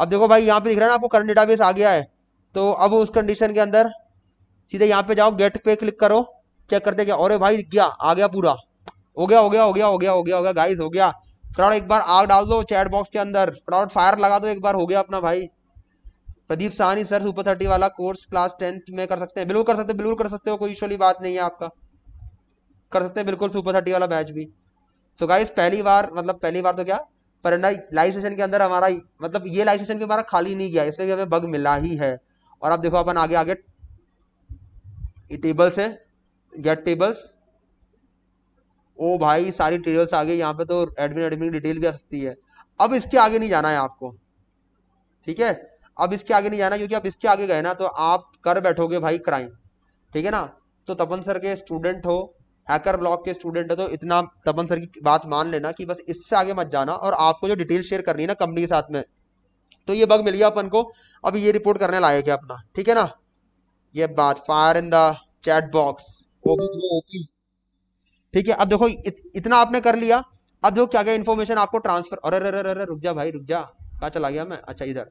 अब देखो भाई यहाँ पे दिख रहा है ना आपको करंट डेटाबेस आ गया है तो अब उस कंडीशन के अंदर सीधे यहाँ पे जाओ गेट पे क्लिक करो चेक करते क्या अरे भाई गया आ गया पूरा हो गया हो गया हो गया हो गया हो गया हो गया गाइस हो गया फटाफट एक बार आग डाल दो चैट बॉक्स के अंदर फटाफट फायर लगा दो एक बार हो गया अपना भाई Pradeep Sahani sir super thirty वाला कोर्स क्लास टेंथ में कर सकते हैं बिल्कुल कर सकते हैं बिल्कुल कर सकते हो कोई इशू वाली बात नहीं है आपका कर सकते हैं बिल्कुल सुपर थर्टी वाला बैच भी सो so गाइस पहली बार मतलब पहली बार तो क्या परंडा लाइव सेशन के अंदर हमारा मतलब ये लाइव सेशन भी हमारा खाली नहीं गया इसमें भी हमें बग मिला ही है और अब देखो अपन आगे आगे टेबल्स है गेट टेबल्स ओ भाई सारी टेबल्स आगे यहाँ पे तो एडमिन एडमिन डिटेल भी आ सकती है अब इसके आगे नहीं जाना है आपको ठीक है अब इसके आगे नहीं जाना क्योंकि अब इसके आगे गए ना तो आप कर बैठोगे भाई क्राइम ठीक है ना तो तपन सर के स्टूडेंट हो हैकर ब्लॉक के स्टूडेंट है तो इतना तबन सर की बात मान लेना कि बस इससे आगे मत जाना और आपको जो डिटेल शेयर करनी है ना कंपनी के साथ में तो ये बग मिल गया अपन को अब ये रिपोर्ट करने लायक क्या अपना ठीक है ना ये बात fire in the chat box OP ठीक है अब देखो इत, इतना आपने कर लिया अब देखो क्या क्या इन्फॉर्मेशन आपको ट्रांसफर अरे अरे अरे रुक जा भाई रुक जा कहा चला गया मैं अच्छा इधर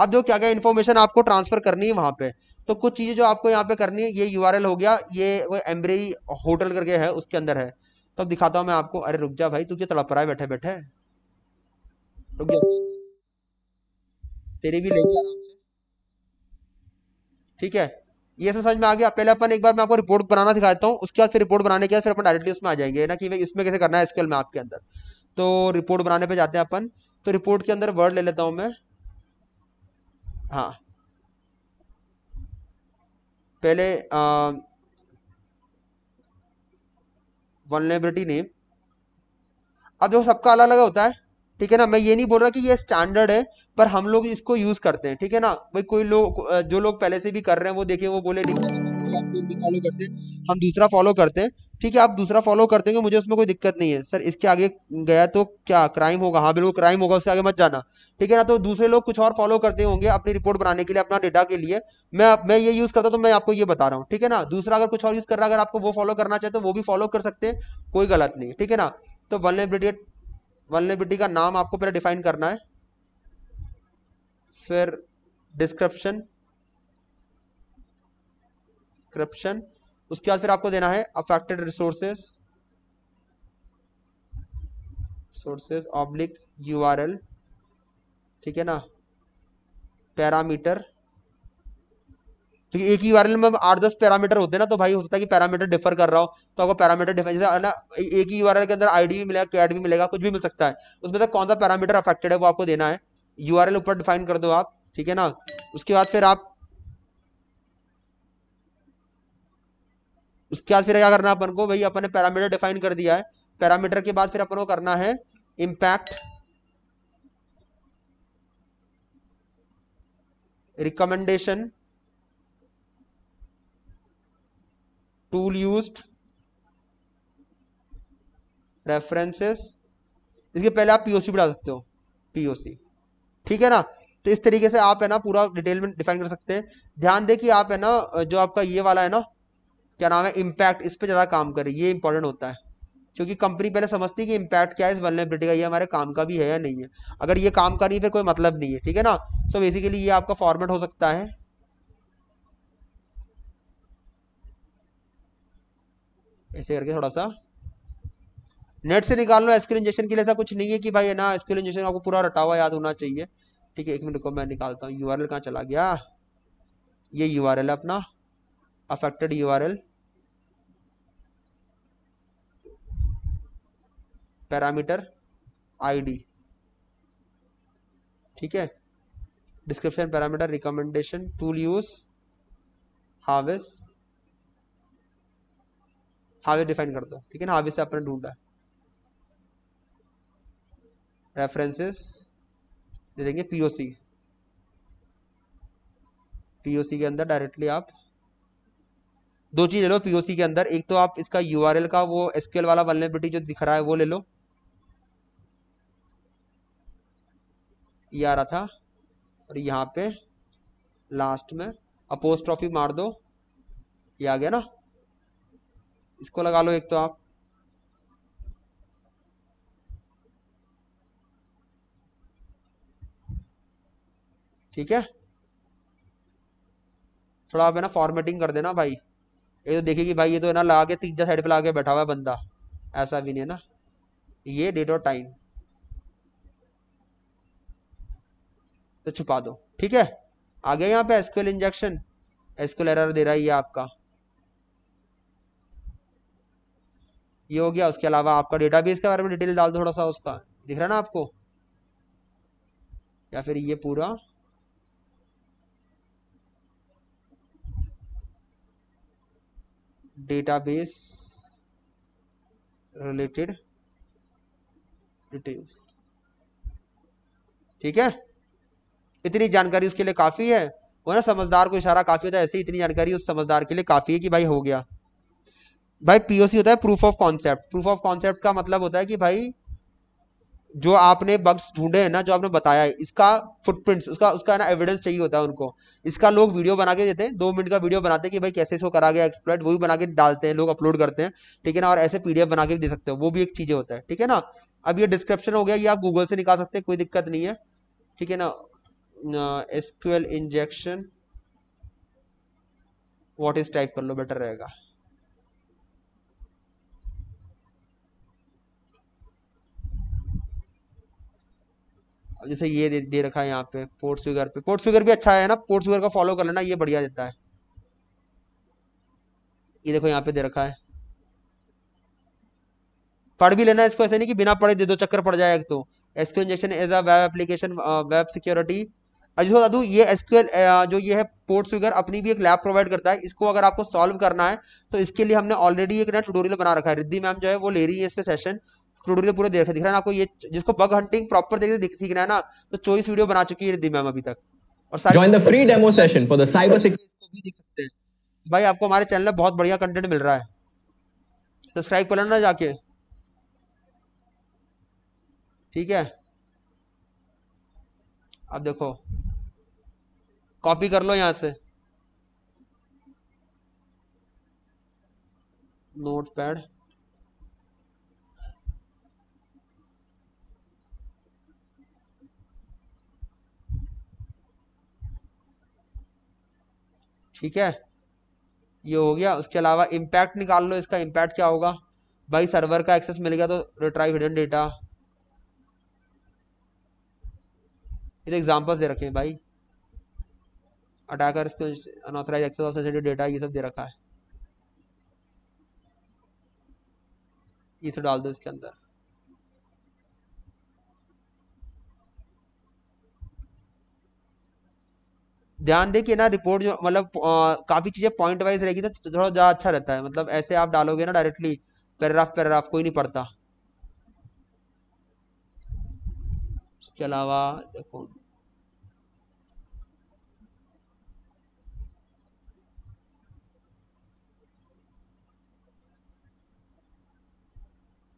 अब देखो क्या क्या इन्फॉर्मेशन आपको ट्रांसफर करनी है वहां पे तो कुछ चीज़ें जो आपको यहाँ पे करनी है ये यू हो गया ये कोई एम्ब्री होटल करके है उसके अंदर है तो दिखाता हूँ मैं आपको अरे रुक जा भाई तू क्या तड़प रहा है बैठे बैठे रुक जा तेरे भी लेंगे आराम से ठीक है ये सब समझ में आ गया पहले अपन एक बार मैं आपको रिपोर्ट बनाना दिखा देता हूँ उसके बाद फिर रिपोर्ट बनाने के बाद फिर अपन डायरेक्टली उसमें आ जाएंगे ना कि भाई इसमें कैसे करना है स्केल मैप के अंदर तो रिपोर्ट बनाने पर जाते हैं अपन तो रिपोर्ट के अंदर वर्ड ले लेता हूँ मैं हाँ पहले वनलेबिलिटी नेम अब जो सबका अलग अलग होता है ठीक है ना मैं ये नहीं बोल रहा कि ये स्टैंडर्ड है पर हम लोग इसको यूज करते हैं ठीक है ना भाई कोई लोग जो लोग पहले से भी कर रहे हैं वो देखे वो बोले नहीं हम दूसरा फॉलो करते हैं ठीक है आप दूसरा फॉलो करते हो मुझे उसमें कोई दिक्कत नहीं है सर इसके आगे गया तो क्या क्राइम होगा हाँ बिल्कुल क्राइम होगा उसके आगे मत जाना ठीक है ना तो दूसरे लोग कुछ और फॉलो करते होंगे अपनी रिपोर्ट बनाने के लिए अपना डेटा के लिए मैं मैं ये यूज़ करता तो मैं आपको ये बता रहा हूँ ठीक है ना दूसरा अगर कुछ और यूज़ कर रहा है अगर आपको वो फॉलो करना चाहे तो वो भी फॉलो कर सकते हैं कोई गलत नहीं ठीक है ना तो वनलेबिलिटी वनलेबिलिटी का नाम आपको पहले डिफाइन करना है फिर डिस्क्रिप्शन डिस्क्रिप्शन उसके बाद फिर आपको देना है affected resources sources oblique L ठीक है ना पैरामीटर क्योंकि एक ही यूआरएल में आठ दस पैरामीटर होते हैं ना तो भाई हो सकता है कि पैरामीटर डिफर कर रहा हो तो आपको पैरामीटर डिफर जैसे ना एक ही यूआरएल के अंदर आईडी भी मिलेगा कैट भी मिलेगा कुछ भी मिल सकता है उसमें से कौन सा पैरामीटर अफेक्टेड है वो आपको देना है यूआरएल ऊपर डिफाइन कर दो आप ठीक है ना उसके बाद फिर आप उसके बाद फिर क्या करना अपन को वही अपन ने पैरामीटर डिफाइन कर दिया है पैरामीटर के बाद फिर अपन को करना है impact recommendation tool used references इसके पहले आप पीओसी भी डाल सकते हो पीओसी ठीक है ना तो इस तरीके से आप है ना पूरा डिटेल में डिफाइन कर सकते हैं ध्यान दे कि आप है ना जो आपका ये वाला है ना क्या नाम है इम्पैक्ट इस पर ज़्यादा काम करे ये इंपॉर्टेंट होता है क्योंकि कंपनी पहले समझती है कि इम्पैक्ट क्या है इस वनलेबिलिटी का ये हमारे काम का भी है या नहीं है अगर ये काम का नहीं फिर कोई मतलब नहीं है ठीक है ना सो so बेसिकली ये आपका फॉर्मेट हो सकता है ऐसे करके थोड़ा सा नेट से निकाल लो एसक्यूल इंजेक्शन के लिए ऐसा कुछ नहीं है कि भाई है ना स्क्रीन इंजेक्शन आपको पूरा रटा हुआ याद होना चाहिए ठीक है एक मिनट को मैं निकालता हूँ यू आर एल कहाँ चला गया ये यू आर एल है अपना affected U R L parameter ID ठीक है description parameter recommendation tool use Havij Havij define कर दो ठीक है ना हाविस से आपने ढूंढा रेफरेंसेस दे देंगे पीओसी पीओसी के अंदर डायरेक्टली आप दो चीज ले लो पीओसी के अंदर एक तो आप इसका यूआरएल का वो एसक्यूएल वाला वनलेबिलिटी जो दिख रहा है वो ले लो ये आ रहा था और यहाँ पे लास्ट में अपोज ट्रॉफी मार दो ये आ गया ना इसको लगा लो एक तो आप ठीक है थोड़ा आप है ना फॉर्मेटिंग कर देना भाई ये तो देखिए कि भाई ये तो है ना लगा के तीजा साइड पे लगा के बैठा हुआ है बंदा ऐसा भी नहीं है ना ये डेट और टाइम तो छुपा दो ठीक है आ गया यहाँ पे एसक्यूएल इंजेक्शन एसक्यूएल एरर दे रहा है ये आपका ये हो गया उसके अलावा आपका डेटाबेस के बारे में डिटेल डाल दो थोड़ा सा उसका दिख रहा है ना आपको या फिर ये पूरा डेटाबेस रिलेटेड डिटेल्स ठीक है इतनी जानकारी उसके लिए काफ़ी है वो ना समझदार को इशारा काफ़ी होता है ऐसे ही इतनी जानकारी उस समझदार के लिए काफ़ी है कि भाई हो गया भाई पीओसी होता है proof of concept proof of concept का मतलब होता है कि भाई जो आपने बग्स ढूंढे हैं ना जो आपने बताया है इसका फुटप्रिंट्स उसका उसका ना एविडेंस चाहिए होता है उनको इसका लोग वीडियो बना के देते हैं दो मिनट का वीडियो बनाते हैं कि भाई कैसे इसको करा गया एक्सप्लॉइट वो भी बना के डालते हैं लोग अपलोड करते हैं ठीक है ना और ऐसे पीडीएफ बना के भी दे सकते हो वो भी एक चीज़ें होता है ठीक है ना अब ये डिस्क्रिप्शन हो गया ये आप गूगल से निकाल सकते हैं कोई दिक्कत नहीं है ठीक है ना SQL injection what is type कर लो बेटर रहेगा जैसे ये दे, दे रखा है यहाँ पे पोर्ट सुगर पे पोर्ट सुगर भी अच्छा है ना पोर्ट सुगर का फॉलो कर लेना ये बढ़िया देता है ये देखो यहाँ पे दे रखा है पढ़ भी लेना इसको ऐसे नहीं कि बिना पढ़े दे दो चक्कर पड़ एक तो SQ injection as a web application web security Ajit Dadu ये एसक्यूएल जो ये है पोर्ट स्विगर अपनी भी एक लैब प्रोवाइड करता है इसको अगर आपको सॉल्व करना है तो इसके लिए हमने ऑलरेडी एक ना ट्यूटोरियल बना रखा है रिद्धि मैम जो है वो ले रही है इस पर सेशन ट्यूटोरियल पूरा देख दिख रहा है ना आपको ये जिसको बग हंटिंग प्रॉपर देखते सीखना है ना तो चौबीस वीडियो बना चुकी है रिद्धि मैम अभी तक और free demo session for the cyber security भी देख सकते हैं भाई आपको हमारे चैनल में बहुत बढ़िया कंटेंट मिल रहा है सब्सक्राइब कर लेना जाके ठीक है अब देखो कॉपी कर लो यहां से नोट पैड ठीक है ये हो गया उसके अलावा इम्पैक्ट निकाल लो इसका इम्पैक्ट क्या होगा भाई सर्वर का एक्सेस मिल गया तो रिट्राइव हिडन डेटा ये एग्जांपल्स तो दे रखे हैं भाई अटैकर अनऑथराइज एक्सेस और सेंसिटिव डेटा ये सब दे रखा है ये तो डाल दो इसके अंदर ध्यान दे कि ना रिपोर्ट जो मतलब काफ़ी चीज़ें पॉइंट वाइज रहेगी तो थोड़ा ज़्यादा अच्छा रहता है मतलब ऐसे आप डालोगे ना डायरेक्टली पैराग्राफ पैराग्राफ कोई नहीं पढ़ता इसके अलावा देखो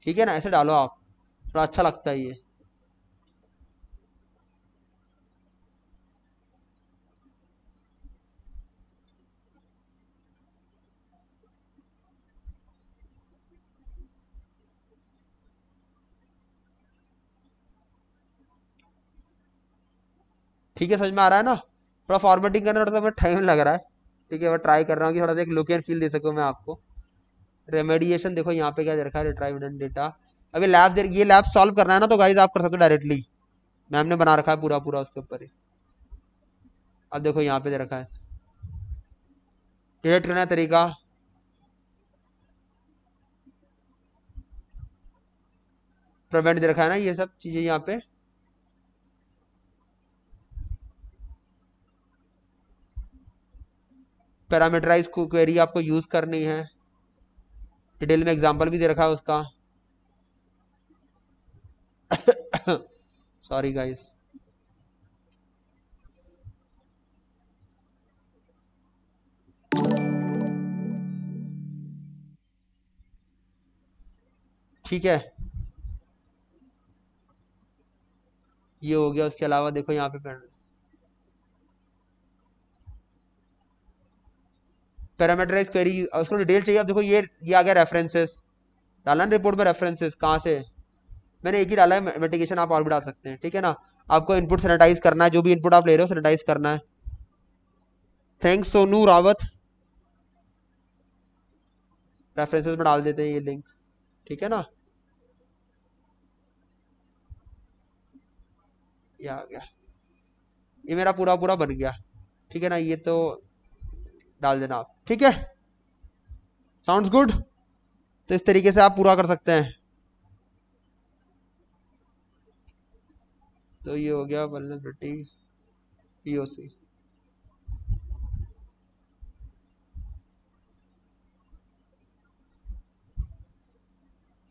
ठीक है ना ऐसे डालो आप थोड़ा अच्छा लगता है ये ठीक है समझ में आ रहा है ना थोड़ा फॉर्मेटिंग करना थोड़ा टाइम लग रहा है ठीक है मैं ट्राई कर रहा हूँ कि थोड़ा सा एक लुक एंड फील दे सकूँ मैं आपको रेमेडिएशन देखो यहाँ पे क्या दे रखा है रिट्राइविडेंट डेटा अभी लैब ये लैब सॉल्व करना है ना तो गाइज आप कर सकते हो डायरेक्टली मैम ने बना रखा है पूरा पूरा उसके ऊपर ही अब देखो यहाँ पे दे रखा है डिटेक्ट करना है तरीका प्रिवेंट दे रखा है ना ये सब चीजें यहाँ पे पैरामीटराइज क्वेरी आपको यूज करनी है डिटेल में एग्जाम्पल भी दे रखा है उसका सॉरी गाइस ठीक है ये हो गया उसके अलावा देखो यहाँ पे पैरामीटराइज क्वेरी उसको डिटेल चाहिए आप देखो ये ये आ गया रेफरेंसेस डाला ना रिपोर्ट में रेफरेंसेस कहाँ से मैंने एक ही डाला है मेटिकेशन आप और भी डाल सकते हैं ठीक है ना आपको इनपुट सैनिटाइज करना है जो भी इनपुट आप ले रहे हो सैनिटाइज करना है थैंक्स सोनू रावत रेफरेंसेस में डाल देते हैं ये लिंक ठीक है ना ये आ गया ये मेरा पूरा पूरा बन गया ठीक है ना ये तो डाल देना आप ठीक है साउंड्स गुड तो इस तरीके से आप पूरा कर सकते हैं तो ये हो गया वलनेबिलिटी पीओसी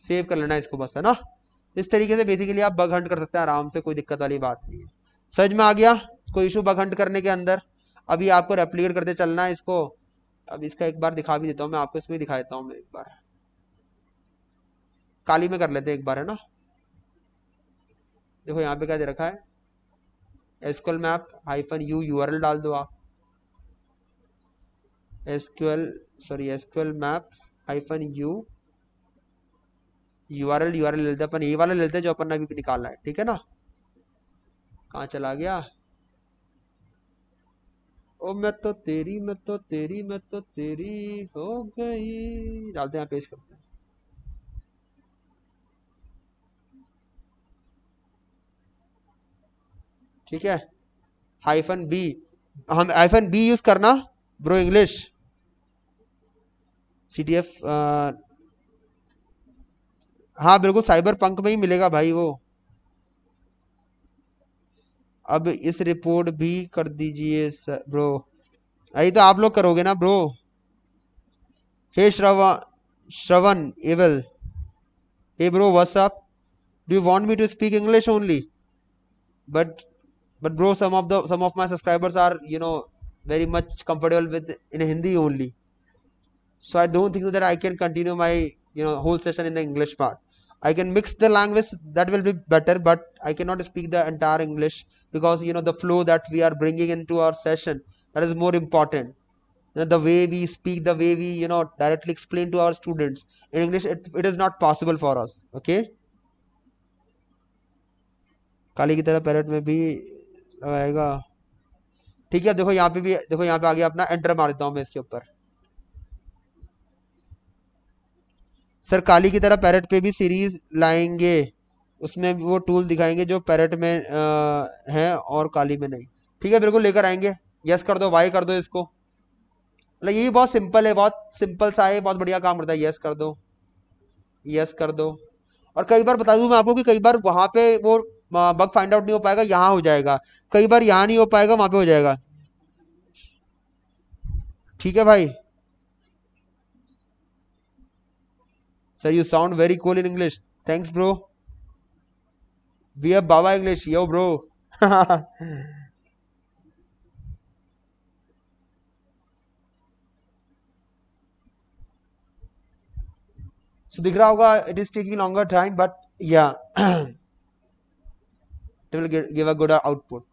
सेव कर लेना इसको बस है ना इस तरीके से बेसिकली आप बग हंट कर सकते हैं आराम से कोई दिक्कत वाली बात नहीं है समझ में आ गया कोई इशू बग हंट करने के अंदर अभी आपको रेप्लीकेट करते चलना है इसको अब इसका एक बार दिखा भी देता हूँ मैं आपको इसमें दिखा देता हूँ मैं एक बार काली में कर लेते हैं एक बार है ना देखो यहाँ पे क्या दे रखा है SQL map hyphen U U डाल दो आप SQL sorry SQL map hyphen U U R L U R L लेते अपन ये वाला लेते हैं जो अपन ने अभी निकालना है ठीक है ना कहाँ चला गया ओ मैं तो तेरी मैं तो तेरी मैं तो तेरी हो गई डालते हैं पेश करते हैं ठीक है हाइफन बी हम हाइफन बी यूज करना bro English C T F हाँ बिल्कुल साइबर पंक में ही मिलेगा भाई वो अब इस रिपोर्ट भी कर दीजिए ब्रो यही तो आप लोग करोगे ना ब्रो हे श्रवा श्रवण एवल hey bro what's up do you want me to speak English only but but bro some of my subscribers are you know very much comfortable with in Hindi only so I don't think that I can continue my you know whole session in the English part I can mix the language that will be better but I can not speak the entire English because you know the flow that we are bringing into our session that is more important you know, the way we speak the way we you know directly explain to our students in english it, it is not possible for us okay काली की तरह parrot में भी लगाएगा ठीक है देखो यहाँ पे भी देखो यहाँ पे आगे अपना एंटर मार देता हूँ मैं इसके ऊपर सर काली की तरह पैरेट पे भी सीरीज लाएंगे उसमें वो टूल दिखाएंगे जो पैरेट में आ, है और काली में नहीं ठीक है बिल्कुल लेकर आएंगे यस कर दो वाई कर दो इसको मतलब यही बहुत सिंपल है बहुत सिंपल सा है बहुत बढ़िया काम करता है यस कर दो यस कर दो और कई बार बता दूं मैं आपको कि कई बार वहाँ पे वो बग फाइंड आउट नहीं हो पाएगा यहाँ हो जाएगा कई बार यहाँ नहीं हो पाएगा वहाँ पे हो जाएगा ठीक है भाई sir you sound very cool in English thanks bro we have बाबा इंग्लिश यो ब्रो सो दिख रहा होगा it is taking longer time but yeah it will give a good output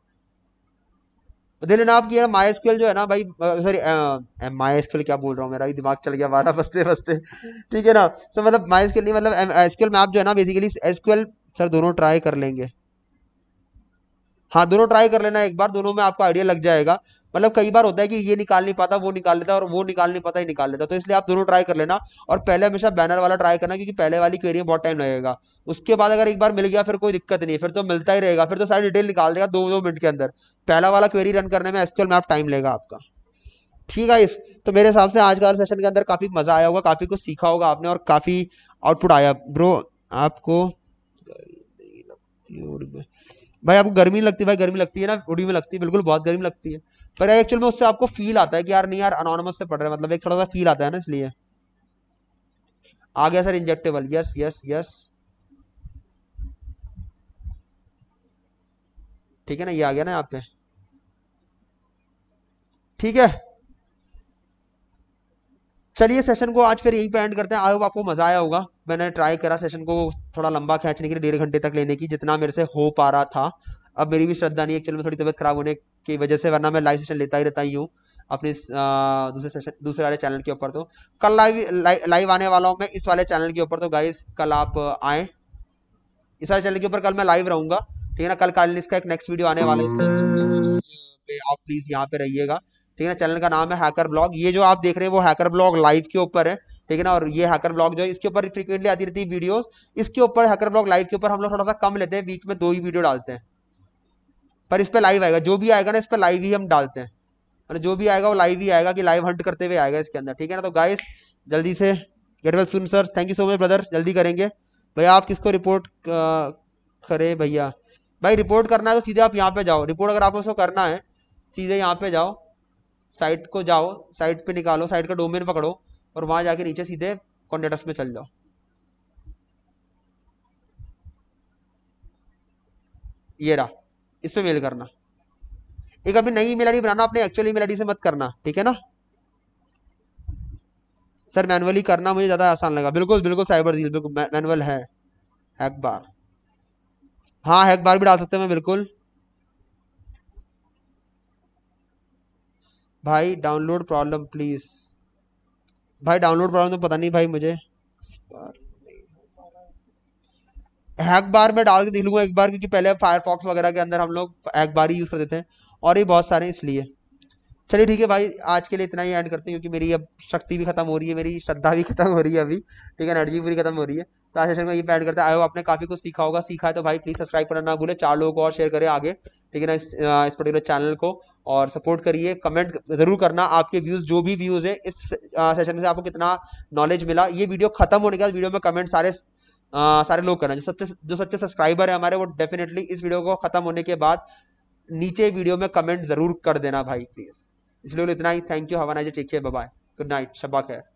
दिल इनाफ की माइस्क्यूएल जो है ना भाई सॉरी माइस्क्यूएल क्या बोल रहा हूँ मेरा दिमाग चल गया वारा बसते बसते ठीक है ना सो so, मतलब माइस्क्यूएल नहीं मतलब एसक्यूएल में आप जो है ना बेसिकली एसक्यूएल सर दोनों ट्राई कर लेंगे हाँ दोनों ट्राई कर लेना एक बार दोनों में आपका आइडिया लग जाएगा मतलब कई बार होता है कि ये निकाल नहीं पाता वो निकाल लेता और वो निकाल नहीं पाता ही निकाल लेता तो इसलिए आप दोनों ट्राई कर लेना और पहले हमेशा बैनर वाला ट्राई करना क्योंकि पहले वाली क्वेरी में बहुत टाइम लगेगा उसके बाद अगर एक बार मिल गया फिर कोई दिक्कत नहीं फिर तो मिलता ही रहेगा फिर तो सारी डिटेल निकाल देगा दो दो मिनट के अंदर पहला वाला क्वेरी रन करने में एसक्यूएल मैप टाइम लेगा आपका ठीक है इस तो मेरे हिसाब से आज का सेशन के अंदर काफ़ी मज़ा आया होगा काफ़ी कुछ सीखा होगा आपने और काफ़ी आउटपुट आया ब्रो आपको भाई आपको गर्मी लगती है भाई गर्मी लगती है ना ओडी में लगती है बिल्कुल बहुत गर्मी लगती है पर एक्चुअल में उससे आपको फील आता है कि यार नहीं यार अनोनमस से पढ़ रहे मतलब एक थोड़ा सा फील आता है ना इसलिए आ गया sir injectable yes yes yes ठीक है ना ये आ गया ना यहाँ पे ठीक है चलिए सेशन को आज फिर यहीं पे एंड करते हैं आई होप आपको मजा आया होगा मैंने ट्राई करा सेशन को थोड़ा लंबा खींचने के लिए डेढ़ घंटे तक लेने की जितना मेरे से हो पा रहा था अब मेरी भी श्रद्धा नहीं एक्चुअली थोड़ी तबियत खराब होने की वजह से वरना मैं लाइव सेशन लेता ही रहता ही हूँ अपने दूसरे सेशन दूसरे वाले चैनल के ऊपर तो कल लाइव लाइव आने वाला हूँ मैं इस वाले चैनल के ऊपर तो गाइस कल आप आए इस वाले चैनल के ऊपर कल मैं लाइव रहूंगा ठीक है ना कल कल इसका एक नेक्स्ट वीडियो आने वाला है इसका आप प्लीज़ यहाँ पे रहिएगा ठीक है ना चैनल का नाम है हैकर ब्लॉग ये जो आप देख रहे हैं वो हैकर ब्लॉग लाइव के ऊपर है ठीक है ना और ये हैकर ब्लॉग जो है इसके ऊपर फ्रिक्वेंटली आती रहती है वीडियोस इसके ऊपर हैकर ब्लॉग लाइव के ऊपर हम लोग थोड़ा सा कम लेते हैं वीक में दो ही वीडियो डालते हैं पर इस पर लाइव आएगा जो भी आएगा ना इस पर लाइव ही हम डालते हैं और मतलब जो भी आएगा वो लाइव ही आएगा कि लाइव हंट करते हुए आएगा इसके अंदर ठीक है ना तो गाइस जल्दी से get well soon sir thank you so much brother जल्दी करेंगे भैया आप किसको रिपोर्ट करें भैया भाई रिपोर्ट करना है तो सीधे आप यहाँ पे जाओ रिपोर्ट अगर आपको उसको करना है सीधे यहाँ पे जाओ साइट को जाओ साइट पे निकालो साइट का डोमेन पकड़ो और वहाँ जाके नीचे सीधे कॉन्डेटस में चल जाओ ये रहा इस पर मेल करना एक अभी नई ईमेल आई बनाना अपने एक्चुअल ईमेल आई से मत करना ठीक है ना सर मैनुअली करना मुझे ज़्यादा आसान लगा बिल्कुल बिल्कुल साइबर जील बिल्कुल मैनुअल है हैक बार हाँ हैक बार भी डाल सकते हैं मैं बिल्कुल भाई डाउनलोड प्रॉब्लम प्लीज़ भाई डाउनलोड प्रॉब्लम तो पता नहीं भाई मुझे हैक बार मैं डाल के देख लूंगा एक बार क्योंकि पहले फायरफॉक्स वगैरह के अंदर हम लोग हैक बार ही यूज़ कर देते हैं और ये बहुत सारे इसलिए चलिए ठीक है भाई आज के लिए इतना ही ऐड करते हैं क्योंकि मेरी अब शक्ति भी खत्म हो रही है मेरी श्रद्धा भी खत्म हो रही है अभी ठीक है एनर्जी पूरी खत्म हो रही है तो आज सेशन में ये ऐड करते हैं आयो आपने काफ़ी कुछ सीखा होगा सीखा है तो भाई प्लीज़ सब्सक्राइब करना ना भूले चार लोगों को और शेयर करें आगे ठीक है ना इस, इस पर्टिकुलर चैनल को और सपोर्ट करिए कमेंट ज़रूर करना आपके व्यूज़ जो भी व्यूज़ हैं इस सेशन से आपको कितना नॉलेज मिला ये वीडियो खत्म होने के बाद वीडियो में कमेंट सारे आ, सारे लोग करना जो सच्चे जो सच्चे सब्सक्राइबर है हमारे वो डेफिनेटली इस वीडियो को ख़त्म होने के बाद नीचे वीडियो में कमेंट ज़रूर कर देना भाई प्लीज़ इसलिए इतना ही थैंक यू हवा जी take care bye good night शबा खैर